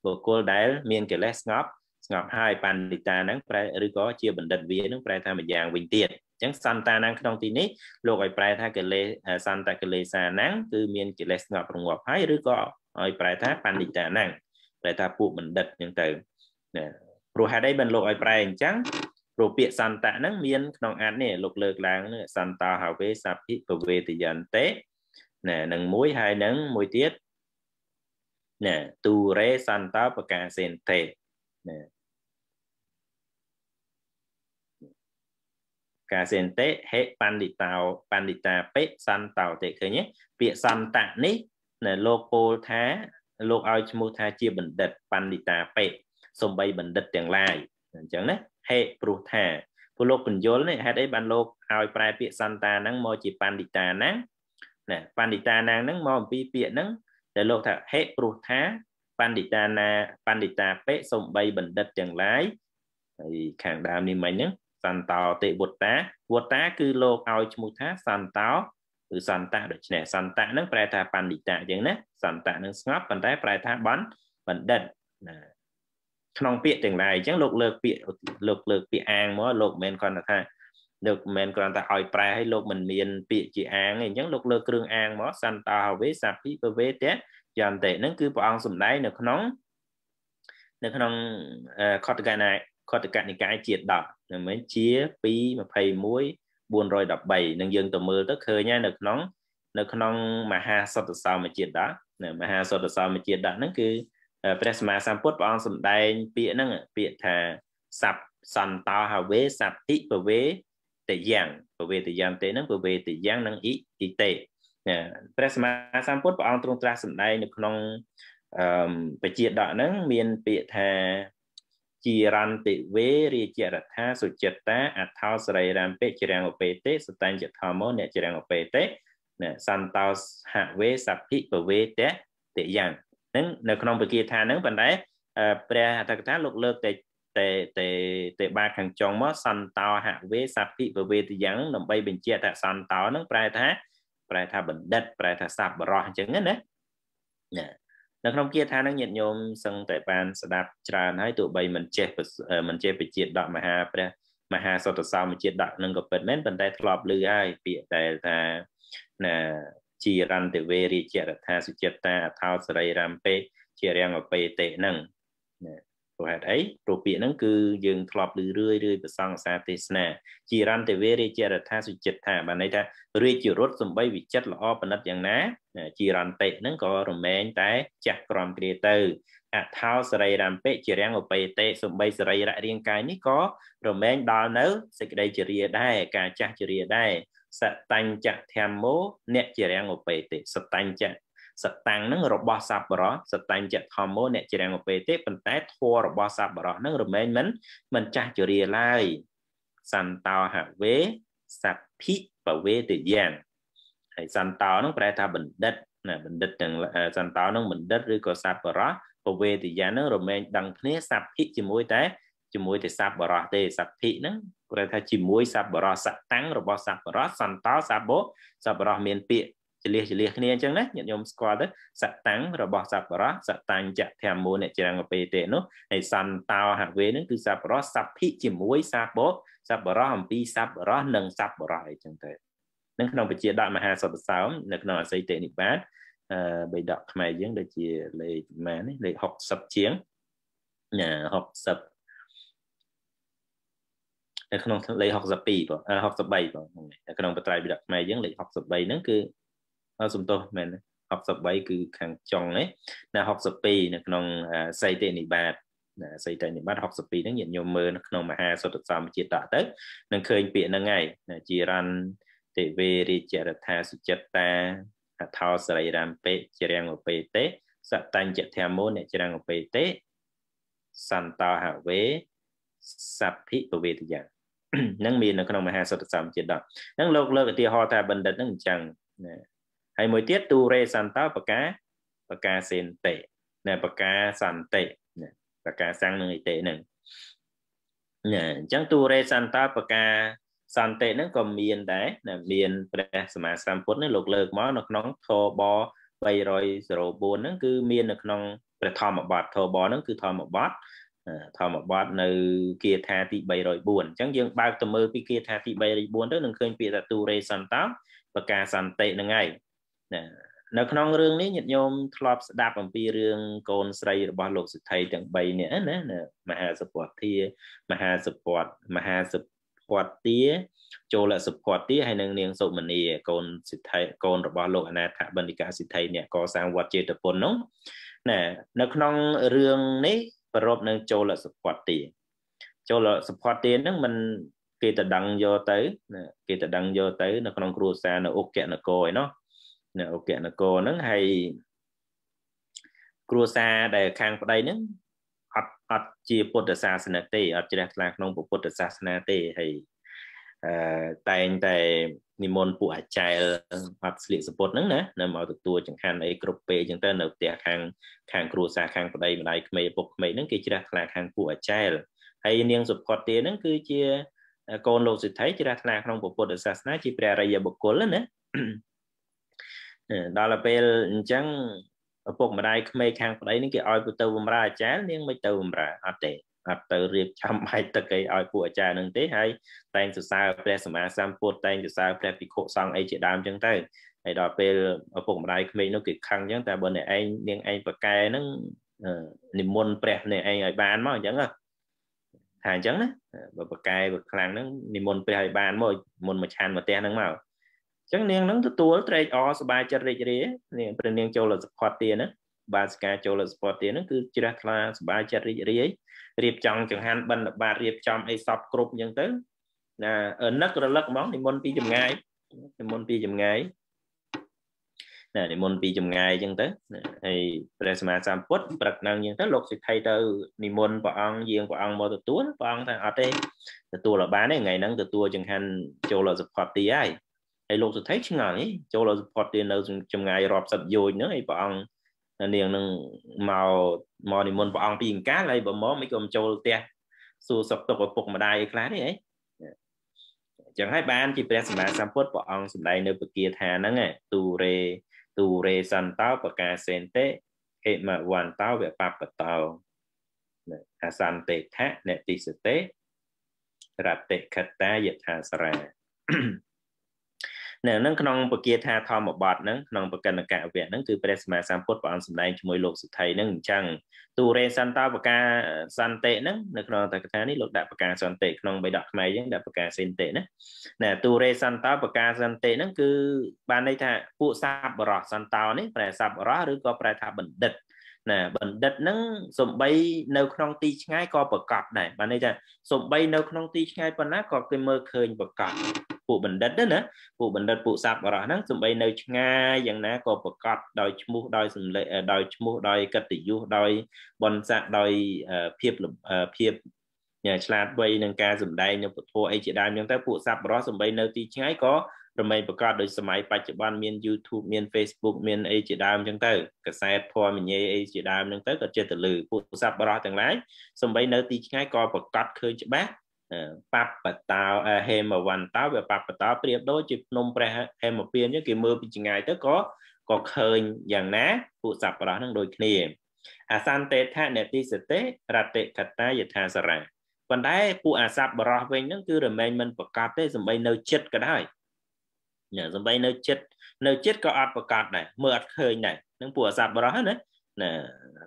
បុគ្គលដែលមានកិលេសស្ងប់ស្ងប់ហើយបណ្ឌិតាហ្នឹងប្រែឬក៏ជាបណ្ឌិតវាហ្នឹងប្រែថាម្យ៉ាងវិញទៀតអញ្ចឹងសន្តានាងក្នុងទីនេះលោកឲ្យប្រែថាកិលេសសន្តកិលេសានាងគឺមានកិលេសស្ងប់រងាប់ហើយឬក៏ឲ្យប្រែថាបណ្ឌិតានាងប្រែថាពួកបណ្ឌិតអញ្ចឹងទៅណាព្រោះហេតុអីបានលោកឲ្យប្រែអញ្ចឹងព្រោះពាក្យសន្តៈហ្នឹងមានក្នុងអត្ថនេះលោកលើកឡើងសន្តាហវេសភិពវេតយន្តេណែនឹងមួយហើយនឹងមួយទៀតណាទូរេសន្តោបកាសេនតេណាកាសេនតេហេបណ្ឌិតោបណ្ឌិតាពេសន្តោតេឃើញទេពាក្យសន្តៈនេះណាលោកពោលថាលោកឲ្យឈ្មោះថាជាបណ្ឌិតបណ្ឌិតាពេសំបីបណ្ឌិតទាំងឡាយអញ្ចឹងណាហេ ព្រោះថាពួកលោកបញ្យលនេះហេតុអីបានលោកឲ្យប្រែពាក្យសន្តាហ្នឹងមកជាបណ្ឌិតាហ្នឹងណាបណ្ឌិតាណាងហ្នឹងមកអំពីពាក្យហ្នឹងដែលលោកថាហេព្រោះថាបណ្ឌិតាណាបណ្ឌិតាពេសំបីបណ្ឌិតទាំងឡាយហើយខាងដើមនេះមិញហ្នឹងសន្តោទេវុតាវុតា គឺលោកឲ្យឈ្មោះថាសន្តោឬសន្តៈដូច្នេះសន្តៈហ្នឹងប្រែថាបណ្ឌិតអញ្ចឹងណាសន្តៈហ្នឹងស្ងប់ប៉ុន្តែប្រែថាបណ្ឌបណ្ឌិតណាក្នុងពាក្យទាំងឡាយអញ្ចឹងលោកលើកពាក្យលោកលើកពាក្យអាងមកលោកមិនមែនគាត់ថាលោកមិនគ្រាន់តែឲ្យប្រែឲ្យលោកមិនមានពាក្យជាអាងឯងអញ្ចឹងលោកលើគ្រឿងអាងមកសន្តោហវេសាភិពវេតយន្តទេនឹងគឺព្រះអង្គសំដែងនៅក្នុង នៅក្នុងខតកណាខតកនិកាយជា10នឹងមែនជា221 413នឹងយើងទៅមើលទៅឃើញហើយនៅក្នុងនៅក្នុងមហាសតសោមជាតិដាមហាសតសោមជាតិដាហ្នឹងគឺព្រះសម្មាសម្ពុទ្ធព្រះអង្គសម្ដែង ពាក្យហ្នឹងពាក្យថាសັບសន្តោហវេសັບតិពវេតយ៉ាងពវេតយ៉ាងទេហ្នឹងពវេតយ៉ាងនិងអ៊ីអ៊ីតេណាព្រះសម្មាសម្ពុទ្ធព្រះអង្គទ្រង់ត្រាស់សម្ដែងនៅក្នុងអឺបជាដកហ្នឹងមានពាក្យថាជារន្តវេរាជរដ្ឋាសុចិត្តតាអថោសរីរំពេចរាំងឧបេទេសតញ្ញធម្មអ្នកចរាំងឧបេទេណាសន្តោសហវេសភិពវេតតយ៉ាងហ្នឹងនៅក្នុងពាក្យថាហ្នឹងប៉ុន្តែព្រះអធិកថាលោកលើកតែតេតេតេបាខាងចុងមកសន្តោហវេសัพភិពវេទយ៉ាងដើម្បីបញ្ជាក់ថាសន្តោហ្នឹងប្រែថាប្រែថាបណ្ឌិត ប្រែថាសัพបរោះអញ្ចឹងណាណានៅក្នុងគាថានឹងញាតិញោមសឹងតែបានស្ដាប់ច្រើនហើយទោះបីមិនចេះមិនចេះបជាដកមហាព្រះមហាសតសោមជាដកនឹងក៏ពិតមែនប៉ុន្តែធ្លាប់ឮហើយពាក្យដែលថាណាជារន្តវេរិយរដ្ឋាសុចិត្តតាអថោសរីរាំពេជារៀងអបេតេនឹងណាព្រោះហេតុអីព្រោះពាក្យហ្នឹងគឺ យើងធ្លាប់ឮរឿយរឿយប្រសង់សាទេសនាជារន្តវេរាជរដ្ឋាសុចិតថាបានន័យថារាជរដ្ឋសំបីវិចិត្រល្អប្រណិតយ៉ាងណាជារន្តៈហ្នឹងក៏រមែងតែចាស់ក្រំគ្រាទៅ អថោសរីរម្ពិជារាំងឧបេតេសំបីសរីរៈរាងកាយនេះក៏រមែងដល់នៅសេចក្តីជារាដែរការចាស់ជារាដែរសតញ្ញចធម្មោអ្នកជារាំងឧបេតិសតញ្ញចសតាំងនឹងរបស់សัพបរោះសតាំងចធម្មោអ្នកជារាងពេទេប៉ុន្តែធัวរបស់សัพបរោះនឹងរមែងមិនមិនចាស់ជរាឡើយសន្តោហវេសัพភិបវេទយ៉ាងហើយសន្តោនឹងប្រែថាបណ្ឌិតណាបណ្ឌិតទាំងសន្តោនឹងបណ្ឌិតឬក៏សัพបរោះពវេទយ៉ាងនឹងរមែងដឹងគ្នាសัพភិជាមួយតែជាមួយតែសัพបរោះទេសัพភិហ្នឹងគាត់ថាជាមួយសัพបរោះសតាំងរបស់សัพបរោះសន្តោសัพបោសัพបរោះមានពាក្យចលះចលះគ្នាអញ្ចឹងណាញាតិញោមស្គាល់ទៅសតាំងរបស់សัพបរៈសតាំងចៈធម្មអ្នកច្រាំងពេតិនោះហើយសន្តោហវេនឹងគឺសัพបរៈសัพភិជាមួយសាបោសัพបរៈអំពីសัพបរៈនិងសัพបរៈអញ្ចឹងទៅនឹងក្នុងបជាដកមហាសពសោមនៅក្នុងអសិតិនិបាតអឺបិដកខ្មែរយើងដូចជាលេខប៉ុន្មាននេះលេខ60ជាងណា60នៅក្នុងលេខ62បង63បងនៅក្នុងបត្រៃវិដកខ្មែរយើងលេខ63ហ្នឹងគឺសំទោសមែន63គឺខាងចុងណា62នៅក្នុងសីតិនិបាតណាសីតិនិបាត62ហ្នឹងញាតិញោមមើលនៅក្នុងមហាសុទ្ធសម្ជាតៈទៅនឹងឃើញពាក្យហ្នឹងហើយជារន្តទេវេរាជរដ្ឋាសុចិត្តតាអថោសរីរាមពេជារាំងអពេទេសតញ្ញធម្មោអ្នកជារាំងអពេទេសន្តោហវេសัพភិពវេទយ៉ាងនឹងមាននៅក្នុងមហាសុទ្ធសម្ជាតៈហ្នឹងលោកលើកឧទាហរណ៍ថាបណ្ឌិតហ្នឹងអញ្ចឹងណាហើយមួយទៀតទូរេសន្តោបកាបកាសេនតេណាបកាសន្តេណាបកាសាំងនឹងអីទេហ្នឹងណាអញ្ចឹងទូរេសន្តោបកាសន្តិហ្នឹងក៏មានដែរណាមានព្រះសម្មាសម្ពុទ្ធនឹងលោកលើកមកនៅក្នុងធប304ហ្នឹងគឺមាននៅក្នុងព្រះធម្មបទធបហ្នឹងគឺធម្មបទធម្មបទនៅគាថាទី304អញ្ចឹងយើងបើកទៅមើលពីគាថាទី304ទៅនឹងឃើញពាក្យថាទូរេសន្តោបកាសន្តិហ្នឹងឯងណានៅក្នុងរឿងនេះញាតិញោមធ្លាប់ស្ដាប់អំពីរឿងកូនស្រីរបស់លោកសិទ្ធិទាំង3នាក់ណាមហាសពធាមហាសពតមហាសពតទាចូលសពតទាហើយនិងនាងសុមនីកូនសិទ្ធិកូនរបស់លោកអនាថបណ្ឌិកាសិទ្ធិអ្នកកសាងវត្តចេតពុននោះណានៅក្នុងរឿងនេះ ប្រពន្ធនឹងចូលសពតទាចូលសពតទានឹងមិនគេតដឹងយកទៅគេតដឹងយកទៅនៅក្នុងគ្រួសារនៅអុគៈនគរឯណោះនៅអគ្គនគរហ្នឹងហើយគ្រួសារដែលខាងប្តីហ្នឹងអត់អត់ជាពុទ្ធសាសនាទេអត់ជ្រះថ្លាក្នុងពុទ្ធសាសនាទេហើយអឺតែងតែនិមន្តពួកអាចារ្យអត់ស្លៀកសំពត់ហ្នឹងណានៅមកទទួលចង្ហាន់អីគ្រប់ពេលអញ្ចឹងទៅនៅផ្ទះខាងខាងគ្រួសារខាងប្តីម្ដាយក្មេកឪពុកក្មេកហ្នឹងគេជ្រះថ្លាខាងពួកអាចារ្យហើយនាងសុផតទាហ្នឹងគឺជាកូនលោកសិទ្ធិជ្រះថ្លាក្នុងពុទ្ធសាសនាជាព្រះរិយបុគ្គលណាដល់ពេលអញ្ចឹងឪពុកម្ដាយក្មេកខាងប្តីនេះគេឲ្យទៅបំរើអាចារ្យនាងមិនទៅបំរើអត់ទេអត់ទៅរៀបចំបាយទឹកអីឲ្យពួកអាចារ្យនឹងទេហើយតែងសរសើរព្រះសម្មាសម្ពុទ្ធតែងសរសើរព្រះភិក្ខុសង្ឃអីជាដើមអញ្ចឹងទៅហើយដល់ពេលឪពុកម្ដាយក្មេកនោះគេខឹងអញ្ចឹងតែបើអ្នកឯងនាងឯងប្រកែហ្នឹងនិមន្តព្រះអ្នកឯងឲ្យបានមកអញ្ចឹងថាអញ្ចឹងណាបើប្រកែប្រខ្លាំងហ្នឹងនិមន្តព្រះឲ្យបានមកមុនមួយឆានមកផ្ទះហ្នឹងមកចឹងនាងនឹងទទួលត្រេកអរសប្បាយចិត្តរីករាយនាងព្រះនាងចូលលសុផាត់ទាហ្នឹងបាសិកាចូលលសុផាត់ទាហ្នឹងគឺជ្រះថ្លាសប្បាយចិត្តរីករាយរៀបចំចង្ហាន់បិណ្ឌបាតរៀបចំអីសពគ្រប់អញ្ចឹងទៅណានឹករលឹកហ្មងនិមន្តពីចម្ងាយនិមន្តពីចម្ងាយណានិមន្តពីចម្ងាយអញ្ចឹងទៅហើយព្រះសម្មាសម្ពុទ្ធព្រឹកហ្នឹងអញ្ចឹងទៅលោកសិទ្ធិទៅនិមន្តព្រះអង្គយាងព្រះអង្គមកទទួលព្រះអង្គថាអត់ទេទទួលឲ្យបានទេថ្ងៃហ្នឹងទទួលចង្ហាន់ចូលសុផាត់ទាហើយហើយលោកសទ្ធិឆ្ងាយចូលឲ្យ support ទៀតនៅចម្ងាយរាប់សិតយោជហ្នឹងហើយព្រះអង្គនាងនឹងមកមកនិមន្តព្រះអង្គពីអង្ការហើយបើមកមិនក៏មិនចូលផ្ទះសួរសុខទុក្ខឪពុកម្ដាយអីខ្លះទេហីចឹងហើយបានជាព្រះសម្មាសម្ពុទ្ធព្រះអង្គសម្ដែងនៅពាគាថាហ្នឹងទូរេទូរេសន្តោបកាសេនតិអេមវន្តោវបបតោអាសន្តេខៈនតិសតេរតិខតាយថាសរានៅនឹងក្នុងពគាថាធម្មបទហ្នឹងក្នុងបកិណកៈវៈហ្នឹងគឺព្រះសម្មាសម្ពុទ្ធព្រះអង្គសម្ដែងជាមួយលោកសុថីហ្នឹងអញ្ចឹងទូរេសន្តោបកាសន្តិហ្នឹងនៅក្នុងតកថានេះលោកដាក់បកាសន្តិក្នុងបៃដកខ្មែរយើងដាក់បកាសិន្តិណាណាទូរេសន្តោបកាសន្តិហ្នឹងគឺបានន័យថាពួកសាបរោះសន្តោនេះប្រែសាបរោះឬក៏ប្រែថាបណ្ឌិតណាបណ្ឌិតនឹងសំបីនៅ ក្នុងទីឆ្ងាយក៏ប្រកបដែរបានន័យថាសំបីនៅក្នុងទីឆ្ងាយប៉ុណ្ណាក៏គេមើលឃើញប្រកបពួកបណ្ឌិតណាពួកបណ្ឌិតពួកសាបរោះហ្នឹងសំបីនៅឆ្ងាយយ៉ាងណាក៏ប្រកាសដោយឈ្មោះដោយសម្លេចដោយឈ្មោះដោយកិត្តិយសដោយបនស័កដោយភាពភាពឆ្លាតវៃនឹងការសម្ដែងនៅពធអីជាដើមអញ្ចឹងទៅពួកសាបរោះសំបីនៅទីឆ្ងាយក៏រមែងប្រកាសដោយសម័យបច្ចុប្បន្នមាន YouTube មាន Facebook មានអីជាដើមអញ្ចឹងទៅកសែតធម៌ញេអីជាដើមអញ្ចឹងទៅក៏ចិត្តទៅលើពួកសັບបរោះទាំងឡាយសំបីនៅទីឆ្ងាយក៏ប្រកាសឃើញច្បាស់បបតោហេមវន្តោវាបបតោប្រៀបដូចជាភ្នំព្រះហេមពៀនចឹងគេមើលពីចម្ងាយទៅក៏ក៏ឃើញយ៉ាងណា ពួកសัพរោះនឹងដូចគ្នាអាសន្តេថនតិសតិរតិកតាយថាសរាប៉ុន្តែពួកអាសัพរោះវិញហ្នឹងគឺរមែងមិនប្រកាសទេសម្បីនៅចិត្តក៏ដែរណាសម្បីនៅចិត្តនៅចិត្តក៏អត់ប្រកាសដែរមើលអត់ឃើញដែរនឹងពួកអាសัพរោះហ្នឹងណាណា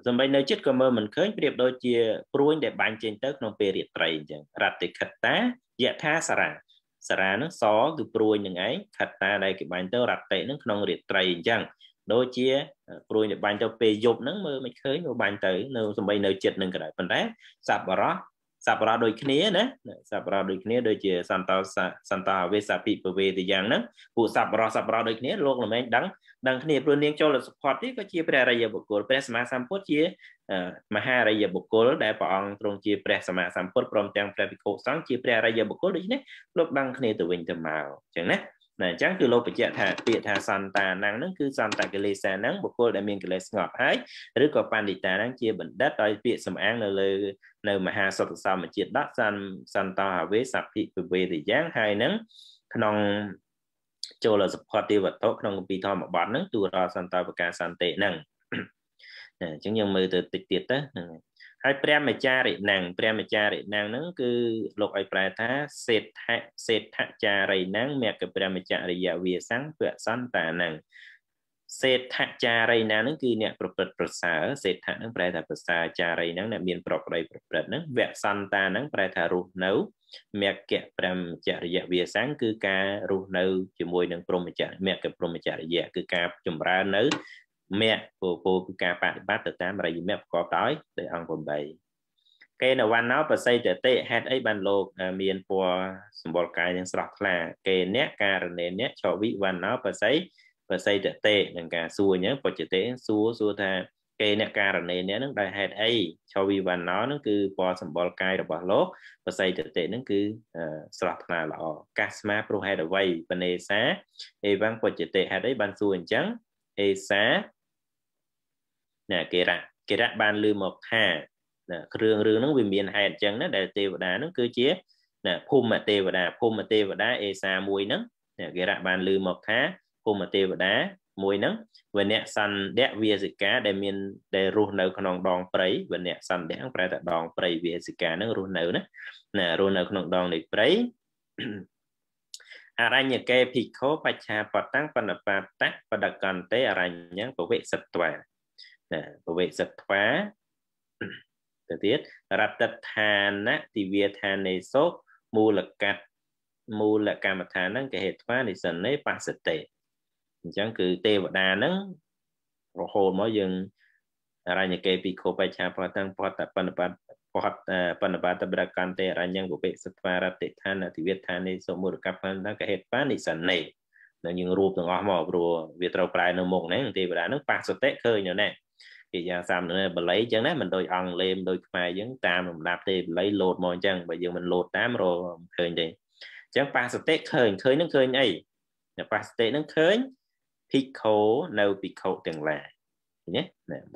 សម្បីនៅចិត្តក៏មើលមិនឃើញប្រៀបដូចជាព្រួយដែលបាញ់ចេញទៅក្នុងពេលរាត្រីអញ្ចឹងរតិខិតតាយថាសារៈសារៈនោះសគឺព្រួយនឹងឯងខិតតាដែលគេបាញ់ទៅរតិនឹងក្នុងរាត្រីអញ្ចឹងដូចជាព្រួយដែលបាញ់ទៅពេលយប់ហ្នឹងមើលមិនឃើញមើលបាញ់ទៅនៅសម្បីនៅចិត្តនឹងក៏ដែរប៉ុន្តែសัพបរោះសប្បុរសដូចគ្នាណាសប្បុរសដូចគ្នាដូចជាសន្តោសន្តោអវេសភិពវេទយ៉ាងហ្នឹងពួកសប្បុរសសប្បុរសដូចគ្នាលោកល្មែងដឹងដឹងគ្នាព្រោះនាងចូលសុផតនេះក៏ជាព្រះរិយបុគ្គលព្រះសម្មាសម្ពុទ្ធជាមហារិយបុគ្គលដែលព្រះអង្គទ្រង់ជាព្រះសម្មាសម្ពុទ្ធព្រមទាំងព្រះភិក្ខុសង្ឃជាព្រះរិយបុគ្គលដូច្នេះលោកដឹងគ្នាទៅវិញទៅមកអញ្ចឹងណាណាអញ្ចឹងគឺលោកបញ្ជាក់ថាពាក្យថាសន្តានាំងហ្នឹងគឺសន្តកិលេសាហ្នឹងបុគ្គលដែលមានកិលេសស្ងប់ហើយឬក៏បណ្ឌិតាហ្នឹងជាបណ្ឌិតដោយពាក្យសំអាងនៅលើនៅមហាសុទ្ធសមជាតិដកសន្សន្តហវេសភិពវេទយ៉ាងហើយហ្នឹងក្នុងចូលសផតទេវត្ថុក្នុងគម្ពីរធម្មបទហ្នឹងទូរសន្តបកាសន្តិហ្នឹងណាអញ្ចឹងយើងមើលទៅតិចទៀតទៅហ្នឹងហើយព្រះមចារិណੰព្រះមចារិណੰហ្នឹងគឺលោកឲ្យប្រែថាសេដ្ឋសេដ្ឋចារិណੰមគ្គព្រះមចារិយវាសੰពសន្តានੰសេដ្ឋចារិណាហ្នឹងគឺ អ្នកប្រព្រឹត្តប្រសើរសេដ្ឋហ្នឹងប្រែថាប្រសើរចារិហ្នឹងអ្នកមានប្រក្រតីប្រព្រឹត្តហ្នឹងវសន្តាហ្នឹងប្រែថារស់នៅមគ្គព្រមចរិយវាសੰគឺការរស់នៅជាមួយនឹងព្រមចរិយមគ្គព្រមចរិយគឺការចម្រើននៅមគ្គពោពោគឺការបប្រតិបត្តិទៅតាមរយមគ្គប្រកបដោយដោយអង្គ8កេណវណ្ណោប្រសិទ្ធតិហេតុអីបានលោក មានពណ៌សម្បុរកាយនឹងស្រស់ថ្លាកេអ្នកការណេអ្នកឆវិវណ្ណោប្រសិទ្ធប្រសិទ្ធតិនឹងការសួរអញ្ចឹងបច្ចតិសួរសួរថាកេអ្នកការណេអ្នកនឹងដោយហេតុអីឆវិវណ្ណោនឹងគឺពណ៌សម្បុរកាយរបស់លោកប្រសិទ្ធតិនឹងគឺស្រស់ថ្លាល្អកាស្មាព្រោះហេតុអ្វីបនេសាអេវ៉ាំងបច្ចតិហេតុអីបានសួរអញ្ចឹងអេសាណាគេរៈគេរៈបានលឺមកថាណាគ្រឿងរឿងហ្នឹងវាមានហេតុអញ្ចឹងណាដែលទេវតាហ្នឹងគឺជាណាភូមិទេវតាភូមិទេវតាអេសាមួយហ្នឹងណាគេរៈបានលឺមកថាភូមិទេវតាមួយហ្នឹងវនៈសន្តិវាសិកាដែលមានដែលរស់នៅក្នុងដង ព្រៃវនៈសន្តិហ្នឹងប្រែតែដងព្រៃវាសិកាហ្នឹងរស់នៅណាណារស់នៅក្នុងដងនៃព្រៃអរញ្ញកេភិក្ខុបច្ឆាបតាំងបណ្ណបាតៈបដកន្តេអរញ្ញពវិសត្វាណាពវេសក្វាទៅទៀតរតដ្ឋានៈទិវាឋានេសុមូលកៈមូលកម្មដ្ឋានហ្នឹងគេហេត្វានិសិននេបសតេអញ្ចឹងគឺទេវតាហ្នឹងរហូតមកយើងអរញ្ញកេពីខោបច្ឆាផតាំងផតបណ្ឌបត្តិផតបណ្ឌបត្តិប្រកន្តេអរញ្ញពុពិសត្វារតិឋានតិវិដ្ឋានេសុមូលកកម្មដ្ឋានគេហេត្វានិសិននេនឹងយើងរូបទាំងអស់មកព្រោះវាត្រូវប្រែនៅមុខហ្នឹងទេវតាហ្នឹងបសតេឃើញនៅណែគេយ៉ាងសាមនឹងបល័យអញ្ចឹងណាមិនដូចអង់គ្លេសមិនដូចខ្មែរយើងតាមលំដាប់ទេបល័យលោតមកអញ្ចឹងបើយើងមិនលោតតាមរកឃើញទេអញ្ចឹងប៉ាសតិឃើញឃើញនឹងឃើញអីប៉ាសតិនឹងឃើញ pico នៅ pico ទាំងឡាយណា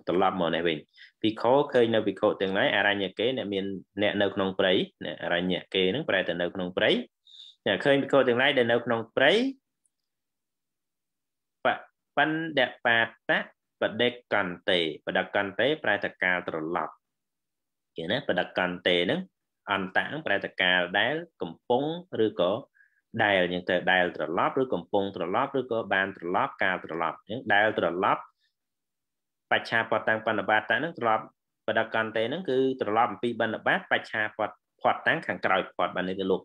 ត្រឡប់មកនេះវិញ pico ឃើញនៅ pico ទាំងឡាយអរញ្ញកេអ្នកមានអ្នកនៅក្នុងព្រៃណាអរញ្ញកេនឹងប្រែទៅនៅក្នុងព្រៃណាឃើញ pico ទាំងឡាយដែលនៅក្នុងព្រៃបបណ្ឌបាតៈបដិកន្ទេបដិកន្ទេប្រែតកាលត្រឡប់ឃើញណាបដិកន្ទេហ្នឹងអន្តៈហ្នឹងប្រែតកាលដែលកំពុងឬក៏ដែលអញ្ចឹងទៅដែលត្រឡប់ឬកំពុងត្រឡប់ឬក៏បានត្រឡប់ការត្រឡប់អញ្ចឹងដែលត្រឡប់ បច្ឆាបតាំងបណ្ឌបាតហ្នឹងត្រឡប់បដិកន្ទេហ្នឹងគឺត្រឡប់អំពីបណ្ឌបាតបច្ឆាបតផត់តាំងខាងក្រោយផត់បាននេះទៅលោក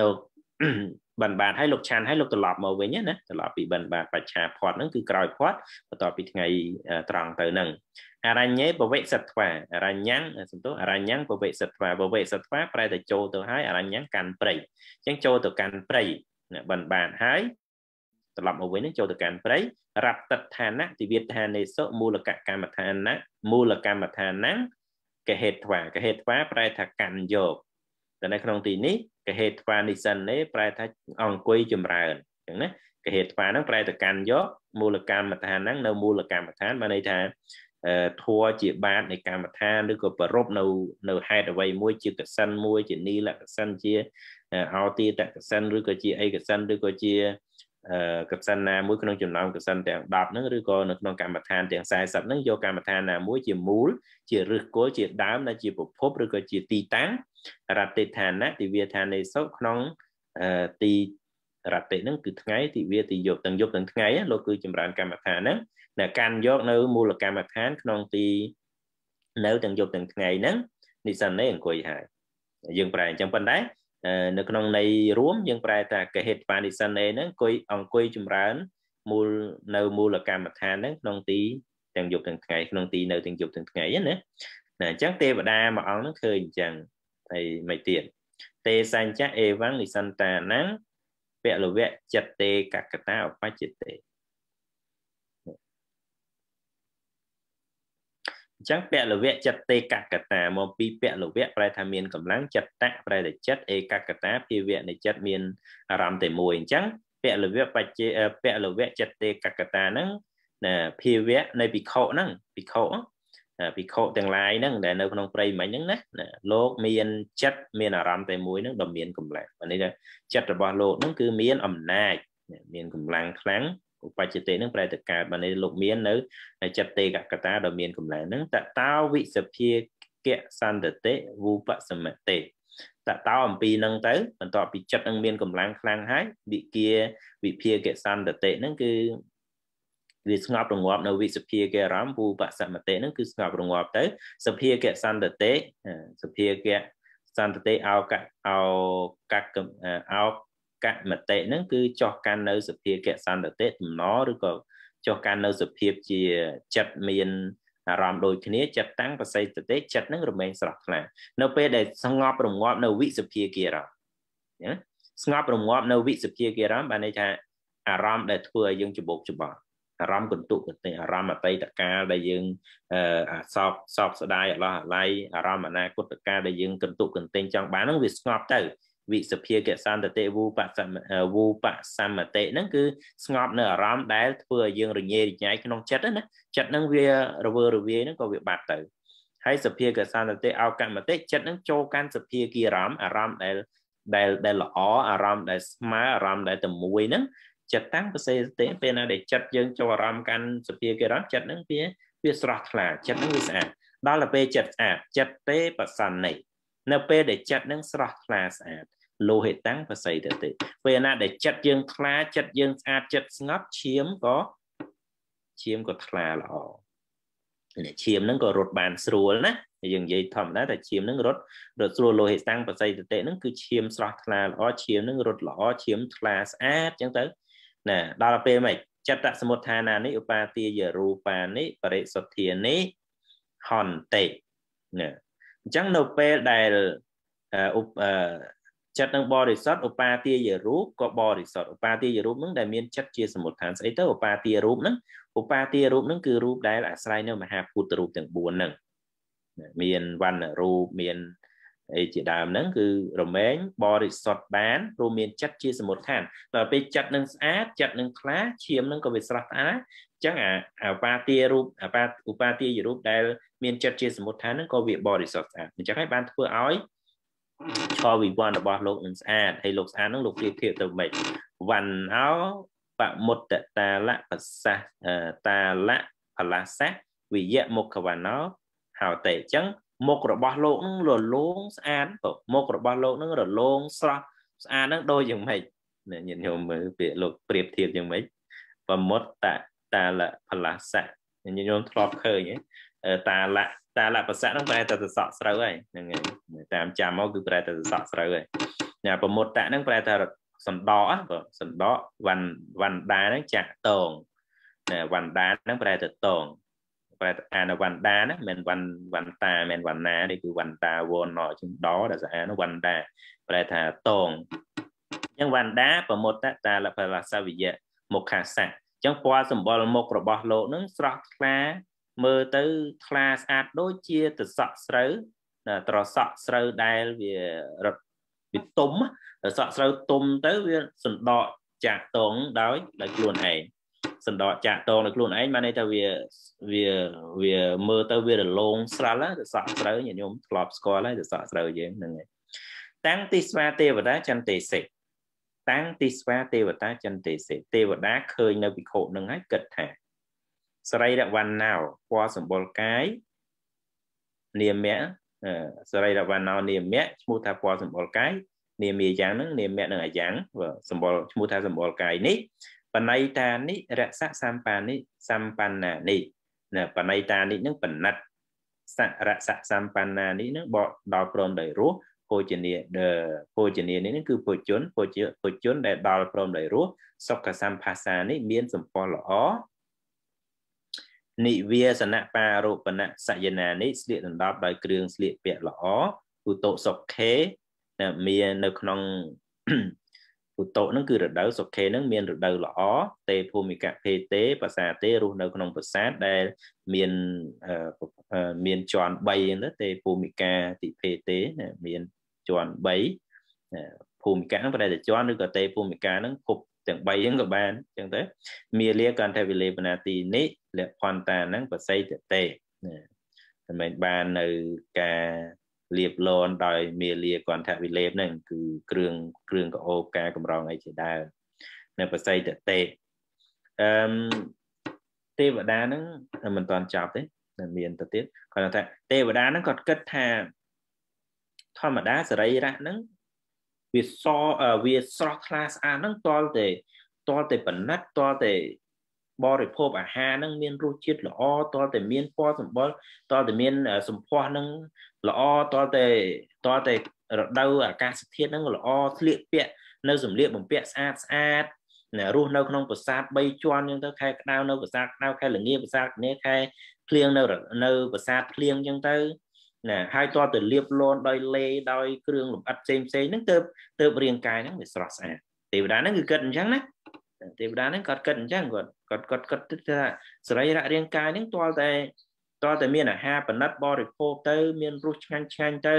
នៅបិណ្ឌបាតហើយលោកឆានហើយលោកត្រឡប់មកវិញណាត្រឡប់ពីបិណ្ឌបាតបច្ឆាផាត់ហ្នឹងគឺក្រោយផាត់បន្ទាប់ពីថ្ងៃត្រង់ទៅហ្នឹងអរញ្ញេបវេសត្វាអរញ្ញੰសំទោសអរញ្ញੰបវេសត្វាបវេសត្វាប្រែតែចូលទៅហើយអរញ្ញੰកាន់ព្រៃអញ្ចឹងចូលទៅកាន់ព្រៃបិណ្ឌបាតហើយត្រឡប់មកវិញនឹងចូលទៅកាន់ព្រៃរាប់តដ្ឋានៈទិវិដ្ឋានេសុមូលកកម្មដ្ឋានៈមូលកម្មដ្ឋានៈកហេត្វាកហេត្វាប្រែថាកាន់យកនៅក្នុងទីនេះកហេត្វានិសិននេះប្រែថាអង្គុយចម្រើនអញ្ចឹងណាកហេត្វាហ្នឹងប្រែទៅកាន់យកមូលកម្មដ្ឋានហ្នឹងនៅមូលកម្មដ្ឋានបានន័យថាធัวជាបាតនៃកម្មដ្ឋានឬក៏ប្រពនៅនៅហេតុអ្វីមួយជាកសិនមួយជានីលកសិនជាអោទាតកសិនឬក៏ជាអីកសិនឬក៏ជាកសិនណាមួយក្នុងចំណោមកសិនទាំង10ហ្នឹងឬក៏នៅក្នុងកម្មដ្ឋានទាំង40ហ្នឹងយកកម្មដ្ឋានណាមួយជាមូលជាឫសគល់ជាដើមដែលជាប្រភពឬក៏ជាទីតាំងរតិឋានៈទិវាឋានេសុក្នុងទីរតិហ្នឹងគឺថ្ងៃទិវាទីយប់ទាំងយប់ទាំងថ្ងៃលោកគឺចម្រើនកម្មដ្ឋានហ្នឹងណាកាន់យកនៅមូលកម្មដ្ឋានក្នុងទីនៅទាំងយប់ទាំងថ្ងៃហ្នឹងនិសិននេះអង្គុយហើយយើងប្រែអញ្ចឹងប៉ុន្តែនៅក្នុងន័យរួមយើងប្រែថាកហេតបានិសិននេះហ្នឹងអង្គុយអង្គុយចម្រើនមូលនៅមូលកម្មដ្ឋានហ្នឹងក្នុងទីទាំងយប់ទាំងថ្ងៃក្នុងទីនៅទាំងយប់ទាំងថ្ងៃណាណាអញ្ចឹងទេវតាមួយអង្គហ្នឹងឃើញអញ្ចឹងហើយមួយទៀតទេសញ្ចៈអេវ៉ាំងនិសន្តានំពលវៈចិត្តទេកកតាអបច្ចទេអញ្ចឹងពលវៈចិត្តទេកកតាមកពីពលវៈប្រែថាមានកម្លាំងចិត្តតៈប្រែតែចិត្តអេកកតាភាវៈនៃចិត្តមានអារម្មណ៍តែមួយអញ្ចឹងពលវៈបច្ចេពលវៈចិត្តទេកកតាហ្នឹងណាភាវៈនៃភិក្ខុហ្នឹងភិក្ខុភិក្ខុទាំងឡាយហ្នឹងដែលនៅក្នុងព្រៃមិញហ្នឹងណាលោកមានចិត្តមានអារម្មណ៍តែមួយហ្នឹងដ៏មានកម្លាំងអានេះថាចិត្តរបស់លោកហ្នឹងគឺមានអំណាចមានកម្លាំងខ្លាំងឧបច្ចតិហ្នឹងប្រែទៅកើតបាននេះលោកមាននៅចិត្តទេកកតាដ៏មានកម្លាំងហ្នឹងតតោវិសភាកសន្តតិវុបសមតិតតោអំពីហ្នឹងទៅបន្ទាប់ពីចិត្តនឹងមានកម្លាំងខ្លាំងហើយ វិគាវិភាកសន្តតិហ្នឹងគឺវាស្ងប់រងាប់នៅវិសភាគអារម្មណ៍ភូបសមតិហ្នឹងគឺស្ងប់រងាប់ទៅសភាគសន្តតិសភាគសន្តតិអោកអោកអោកមតិហ្នឹងគឺចោះកាន់នៅសភាគសន្តតិដំណរឬក៏ចោះកាន់នៅសភាពជាចិត្តមានអារម្មណ៍ដូចគ្នាចិត្តតាំងបសិទ្ធតិចិត្តនឹងរមែងស្រស់ថ្លានៅពេលដែលស្ងប់រងាប់នៅវិសភាគិរមស្ងប់រងាប់នៅវិសភាគិរមបានន័យថាអារម្មណ៍ដែលធ្វើឲ្យយើងច្បោកច្បល់អារម្មណ៍កន្ទុកទេអារម្មណ៍អតីតកាលដែលយើងអាសោកសោកស្ដាយអឡោះអាល័យអារម្មណ៍អនាគតកាលដែលយើងកន្ទុកកន្ទែងចង់បានហ្នឹងវាស្ងប់ទៅវិសភាកិសន្តតិវូបសមវូបសមតិហ្នឹងគឺស្ងប់នៅអារម្មណ៍ដែលធ្វើឲ្យយើងរញ៉េរញ៉ៃក្នុងចិត្តណាចិត្តហ្នឹងវារវើរវាយហ្នឹងក៏វាបាត់ទៅហើយសភាកិសន្តតិអោកម្មតិចិត្តហ្នឹងចូលកាន់សភាគារម្មណ៍អារម្មណ៍ដែលដែលដែលល្អអារម្មណ៍ដែលស្មើអារម្មណ៍ដែលតែមួយហ្នឹងចិត្តតាំងបសេតិពេលណាដែលចិត្តយើងចូលអារម្មណ៍កាន់សភាគេរំចិត្តហ្នឹងវាវាស្រស់ថ្លាចិត្តហ្នឹងវាស្អាតដល់ទៅពេលចិត្តស្អាតចិត្តទេបសន្និនៅពេលដែលចិត្តហ្នឹងស្រស់ថ្លាស្អាតលោហិតាំងបស័យតតិពេលណាដែលចិត្តយើងថ្លាចិត្តយើងស្អាតចិត្តស្ងប់ឈាមក៏ឈាមក៏ថ្លាល្អនេះឈាមហ្នឹងក៏រត់បានស្រួលណាយើងនិយាយធម្មតាតែឈាមហ្នឹងរត់រត់ស្រួលលោហិតាំងបស័យតតិហ្នឹងគឺឈាមស្រស់ថ្លាល្អឈាមហ្នឹងរត់ល្អឈាមថ្លាស្អាតអញ្ចឹងទៅណាដល់ពេលម៉េចចិត្តសមុដ្ឋានានេះឧបាទាយរូបានេះបរិសុទ្ធានេះហន្តេណាអញ្ចឹងនៅពេលដែលឧបចិត្តនឹងបរិសុទ្ធឧបាទាយរូបក៏បរិសុទ្ធឧបាទាយរូបនឹងដែលមានចិត្តជា សមុដ្ឋានស្អីទៅឧបាទារូបនឹងឧបាទារូបនឹងគឺរូបដែលអាស្រ័យនៅ មហាភូតរូបទាំង4នឹងមានវណ្ណរូបមានអីជាដើមហ្នឹងគឺរមែងបរិសុទ្ធបានព្រោះមានចិត្តជាសមុតឋានដល់ពេលចិត្តនឹងស្អាតចិត្តនឹងថ្លាឈាមនឹងក៏វាស្រស់ស្អាតចឹងអាអបាទារូបអបាឧបាទាយរូបដែលមានចិត្តជាសមុតឋានហ្នឹងក៏វាបរិសុទ្ធស្អាតអញ្ចឹងហើយបានធ្វើឲ្យឆោវិវ័នរបស់លោកនឹងស្អាតហើយលោកស្អាតហ្នឹងលោកព្រៀបធៀបទៅម៉េចវណ្ណោបមុតតាលៈបសាតាលៈអលាសៈវិយៈមុខវណ្ណោហោតេអញ្ចឹងមុខរបស់លោកនឹងរលោងស្អាតទៅមុខរបស់លោកនឹងរលោងស្រស់ស្អាតនឹងដូចយ៉ាងម៉េចអ្នកញាតិញោមមើលពាក្យលោកប្រៀបធៀបយ៉ាងម៉េចបមតតតាលផលសៈញាតិញោមធ្លាប់ឃើញតាលតាលបសៈនឹងប្រែតែសក់ស្រូវហើយហ្នឹងហើយតាមចាំមកគឺប្រែតែសក់ស្រូវហើយណាបមតតនឹងប្រែតែសណ្ដកបើសណ្ដកវ៉ាន់វ៉ាន់ដានឹងចាក់តងណាវ៉ាន់ដានឹងប្រែទៅតងបែបអានវណ្ដាណាមិនវណ្វណ្តាមិនវណ្ណានេះគឺវណ្តាវណ្ណជាងដដែលស្អានវណ្ដាប្រែថាតងអញ្ចឹងវណ្ដាប្រមុតតាលផលសវិយៈមុខាសៈអញ្ចឹងពណ៌សម្បុរមុខរបស់លោកនឹងស្រស់ថ្លាមើលទៅថ្លាស្អាតដូចជាត្រសក់ស្រូវត្រសក់ស្រូវដែលវារត់វាទុំត្រសក់ស្រូវទុំទៅវាសណ្ដកចាក់តងដោយដោយខ្លួនឯងសណ្ដកចាក់តងនៅខ្លួនឯងបានន័យថាវាវាវាមើលទៅវារលោងស្រាលទៅសក់ស្រូវញាតិញោមធ្លាប់ស្គាល់ហើយទៅសក់ស្រូវយើងហ្នឹងហើយតាំងទីស្វាទេវតាចន្ទេសិកតាំងទីស្វាទេវតាចន្ទេសិកទេវតាឃើញនៅពិខុនឹងហើយគិតថាសរីរវណ្ណោពណ៌សម្បុរកាយនាមៈសរីរវណ្ណោនាមៈឈ្មោះថាពណ៌សម្បុរកាយនាមៈយ៉ាងហ្នឹង នាមៈនឹងអាយ៉ាងសម្បុរឈ្មោះថាសម្បុរកាយនេះបណៃតានិរសៈសម្បានិសម្បណ្ណានិណាបណៃតានិនឹងបណិតសរសៈសម្បណ្ណានិនឹងបកដល់ព្រមដោយរស់ភោជនីភោជនីនេះគឺភោជនភោជភោជន ដែលដល់ព្រមដោយរស់សុខសម្ភាសានេះមានសម្ពាល់ល្អនិវេសនបារូបនសយនានេះស្លៀកដណ្ដប់ដោយគ្រឿងស្លៀកពាក់ល្អឧតុសុខេមាននៅក្នុងឧតុនឹងគឺរដូវសុខេនឹងមានរដូវល្អទេភូមិកៈភេទេភាសាទេរស់នៅក្នុងប្រាសាទដែលមានមានជាន់3ហ្នឹងទៅទេភូមិកាតិភេទេមានជាន់3ភូមិកៈហ្នឹងប្រែតែជាន់ឬក៏ទេភូមិកាហ្នឹងគប់ទាំង3ហ្នឹងក៏បានអញ្ចឹងទៅមាលាកន្ធវិលេបនាទីនេះលភន្តាហ្នឹងប្រសិទ្ធតេមិនមែនបាននៅការលៀបលនដោយមាលាគន្ធវិលេបហ្នឹងគឺគ្រឿងគ្រឿងកោបការកម្រងអីជាដើមនៅបស័យតតេអឺទេវតាហ្នឹងមិនតាន់ចប់ទេតែមានទៅទៀតគាត់ថាទេវតាហ្នឹងគាត់គិតថាធម្មតាសរីរៈហ្នឹងវាសវាស្រស់ថ្លាស្អាតហ្នឹងតលតែតលតែបណិតតលតែបរិភោគអាហារហ្នឹងមានរសជាតិល្អតតែមានពណ៌សម្បុរតតែមានសម្ផស្សហ្នឹងល្អតតែតតែរដូវអាកាសធាតុហ្នឹងល្អស្លៀកពាក់នៅសម្លៀកបំពាក់ស្អាតស្អាតណារស់នៅក្នុងប្រាសាទ3ជាន់អញ្ចឹងទៅខែក្តៅនៅប្រាសាទក្តៅខែល្ងាប្រាសាទនេះខែភ្លៀងនៅនៅប្រាសាទភ្លៀងអញ្ចឹងទៅណាហើយតទៅលៀបលន់ដោយលេដោយគ្រឿងលម្អិតផ្សេងផ្សេងហ្នឹងទៅទៅរាងកាយហ្នឹងវាស្រស់ស្អាតទេវតាហ្នឹងគឺគិតអញ្ចឹងណាទេវតាហ្នឹងគាត់គិតអញ្ចឹងគាត់គាត់គាត់គាត់គិតថាសរីរៈរាងកាយហ្នឹងទាល់តែទាល់តែមានអាហារផលិតបរិភោគទៅ មានរសឆ្ងាញ់ឆ្ងាញ់ទៅ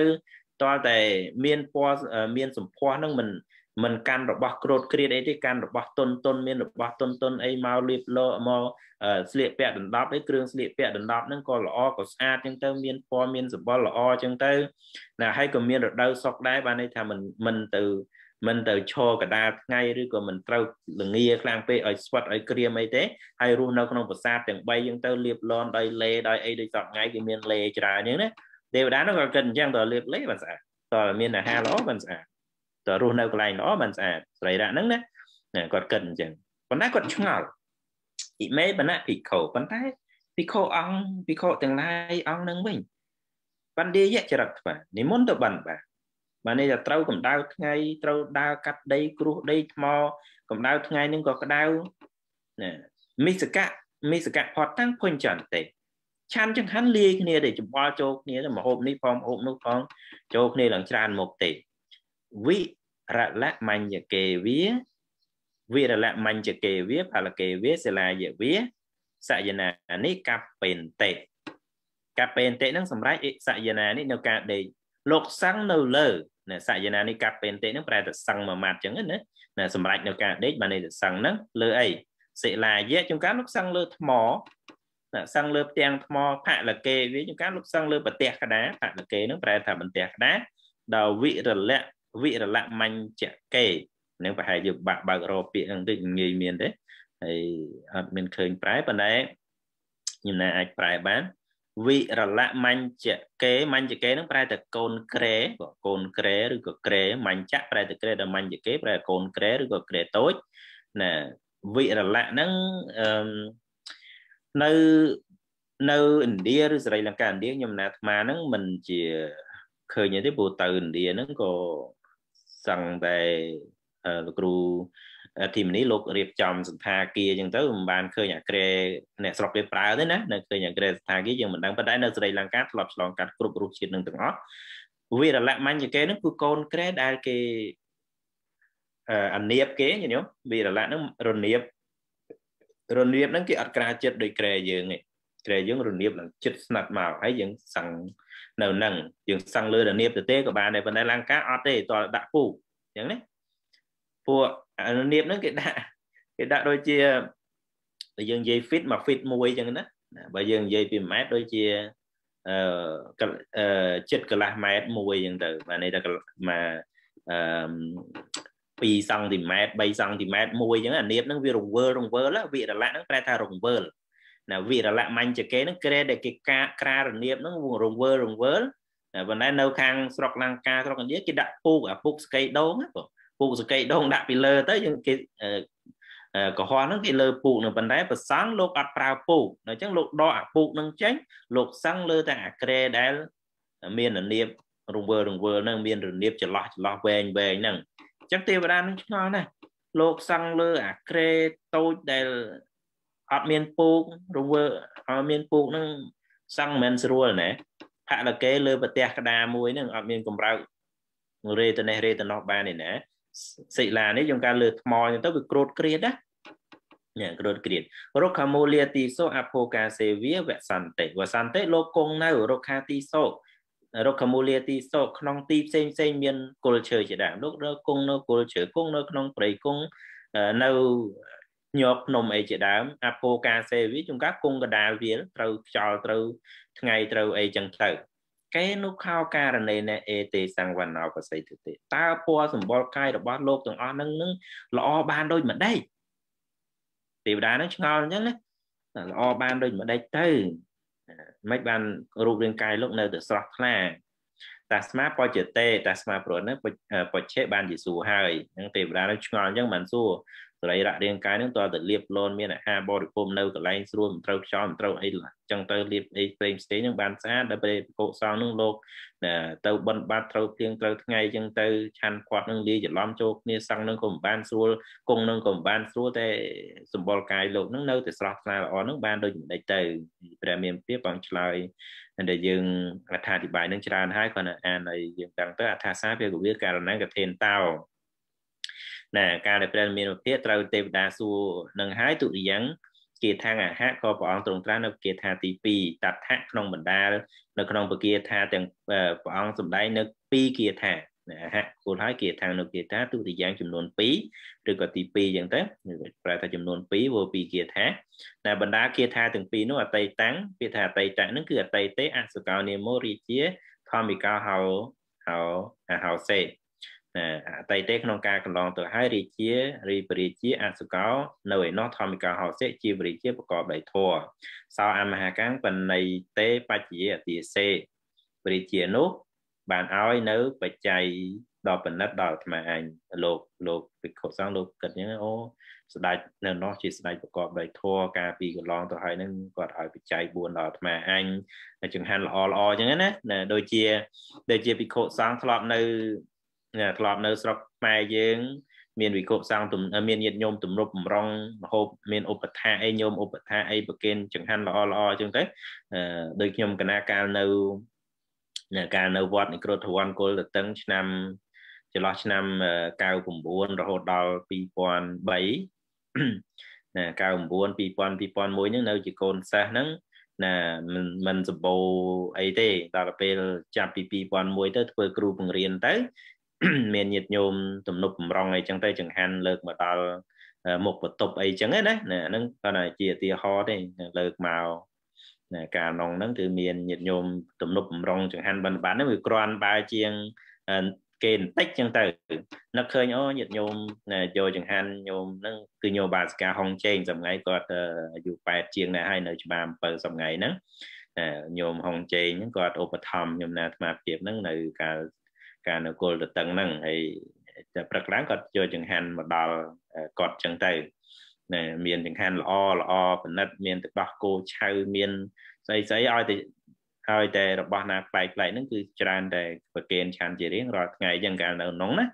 ទាល់តែមានពណ៌មានសម្ផស្សហ្នឹងមិនមិនកាន់របស់ក្រូតគ្រៀតអីទេកាន់របស់ទុនទុនមានរបស់ទុនទុនអីមកលៀបលោមកស្លៀកពាក់ដណ្ដប់អីគ្រឿងស្លៀកពាក់ដណ្ដប់ហ្នឹងក៏ល្អក៏ស្អាតចឹងទៅ មានពណ៌មានសម្បល់ល្អចឹងទៅណាហើយក៏មានរដូវសុកដែរបានន័យថាមិនមិនទៅមិនទៅឈរកដាលថ្ងៃឬក៏មិនត្រូវលងាខ្លាំងពេកឲ្យស្វិតឲ្យក្រៀមអីទេហើយរស់នៅក្នុងប្រាសាទទាំង3ហ្នឹងទៅលាបលន់ដោយលេដោយអីដូចសពថ្ងៃគេមានលេច្រើនហ្នឹងណាទេវតានោះក៏គិតអញ្ចឹងតើលាបលេបានស្អាតតើមានអាហារល្អបានស្អាតតើរស់នៅកន្លែងល្អបានស្អាតស្រីរៈហ្នឹងណាគាត់គិតអញ្ចឹងប៉ុន្តែគាត់ឆ្ងល់អ៊ីមេបណៈភិក្ខុប៉ុន្តែភិក្ខុអង្គភិក្ខុទាំងឡាយអង្គនឹងវិញបណ្ឌិយចរិតថ្វានិមន្តទៅបានបាទបាននេះថាត្រូវកម្ដៅថ្ងៃត្រូវដើរកាត់ដីគ្រោះដីថ្មកម្ដៅថ្ងៃនឹងក៏ក្ដៅណាមិសកៈមិសកៈផតតាំងភុញចន្ទទេឆានចង្ហាន់លាយគ្នាទេច្បល់ចូលគ្នាទៅមហូបនេះផងមហូបនោះផងចូលគ្នាឡើងច្រើនមុខទេវិរលមញ្ញកេវាវិរលមញ្ញកេវាផលកេវាសិលាយវាសយនានេះកពេនតេកពេនតេនឹងសម្រាប់អិសយនានេះនៅការដេកលោកសង្ឃនៅលើណាសយនានេះកាត់ពេនទេនឹងប្រែតែសឹងមួយម៉ាត់ចឹងណាណាសម្រាប់នៅការដេកបាននេះសឹងហ្នឹងលើអីសិលាយៈចំការលោកសឹងលើថ្មណាសឹងលើផ្ទាំងថ្មផលកេវាចំការលោកសឹងលើប្រទេសកដាផលកេនឹងប្រែថាបន្ទះកដាដល់វិរលៈវិរលៈមញ្ចកេនឹងប្រហែលជាបាក់បើករពាក្យហ្នឹងតិចងាយមានទេហើយអត់មានឃើញប្រែប៉ុន្តែខ្ញុំណាអាចប្រែបានវិរលៈមញ្ជកេមញ្ជកេនឹងប្រែតែកូនក្រេកូនក្រេឬក៏ក្រេមញ្ជៈប្រែតែក្រេដល់មញ្ជកេប្រែកូនក្រេឬក៏ក្រេតូចណាវិរលៈហ្នឹងអឺនៅនៅឥណ្ឌាឬសេរីលង្កាឥណ្ឌាខ្ញុំណាអាត្មាហ្នឹងមិនជាឃើញទេព្រោះទៅឥណ្ឌាហ្នឹងក៏សឹងតែលោកគ្រូធីមនីលោករៀបចំសន្តាគារអញ្ចឹងទៅមិនបានឃើញអាក្រេអ្នកស្រុកគេប្រើទេណានៅឃើញអាក្រេសន្តាគារយើងមិនដឹងប៉ុន្តែនៅស្រីលង្កាធ្លាប់ឆ្លងកាត់គ្រប់រូបជាតិនឹងទាំងអស់វីរលមញ្ញគេនឹងគឺកូនក្រេដែលគេអានៀបគេញោមវីរលៈនឹងរនៀបរនៀបហ្នឹងគេអត់ក្រាចិត្តដោយក្រែយើងទេក្រែយើងរនៀបឡើងចិត្តស្និទ្ធមកហើយយើងសឹងនៅនឹងយើងសឹងលើរនៀបទៅទេក៏បានដែរប៉ុន្តែលង្កាអត់ទេតើដាក់ពូអញ្ចឹងណាពួកអានុនាបហ្នឹងគេដាក់គេដាក់ដូចជាតែយើងនិយាយ fit មក fit មួយអញ្ចឹងណាបើយើងនិយាយពីម៉ែត្រដូចជាអឺចិត្តកន្លះម៉ែត្រមួយអញ្ចឹងទៅបាទនេះតែមកអឺ2សង់ទីម៉ែត្រ3សង់ទីម៉ែត្រមួយអញ្ចឹងអានាបហ្នឹងវារង្វើលរង្វើលវិរលៈហ្នឹងប្រែថារង្វើលណាវិរលៈមញ្ញចកេហ្នឹងក្រែដែលគេកាក្រារនាបហ្នឹងរង្វើលរង្វើលប៉ុន្តែនៅខាងស្រុកលង្កាស្រុកឥណ្ឌាគេដាក់ពូកអាពូកស្កៃដងណាបងពូកសកៃដងដាក់ពីលើទៅយើងគេកុហកហ្នឹងគេលើពូកនឹងប៉ុន្តែ ប្រសង់លោកអត់ប្រើពូកអញ្ចឹងលោកដកអាពូកនឹងចេញលោកសង់លើតែអាក្រេដែលមានរនាបរង្វើរង្វើហ្នឹងមានរនាបចន្លោះចន្លោះវែងវែងហ្នឹងអញ្ចឹងទេវតានឹងឆ្ងល់ណាស់លោកសង់លើអាក្រេតូចដែលអត់មានពូករង្វើអត់មានពូកហ្នឹងសង់មិនស្រួលណាផាកលកេលើប្រទេសក្តារមួយហ្នឹងអត់មានកម្រើករេតនេះរេតនោះបានទេណាសិលានេះយើងការលើថ្មអញ្ចឹងទៅវាក្រូតក្រៀតណាអ្នកក្រូតក្រៀតរុក្ខាមូលាទីសូអភោកាសេវាវសន្តិវសន្តិលោកគង់នៅរុក្ខាទីសូរុក្ខមូលាទីសូក្នុងទីផ្សេងផ្សេងមានគុលឈើជាដើមលោកនៅគង់នៅគុលឈើគង់នៅក្នុងព្រៃគង់នៅញោកភ្នំអីជាដើមអភោកាសេវាជំការគង់កដាលវាលត្រូវខ្យល់ត្រូវថ្ងៃត្រូវអីចឹងទៅកេនុខោការណេណេអេទេសង្វណោបសិទ្ធិទេតើពណ៌សម្បុរកាយរបស់លោកទាំងអស់នឹងនឹងល្អបានដូចម្ដេចទេវតានឹងឆ្ងល់អញ្ចឹងណាល្អបានដូចម្ដេចទៅមិនបានរូបរាងកាយលោកនៅតែស្រស់ថ្លាតាស្មាបច្ចតេតាស្មាប្រណិបច្ឆេបានយេស៊ូហើយហ្នឹងទេវតានឹងឆ្ងល់អញ្ចឹងបានសួរសរីរៈរាងកាយនឹងតើតលៀបលនមានអាហារបរិភោគនៅកន្លែងស្រួលមិនត្រូវខ្យល់មិនត្រូវអីអញ្ចឹងទៅលៀបអីផ្សេងផ្សេងនឹងបានស្អាតដល់ពេលកុសលនឹងលោកទៅបន់បាត់ត្រូវភ្លៀងត្រូវថ្ងៃអញ្ចឹងទៅឆាន់គាត់នឹងលាយច្រឡំចូលគ្នាសឹងនឹងក៏មិនបានស្រួលគង់នឹងក៏មិនបានស្រួលតែសម្បល់កាយលោកនឹងនៅតែស្រស់ថ្លាល្អនឹងបានដូចមិនដេចទៅព្រះមានពាក្យបងឆ្លើយដែលយើងអត្ថាធិប្បាយនឹងច្រើនហើយគាត់អានឲ្យយើងដឹងទៅអត្ថាសាវាគវាករណងកធេនតោណាការដែលព្រះមានវិភាកត្រូវទេវតាសួរនឹងហើយទុរិយ៉ាងគាថាអាហៈក៏ព្រះអង្គទ្រង់ត្រាស់នៅគាថាទី2តដ្ឋៈក្នុងបណ្ដាលនៅក្នុងពគាថាទាំងព្រះអង្គសម្ដែងនៅ2គាថាអាហៈគូលហើយគាថានៅគាថាទុតិយ៉ាងចំនួន2ឬក៏ទី2អញ្ចឹងទៅប្រែថាចំនួន2វោ2គាថាតែបណ្ដាគាថាទាំងពីរនោះអតីតាំងពាក្យថាអតីតៈនឹងគឺអតីតេអសកោនិមោរិជាធម្មិកោហោហោហោសេណាអតីតទេក្នុងការកន្លងទៅហើយរាជារីពរាជាអសកោ នៅឯនោះធម្មិកាហោសិជាវរាជាប្រកបដោយធម៌សោអមហាកាំងបណៃទេបច្ចយេអតិសេវរាជានោះបានឲ្យនៅបច្ច័យដល់បណិតដល់អាត្មាអញលោកលោកពិខុសង្ឃលោកគិតយ៉ាងអូស្ដេចនៅនោះជាស្ដេចប្រកបដោយធម៌ការពីកន្លងទៅហើយនឹងគាត់ឲ្យបច្ច័យ4ដល់អាត្មាអញចង្ហាន់ល្អល្អអញ្ចឹងណាដូចជាដូចជាពិខុសង្ឃធ្លាប់នៅធ្លាប់នៅស្រុកខ្មែរយើង មានវិគប់សង្ឃមានញាតិញោមទំនប់បំរុងមហូបមានឧបថាអីញោមឧបថាអីប្រគេនចង្ហាន់ល្អល្អអញ្ចឹងទៅដោយខ្ញុំកណាកាលនៅកាលនៅវត្តនិក្រូតវ័នគលតឹងឆ្នាំចន្លោះឆ្នាំ99រហូតដល់2003ណា99 2000 2001ហ្នឹងនៅជាកូនសិស្សហ្នឹងណាមិនមិនសម្បូរអីទេដល់ពេលចាប់ពី2001ទៅធ្វើគ្រូបង្រៀនទៅមានញាតិញោមទំនុកបំរុងអីចឹងទៅចង្ហាន់លើកមកដល់មុខបន្ទប់អីចឹងណាអាហ្នឹងគាត់ថាជាឧទាហរណ៍ទេលើកមកណាការនងហ្នឹងគឺមានញាតិញោមទំនុកបំរុងចង្ហាន់បិណ្ឌបាតហ្នឹងវាក្រាន់បើជាងគេបន្តិចចឹងទៅនឹកឃើញអូញាតិញោមយកចង្ហាន់ញោមហ្នឹងគឺញោមបាសកាហុងជេងសម្ងៃគាត់អាយុ8ជាងដែរហើយនៅច្បារ7សម្ងៃហ្នឹងញោមហុងជេងហ្នឹងគាត់ឧបត្ថម្ភញោមណាអាត្មាភាពហ្នឹងនៅកាលការនៅគល់ទៅតឹងហ្នឹងហើយតែព្រឹកឡើងគាត់យកចង្ហាន់មកដល់គាត់ចឹងទៅណាមានចង្ហាន់ល្អល្អប្រណិតមានទឹកដោះគោឆៅមានស្អីស្អីឲ្យតែហើយតែរបស់ណាប្លែកប្លែកហ្នឹងគឺច្រើនតែប្រគេនឆាន ជារៀងរាល់ថ្ងៃចឹងកាលនៅក្នុងណា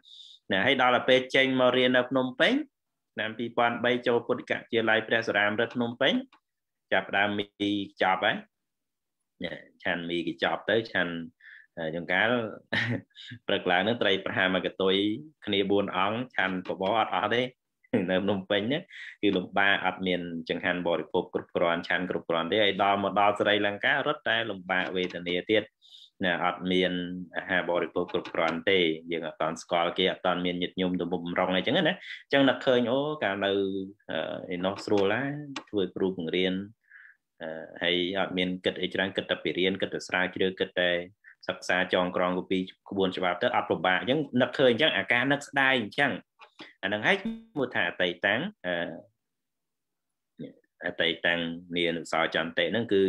ណាហើយដល់ទៅពេលចេញមករៀននៅភ្នំពេញឆ្នាំ2003ចូលពុទ្ធកជាល័យព្រះសរាមរដ្ឋភ្នំពេញចាប់ដើមមីចប់ហើយឆានមីគេចប់ទៅឆានចង្កាលព្រឹកឡើងនឹងត្រីប្រហាមកតុយគ្នា4អង្គឆាន់បបអត់អស់ទេនៅភ្នំពេញគឺលំបាកអត់មានចង្ហាន់បរិភោគគ្រប់គ្រាន់ឆាន់គ្រប់គ្រាន់ទេហើយដល់មកដល់ស្រីលង្ការត់តែលំបាកវេទនាទៀតណាអត់មានអាហារបរិភោគគ្រប់គ្រាន់ទេយើងអត់តន់ស្គាល់គេអត់តន់មានញាតិញោមទៅបំរុងអីចឹងណាអញ្ចឹងដល់ឃើញអូកាលនៅឯនោះស្រួលណាធ្វើគ្រូបង្រៀនហើយអត់មានគិតអីច្រើនគិតតែពីរៀនគិតតែស្រាវជ្រាវគិតតែសិក្សាចងក្រងកូពីក្បួនច្បាប់ទៅអត់ពិបាកអញ្ចឹងនឹកឃើញអញ្ចឹងអាការនឹកស្ដាយអញ្ចឹងអានឹងហើយឈ្មោះថាអតីតាំងអតីតាំងនានុសោចន្តិហ្នឹងគឺ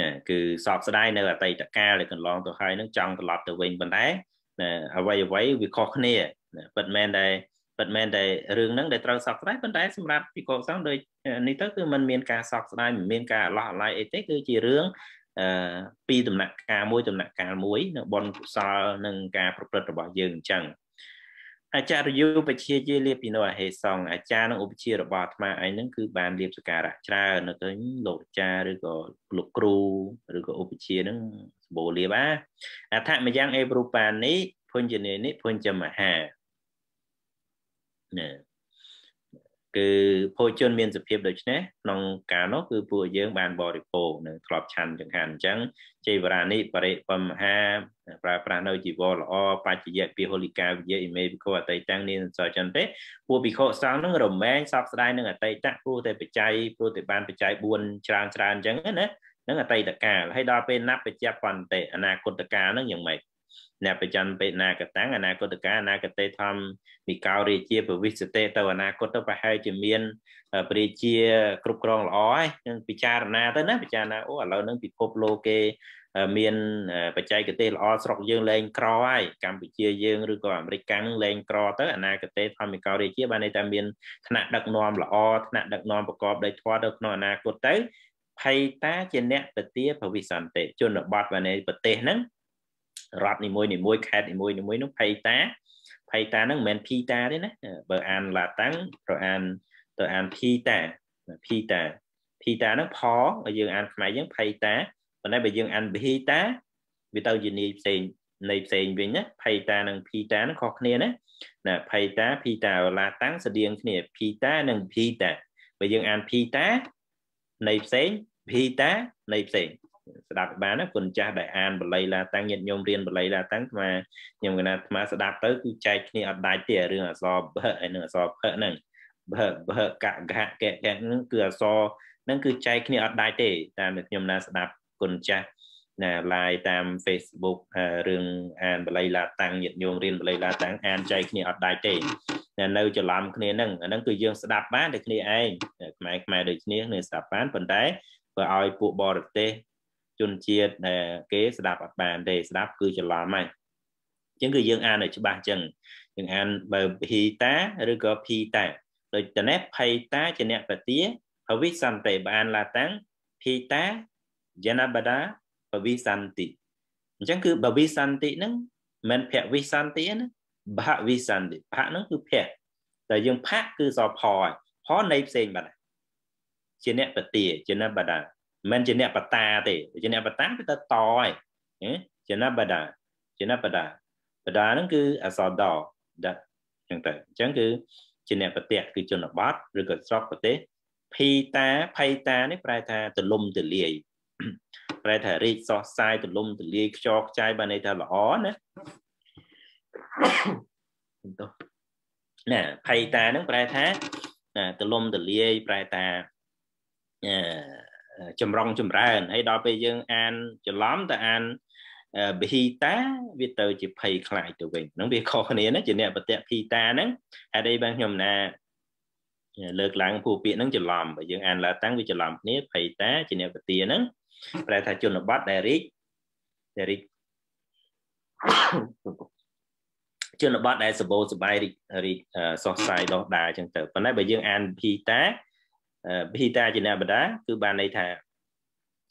ណាគឺសោកស្ដាយនៅអតីតកាលដែលកន្លងទៅហើយនឹងចង់ត្រឡប់ទៅវិញប៉ុន្តែណាអ្វីអ្វីវាខុសគ្នាពិតមែនដែរពិតមែនតែរឿងហ្នឹងដែលត្រូវសោកស្ដាយប៉ុន្តែសម្រាប់ពីកោសងដូចនេះទៅគឺมันមានការសោកស្ដាយមិនមានការអឡោះអឡាយអីទេគឺជារឿងពីដំណាក់កាលមួយដំណាក់កាលមួយនៅបនកុសលនិងការប្រព្រឹត្តរបស់យើងអញ្ចឹងអាចារ្យយុបជាជាលៀបពីនៅអហេសងអាចារ្យនិងឧបជារបស់អាត្មាឯងហ្នឹងគឺបានលៀបសការៈច្រើននៅឃើញលោកអាចារ្យឬក៏លោកគ្រូឬក៏ឧបជាហ្នឹងសម្បូរលៀបណាអថមយ៉ាងអេប្រូបានិភុញ្ញនេនិភុញ្ញមហាណាគឺភោជនមានសភាពដូចនេះក្នុងការនោះគឺពួកយើងបានបរិភោគនៅធ្លាប់ឆាន់ចង្ហាន់អញ្ចឹងចេវរានិបរិបំហាប្រើប្រាស់នៅជីវរល្អបច្ចយៈពិហូលិកាវិយៈអ៊ីមេភិក្ខុអតីតាំងនេះសរចឹងទេពួកភិក្ខុសង្ឃនឹងរមែងសោកស្ដាយនឹងអតីតព្រោះតែបច្ច័យព្រោះតែបានបច្ច័យ4ច្រើនច្រើនអញ្ចឹងណានឹងអតីតកាលហើយដល់ពេលណាប់បច្ចៈបន្តិអនាគតកាលនឹងយ៉ាងម៉េចអ្នកបច្ច័នបេណាកតាំងអនាគតកាអនាគតេធម្មវិកោរាជាពវិសតេទៅអនាគតទៅប្រហែលជាមានព្រះរាជាគ្រប់គ្រងល្អហើយនឹងពិចារណាទៅណាពិចារណាអូឥឡូវនឹងពិភពលោកគេមានបច្ចេកទេសល្អស្រុកយើងលែងក្រហើយកម្ពុជាយើងឬក៏អាមេរិកកាំងលែងក្រទៅអនាគតធម្មកោរាជាបានន័យថាមានឋានៈដឹកនាំល្អឋានៈដឹកនាំប្រកបដោយធម៌ទៅក្នុងអនាគតទៅភ័យតាជាអ្នកពទាភវិសន្តិជនបទបានន័យប្រទេសហ្នឹងរដ្ឋនីមួយនីមួយខេត្តនីមួយនីមួយនោះភ័យតាភ័យតាហ្នឹងមិនមែនភីតាទេណាបើអានឡាតាំងប្រអានទៅអានភីតាភីតាភីតាហ្នឹងផបើយើងអានខ្មែរយើងភ័យតាប៉ុន្តែបើយើងអានភីតាវាទៅជានាយផ្សេងនៃផ្សេងវិញណាភ័យតានិងភីតាហ្នឹងខុសគ្នាណាណាភ័យតាភីតាឡាតាំងស្តៀងគ្នាភីតានិងភីតាបើយើងអានភីតានៃផ្សេងភីតានៃផ្សេងស្ដាប់បានណាគុណចាស់ដែលអានបល័យឡាតាំងញាតិញោមរៀនបល័យឡាតាំងអាត្មាខ្ញុំកណាអាត្មាស្ដាប់ទៅគឺចែកគ្នាអត់ដាច់ទេរឿងអសបហើយនឹងអសភហ្នឹងបើបើកកហកកហ្នឹងគឺអសហ្នឹងគឺចែកគ្នាអត់ដាច់ទេតាមខ្ញុំណាស្ដាប់គុណចាស់ណា live តាម Facebook រឿងអានបល័យឡាតាំងញាតិញោមរៀនបល័យឡាតាំងអានចែកគ្នាអត់ដាច់ទេណានៅច្រឡំគ្នាហ្នឹងអាហ្នឹងគឺយើងស្ដាប់បានតែគ្នាឯងខ្មែរខ្មែរដូចគ្នាគ្នាស្ដាប់បានប៉ុន្តែបើឲ្យពួកបរទេសជនជាតិដែលគេស្ដាប់អត់បានទេស្ដាប់គឺច្រឡំហើយអញ្ចឹងគឺយើងអានឲ្យច្បាស់អញ្ចឹងយើងអានបើភីតាឬក៏ភីតាដូចតនេះភ័យតាជាអ្នកបទាភវិសន្តិបានឡាតាំងភីតាយណបដាភវិសន្តិអញ្ចឹងគឺភវិសន្តិហ្នឹងមិនភវិសន្តិណាបហវិសន្តិបហហ្នឹងគឺភៈតែយើងផៈគឺសផហើយផលនៃផ្សេងបាត់ជាអ្នកបទាជាអ្នកបដាមិនជាអ្នកបតាទេជាអ្នកបតាគឺទៅតឯងជាអ្នកបតាជាអ្នកបតាបតាហ្នឹងគឺអសដដាក់អញ្ចឹងទៅអញ្ចឹងគឺជាអ្នកប្រទេសគឺជនបទឬក៏ស្រុកប្រទេសភីតាភ័យតានេះប្រែថាទលំទលាយប្រែថារីកសោះសាយទលំទលាយខ្យល់ខ្ចាយបានន័យថាល្អណាណាភ័យតានឹងប្រែថាណាទលំទលាយប្រែថាអឺចម្រុងចម្រើនហើយដល់ពេលយើងអានច្រឡំទៅអានបហីតា វាទៅជាភ័យខ្លាចទៅវិញហ្នឹងវាខុសគ្នាណាជាអ្នកបតិភីតាហ្នឹងហេតុអីបានខ្ញុំណាលើកឡើងពូពាកហ្នឹងច្រឡំបើយើងអានឡាតាំងវាច្រឡំគ្នាភ័យតាជាអ្នកបតិហ្នឹងប្រែថាជនបទដែលរីកដែលរីកជនបទដែលសបោសបាយរីករីកសោះសាយដោះដាអញ្ចឹងទៅប៉ុន្តែបើយើងអានភីតាភីតាជាអ្នកបដាគឺបានន័យថា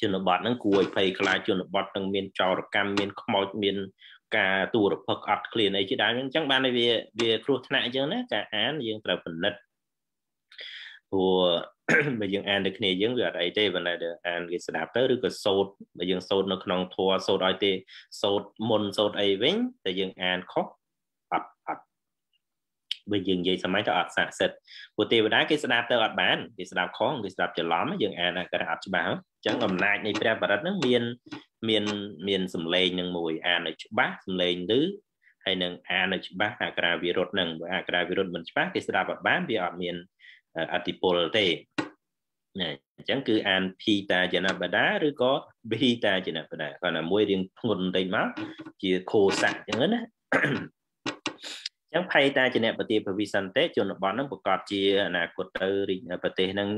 ជនបទហ្នឹងគួរឲ្យភ័យខ្លាចជនបទហ្នឹងមានចោរកម្មមានខ្មោច មាន ការទូរភឹកអត់ឃ្លានអីជាដើមអញ្ចឹងបានវាវាគ្រោះថ្នាក់អញ្ចឹងណាការអានយើងត្រូវពិនិត្យព្រោះបើយើងអានទៅគ្នាយើងវាអត់អីទេប៉ុន្តែអានគេស្ដាប់ទៅឬក៏សូត្របើយើងសូត្រនៅក្នុងធัวសូត្រឲ្យទេសូត្រមុនសូត្រអីវិញតែយើង អានខុសបើយើងនិយាយសាមញ្ញទៅអត់ស័ក្តិសិទ្ធព្រោះទេវតាគេស្ដាប់ទៅអត់បានគេស្ដាប់ខងគេស្ដាប់ច្រឡំយើង អានអាការៈអត់ច្បាស់អញ្ចឹងអំណាចនៃព្រះបរិត្តហ្នឹងមានមានមានសម្លេងនឹងមួយអានឲ្យច្បាស់សម្លេងឮហើយនឹងអានឲ្យច្បាស់អាក្រាវិរុទ្ធនឹងបើអាក្រាវិរុទ្ធមិនច្បាស់គេស្ដាប់អត់បានវាអត់មានអតិពលទេណាអញ្ចឹងគឺអានភីតាចនបដាឬក៏វិហីតាចនបដាគាត់ណាមួយរៀងធ្ងន់បន្តិចមកជាខោសៈអញ្ចឹងណាចឹងភ័យតាជាអ្នកប្រទេសភវិសន្តិជនបទនឹងប្រកាសជាអនាគតទៅប្រទេសនឹង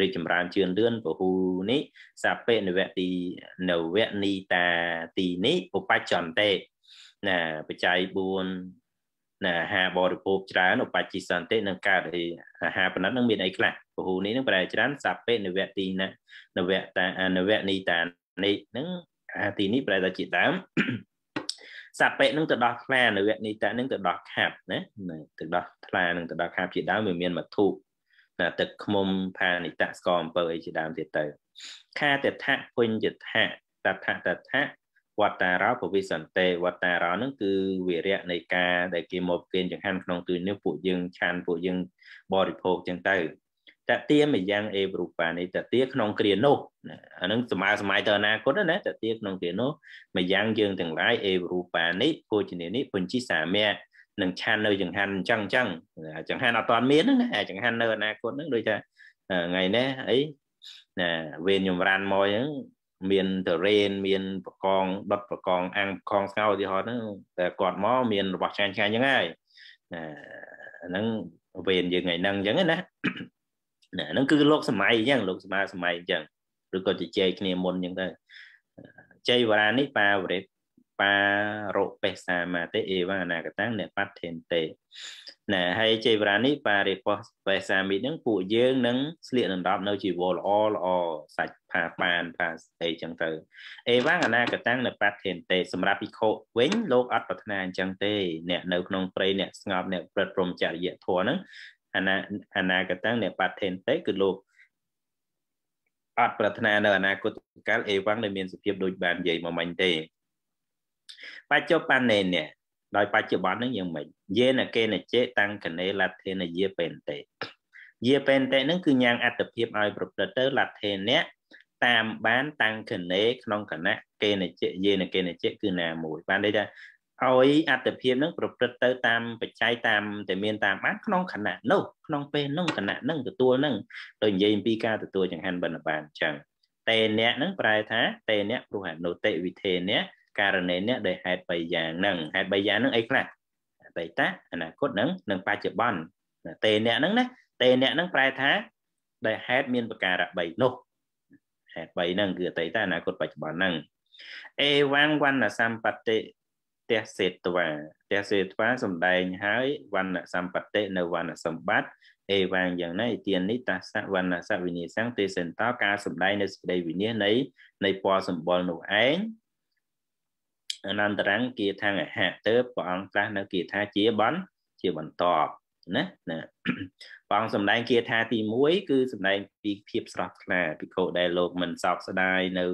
រីកចម្រើនជឿនលឿនពហូនេះសាពេនវៈទីនវនីតាទីនេះឧបច្ចន្តិណាបច្ច័យ4ណាអាហារបរិភោគច្រើនឧបច្ចិសន្តិនឹងកើតអាហារប៉ុណ្ណឹងនឹងមានអីខ្លះពហូនេះនឹងប្រែច្រើនសាពេនវៈទីណានវៈតានវនីតានេះនឹងអាទីនេះប្រែថាជាដើមសពៈនឹងទៅដោះថ្លានៅវគ្គនេះតនឹងទៅដោះខាប់ណាទៅដោះថ្លានឹងទៅដោះខាប់ជាដើមវាមានមកធូបណាទឹកខ្មុំផានិតៈស្កអំពើអីជាដើមទៀតទៅ ខាតថៈពុញ្ញថៈតថៈតថៈវត្តារោពវិសន្តេវត្តារោនឹងគឺវិរៈនៃការដែលគេមកគេចង្ហាន់ក្នុងទូនេះពួកយើងឆានពួកយើងបរិភោគចឹងទៅតទាមយ៉ាងអេបរូបានេះតទាក្នុងគ្រានោះអានឹងសម័យសម័យទៅអនាគតណាតទាក្នុងគ្រានោះម្យ៉ាងយើងទាំងឡាយអេបរូបានេះពោជនានេះបញ្ជីសាមៈនឹងឆាននៅចង្ហាន់អញ្ចឹងអញ្ចឹងចង្ហាន់អត់តាន់មានណាចង្ហាន់នៅអនាគតហ្នឹងដូចថាថ្ងៃនេះអីណាវេនខ្ញុំរានមកហ្នឹងមានតរេនមាន បកងដុតបកងអាំងបកងស្ងោឧទាហរណ៍ហ្នឹងតែគាត់មកមានរបស់ឆ្ងាញ់ឆ្ងាញ់ហ្នឹងហើយណាហ្នឹងវេនយើងថ្ងៃហ្នឹងអញ្ចឹងណាណាហ្នឹងគឺលោកសម័យអញ្ចឹងលោកសម័យសម័យអញ្ចឹងឬក៏ជជែកគ្នាមុនអញ្ចឹងទៅជ័យវរានេះបាវរិទ្ធបារុបេសាមាទេអេវ៉ាអនាគតាំងអ្នកបត្តិធិនទេណាហើយជ័យវរានេះបារិបោះបេសាមីហ្នឹងពួកយើងនឹងស្លៀកដណ្ដប់ នៅជីវរល្អល្អសាច់ផាប៉ានផាអីចឹងទៅអេវ៉ាអនាគតាំងអ្នកបត្តិធិនទេសម្រាប់ភិក្ខុវិញលោកអត់ប្រាថ្នាអញ្ចឹងទេអ្នកនៅក្នុងព្រៃអ្នកស្ងប់អ្នកប្រព្រឹត្តព្រមចរិយធម៌ហ្នឹងអនាអនាគតੰនិបាថេនតេគឺលោកអត់ប្រាថ្នានៅអនាគតកាលអេវ៉ាំងដែលមានសភាពដូចបាននិយាយមកមិញទេ បច្ចុប្បន្នេនេះដោយបច្ចុប្បន្នហ្នឹងយ៉ាងម៉េចយេនកេនចេតាំងកណេលដ្ឋេនយាពេនតេយាពេនតេហ្នឹងគឺញ៉ាងអត្តភាពឲ្យប្រព្រឹត្តទៅលដ្ឋេនៈតាមបានតាំងកណេក្នុងគណៈកេនចេយេនកេនចេគឺណាមួយបានន័យថាឲ្យអត្តភាពនឹងប្រព្រឹត្តទៅតាមបច្ច័យតាមតែមានតាមបានក្នុងខណៈនោះក្នុងពេលនោះខណៈនឹងទទួលនឹងដោយនិយាយអំពីការទទួលចង្ហាន់បិណ្ឌបាតអញ្ចឹងតេអ្នកនឹងប្រែថាតេអ្នកព្រោះអនុតិវិធេអ្នកករណីអ្នកដែលហេតុ3យ៉ាងនឹងហេតុ3យ៉ាងនឹងអីខ្លះអតីតអនាគតនឹងនិងបច្ចុប្បន្នតេអ្នកនឹងណាតេអ្នកនឹងប្រែថាដែលហេតុមានប្រការៈ3នោះហេតុ3ហ្នឹងគឺអតីតអនាគតបច្ចុប្បន្នហ្នឹងអេវាំងវណ្ណសម្បត្តិទះសេត្វាទះសេត្វាសំដែងហើយវណ្ណសម្បត្តិនៅវណ្ណសម្បត្តិអេវាងយ៉ាងណាឥទាននេះតាសវណ្ណសវិនិសង្ឃទេសន្តោការសំដែងនៅសេចក្តីវិនិច្ឆ័យនៃ នៃពណ៌សម្បុរនោះឯងអនន្តរង្គគាថាអហៈទៅព្រះអង្គត្រាស់នៅគាថាជាបន្ទជាបន្តណាណាព្រះអង្គសំដែងគាថាទី1គឺសំដែងពីភាពស្រស់ថ្លាភិក្ខុដែលលោក មិនសោកស្ដាយនៅ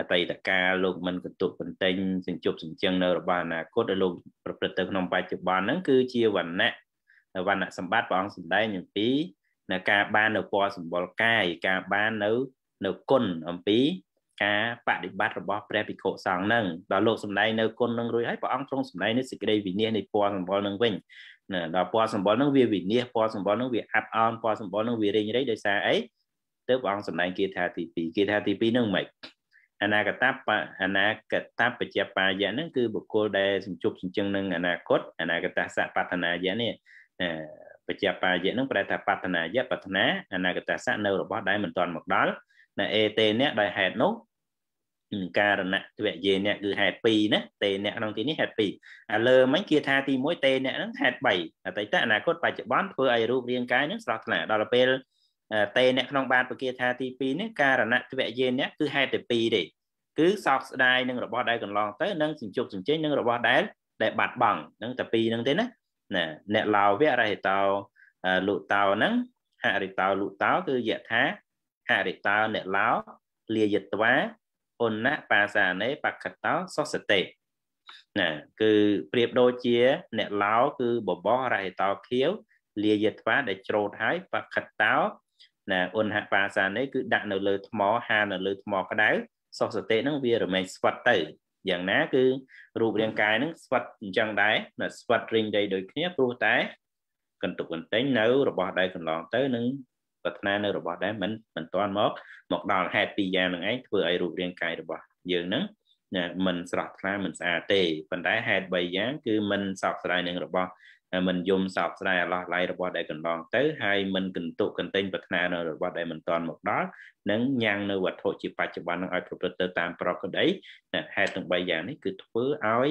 អតីតកាលលោកមិនកន្ទុកបន្ទែងសញ្ជប់សញ្ជឹងនៅរបស់អនាគតដែលលោកប្រព្រឹត្តទៅក្នុងបច្ចុប្បន្នហ្នឹងគឺជាវណ្ណៈវណ្ណៈសម្បត្តិព្រះអង្គសម្ដែងអំពីនៃការបាននៅពណ៌សម្បុរកាយការបាននៅនៅគុណអំពីការបដិបត្តិរបស់ព្រះភិក្ខុសង្ឃនឹងដល់លោកសម្ដែងនៅគុណនឹងរួចហើយព្រះអង្គទ្រង់សម្ដែងនៅសេចក្តីវិនិច្ឆ័យនៃពណ៌សម្បុរនឹងវិញណាដល់ពណ៌សម្បុរនឹងវាវិនិច្ឆ័យពណ៌សម្បុរនឹងវាអាប់អោនពណ៌សម្បុរនឹងវារេងរៃដោយសារអីទៅព្រះអង្គសម្ដែងគាថាទី2គាថាទី2នឹងមិនអនាគតបអនាគតបជាបាយៈហ្នឹងគឺបុគ្គលដែលសញ្ជប់សញ្ជឹងនឹងអនាគតអនាគតសបតនាយៈនេះបជាបាយៈហ្នឹងប្រែថាបតនាយៈបតនាអនាគតសនៅរបស់ដែលមិនទាន់មកដល់ណាអេតេអ្នកដោយហេតុនោះការណៈទ្វយេអ្នកគឺហេតុ2ណាតេអ្នកក្នុងទីនេះហេតុ2អាលើមិញគេថាទី1តេអ្នកហ្នឹងហេតុ3អតីតអនាគតបច្ចុប្បន្នធ្វើឲ្យរូបរាងកាយហ្នឹងស្រស់ថ្លាដល់ពេលតេអ្នកក្នុងបាទពគាថាទី2នេះការណទ្វយេននេះគឺហេតុតែ2ទេគឺសោកស្ដាយនឹងរបស់ដែលកន្លងទៅនិងសញ្ជុកសញ្ជិញនឹងរបស់ដែលដែលបាត់បង់នឹងតែពីរនឹងទេណាណាអ្នកឡាវៈរហិតោលុតោហ្នឹងហរិតោលុតោគឺយថា ហរិតោអ្នកឡោលាយត្វាអុណៈបាសាណេបកតោសុសតេណាគឺប្រៀបដូចជា អ្នកឡោគឺបបោរហិតោខៀវលាយត្វាដែលច្រូតហើយបកតោណាអ៊ុនហបាសានេះគឺដាក់នៅលើថ្មហានៅលើថ្មក្តៅសុខសតិហ្នឹងវារមែងស្វិតទៅយ៉ាងណា គឺរូបរាងកាយហ្នឹងស្វិតអញ្ចឹងដែរណាស្វិតរិញរៃដូចគ្នាព្រោះតែកន្ទុកកន្ទែងនៅរបស់ដែលកន្លងទៅនឹងប្រាថ្នានៅរបស់ដែលមិនមិនតាន់មក មកដល់ហេតុពីរយ៉ាងហ្នឹងឯងធ្វើឲ្យរូបរាងកាយរបស់យើងហ្នឹងណាមិនស្រស់ថ្លាមិនស្អាតទេប៉ុន្តែហេតុ3យ៉ាងគឺមិនសោកស្ដាយនឹងរបស់មិនយំសោកស្ដាយអាឡោះឡៃរបស់ដែលកន្លងទៅហើយមិនកន្ទុកកន្ទែងប្រាថ្នានៅរបស់ដែលមិនទាន់មកដល់និងញ៉ាំងនៅវត្ថុជាបច្ចុប្បន្ននឹងឲ្យប្រព្រឹត្តទៅតាមប្រកដីហេតុទាំង3យ៉ាងនេះគឺធ្វើឲ្យ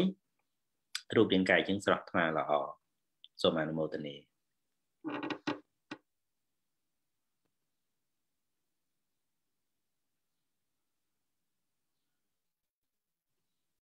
រូបរាងកាយយើងស្រស់ថ្លាល្អសូមអនុមោទនា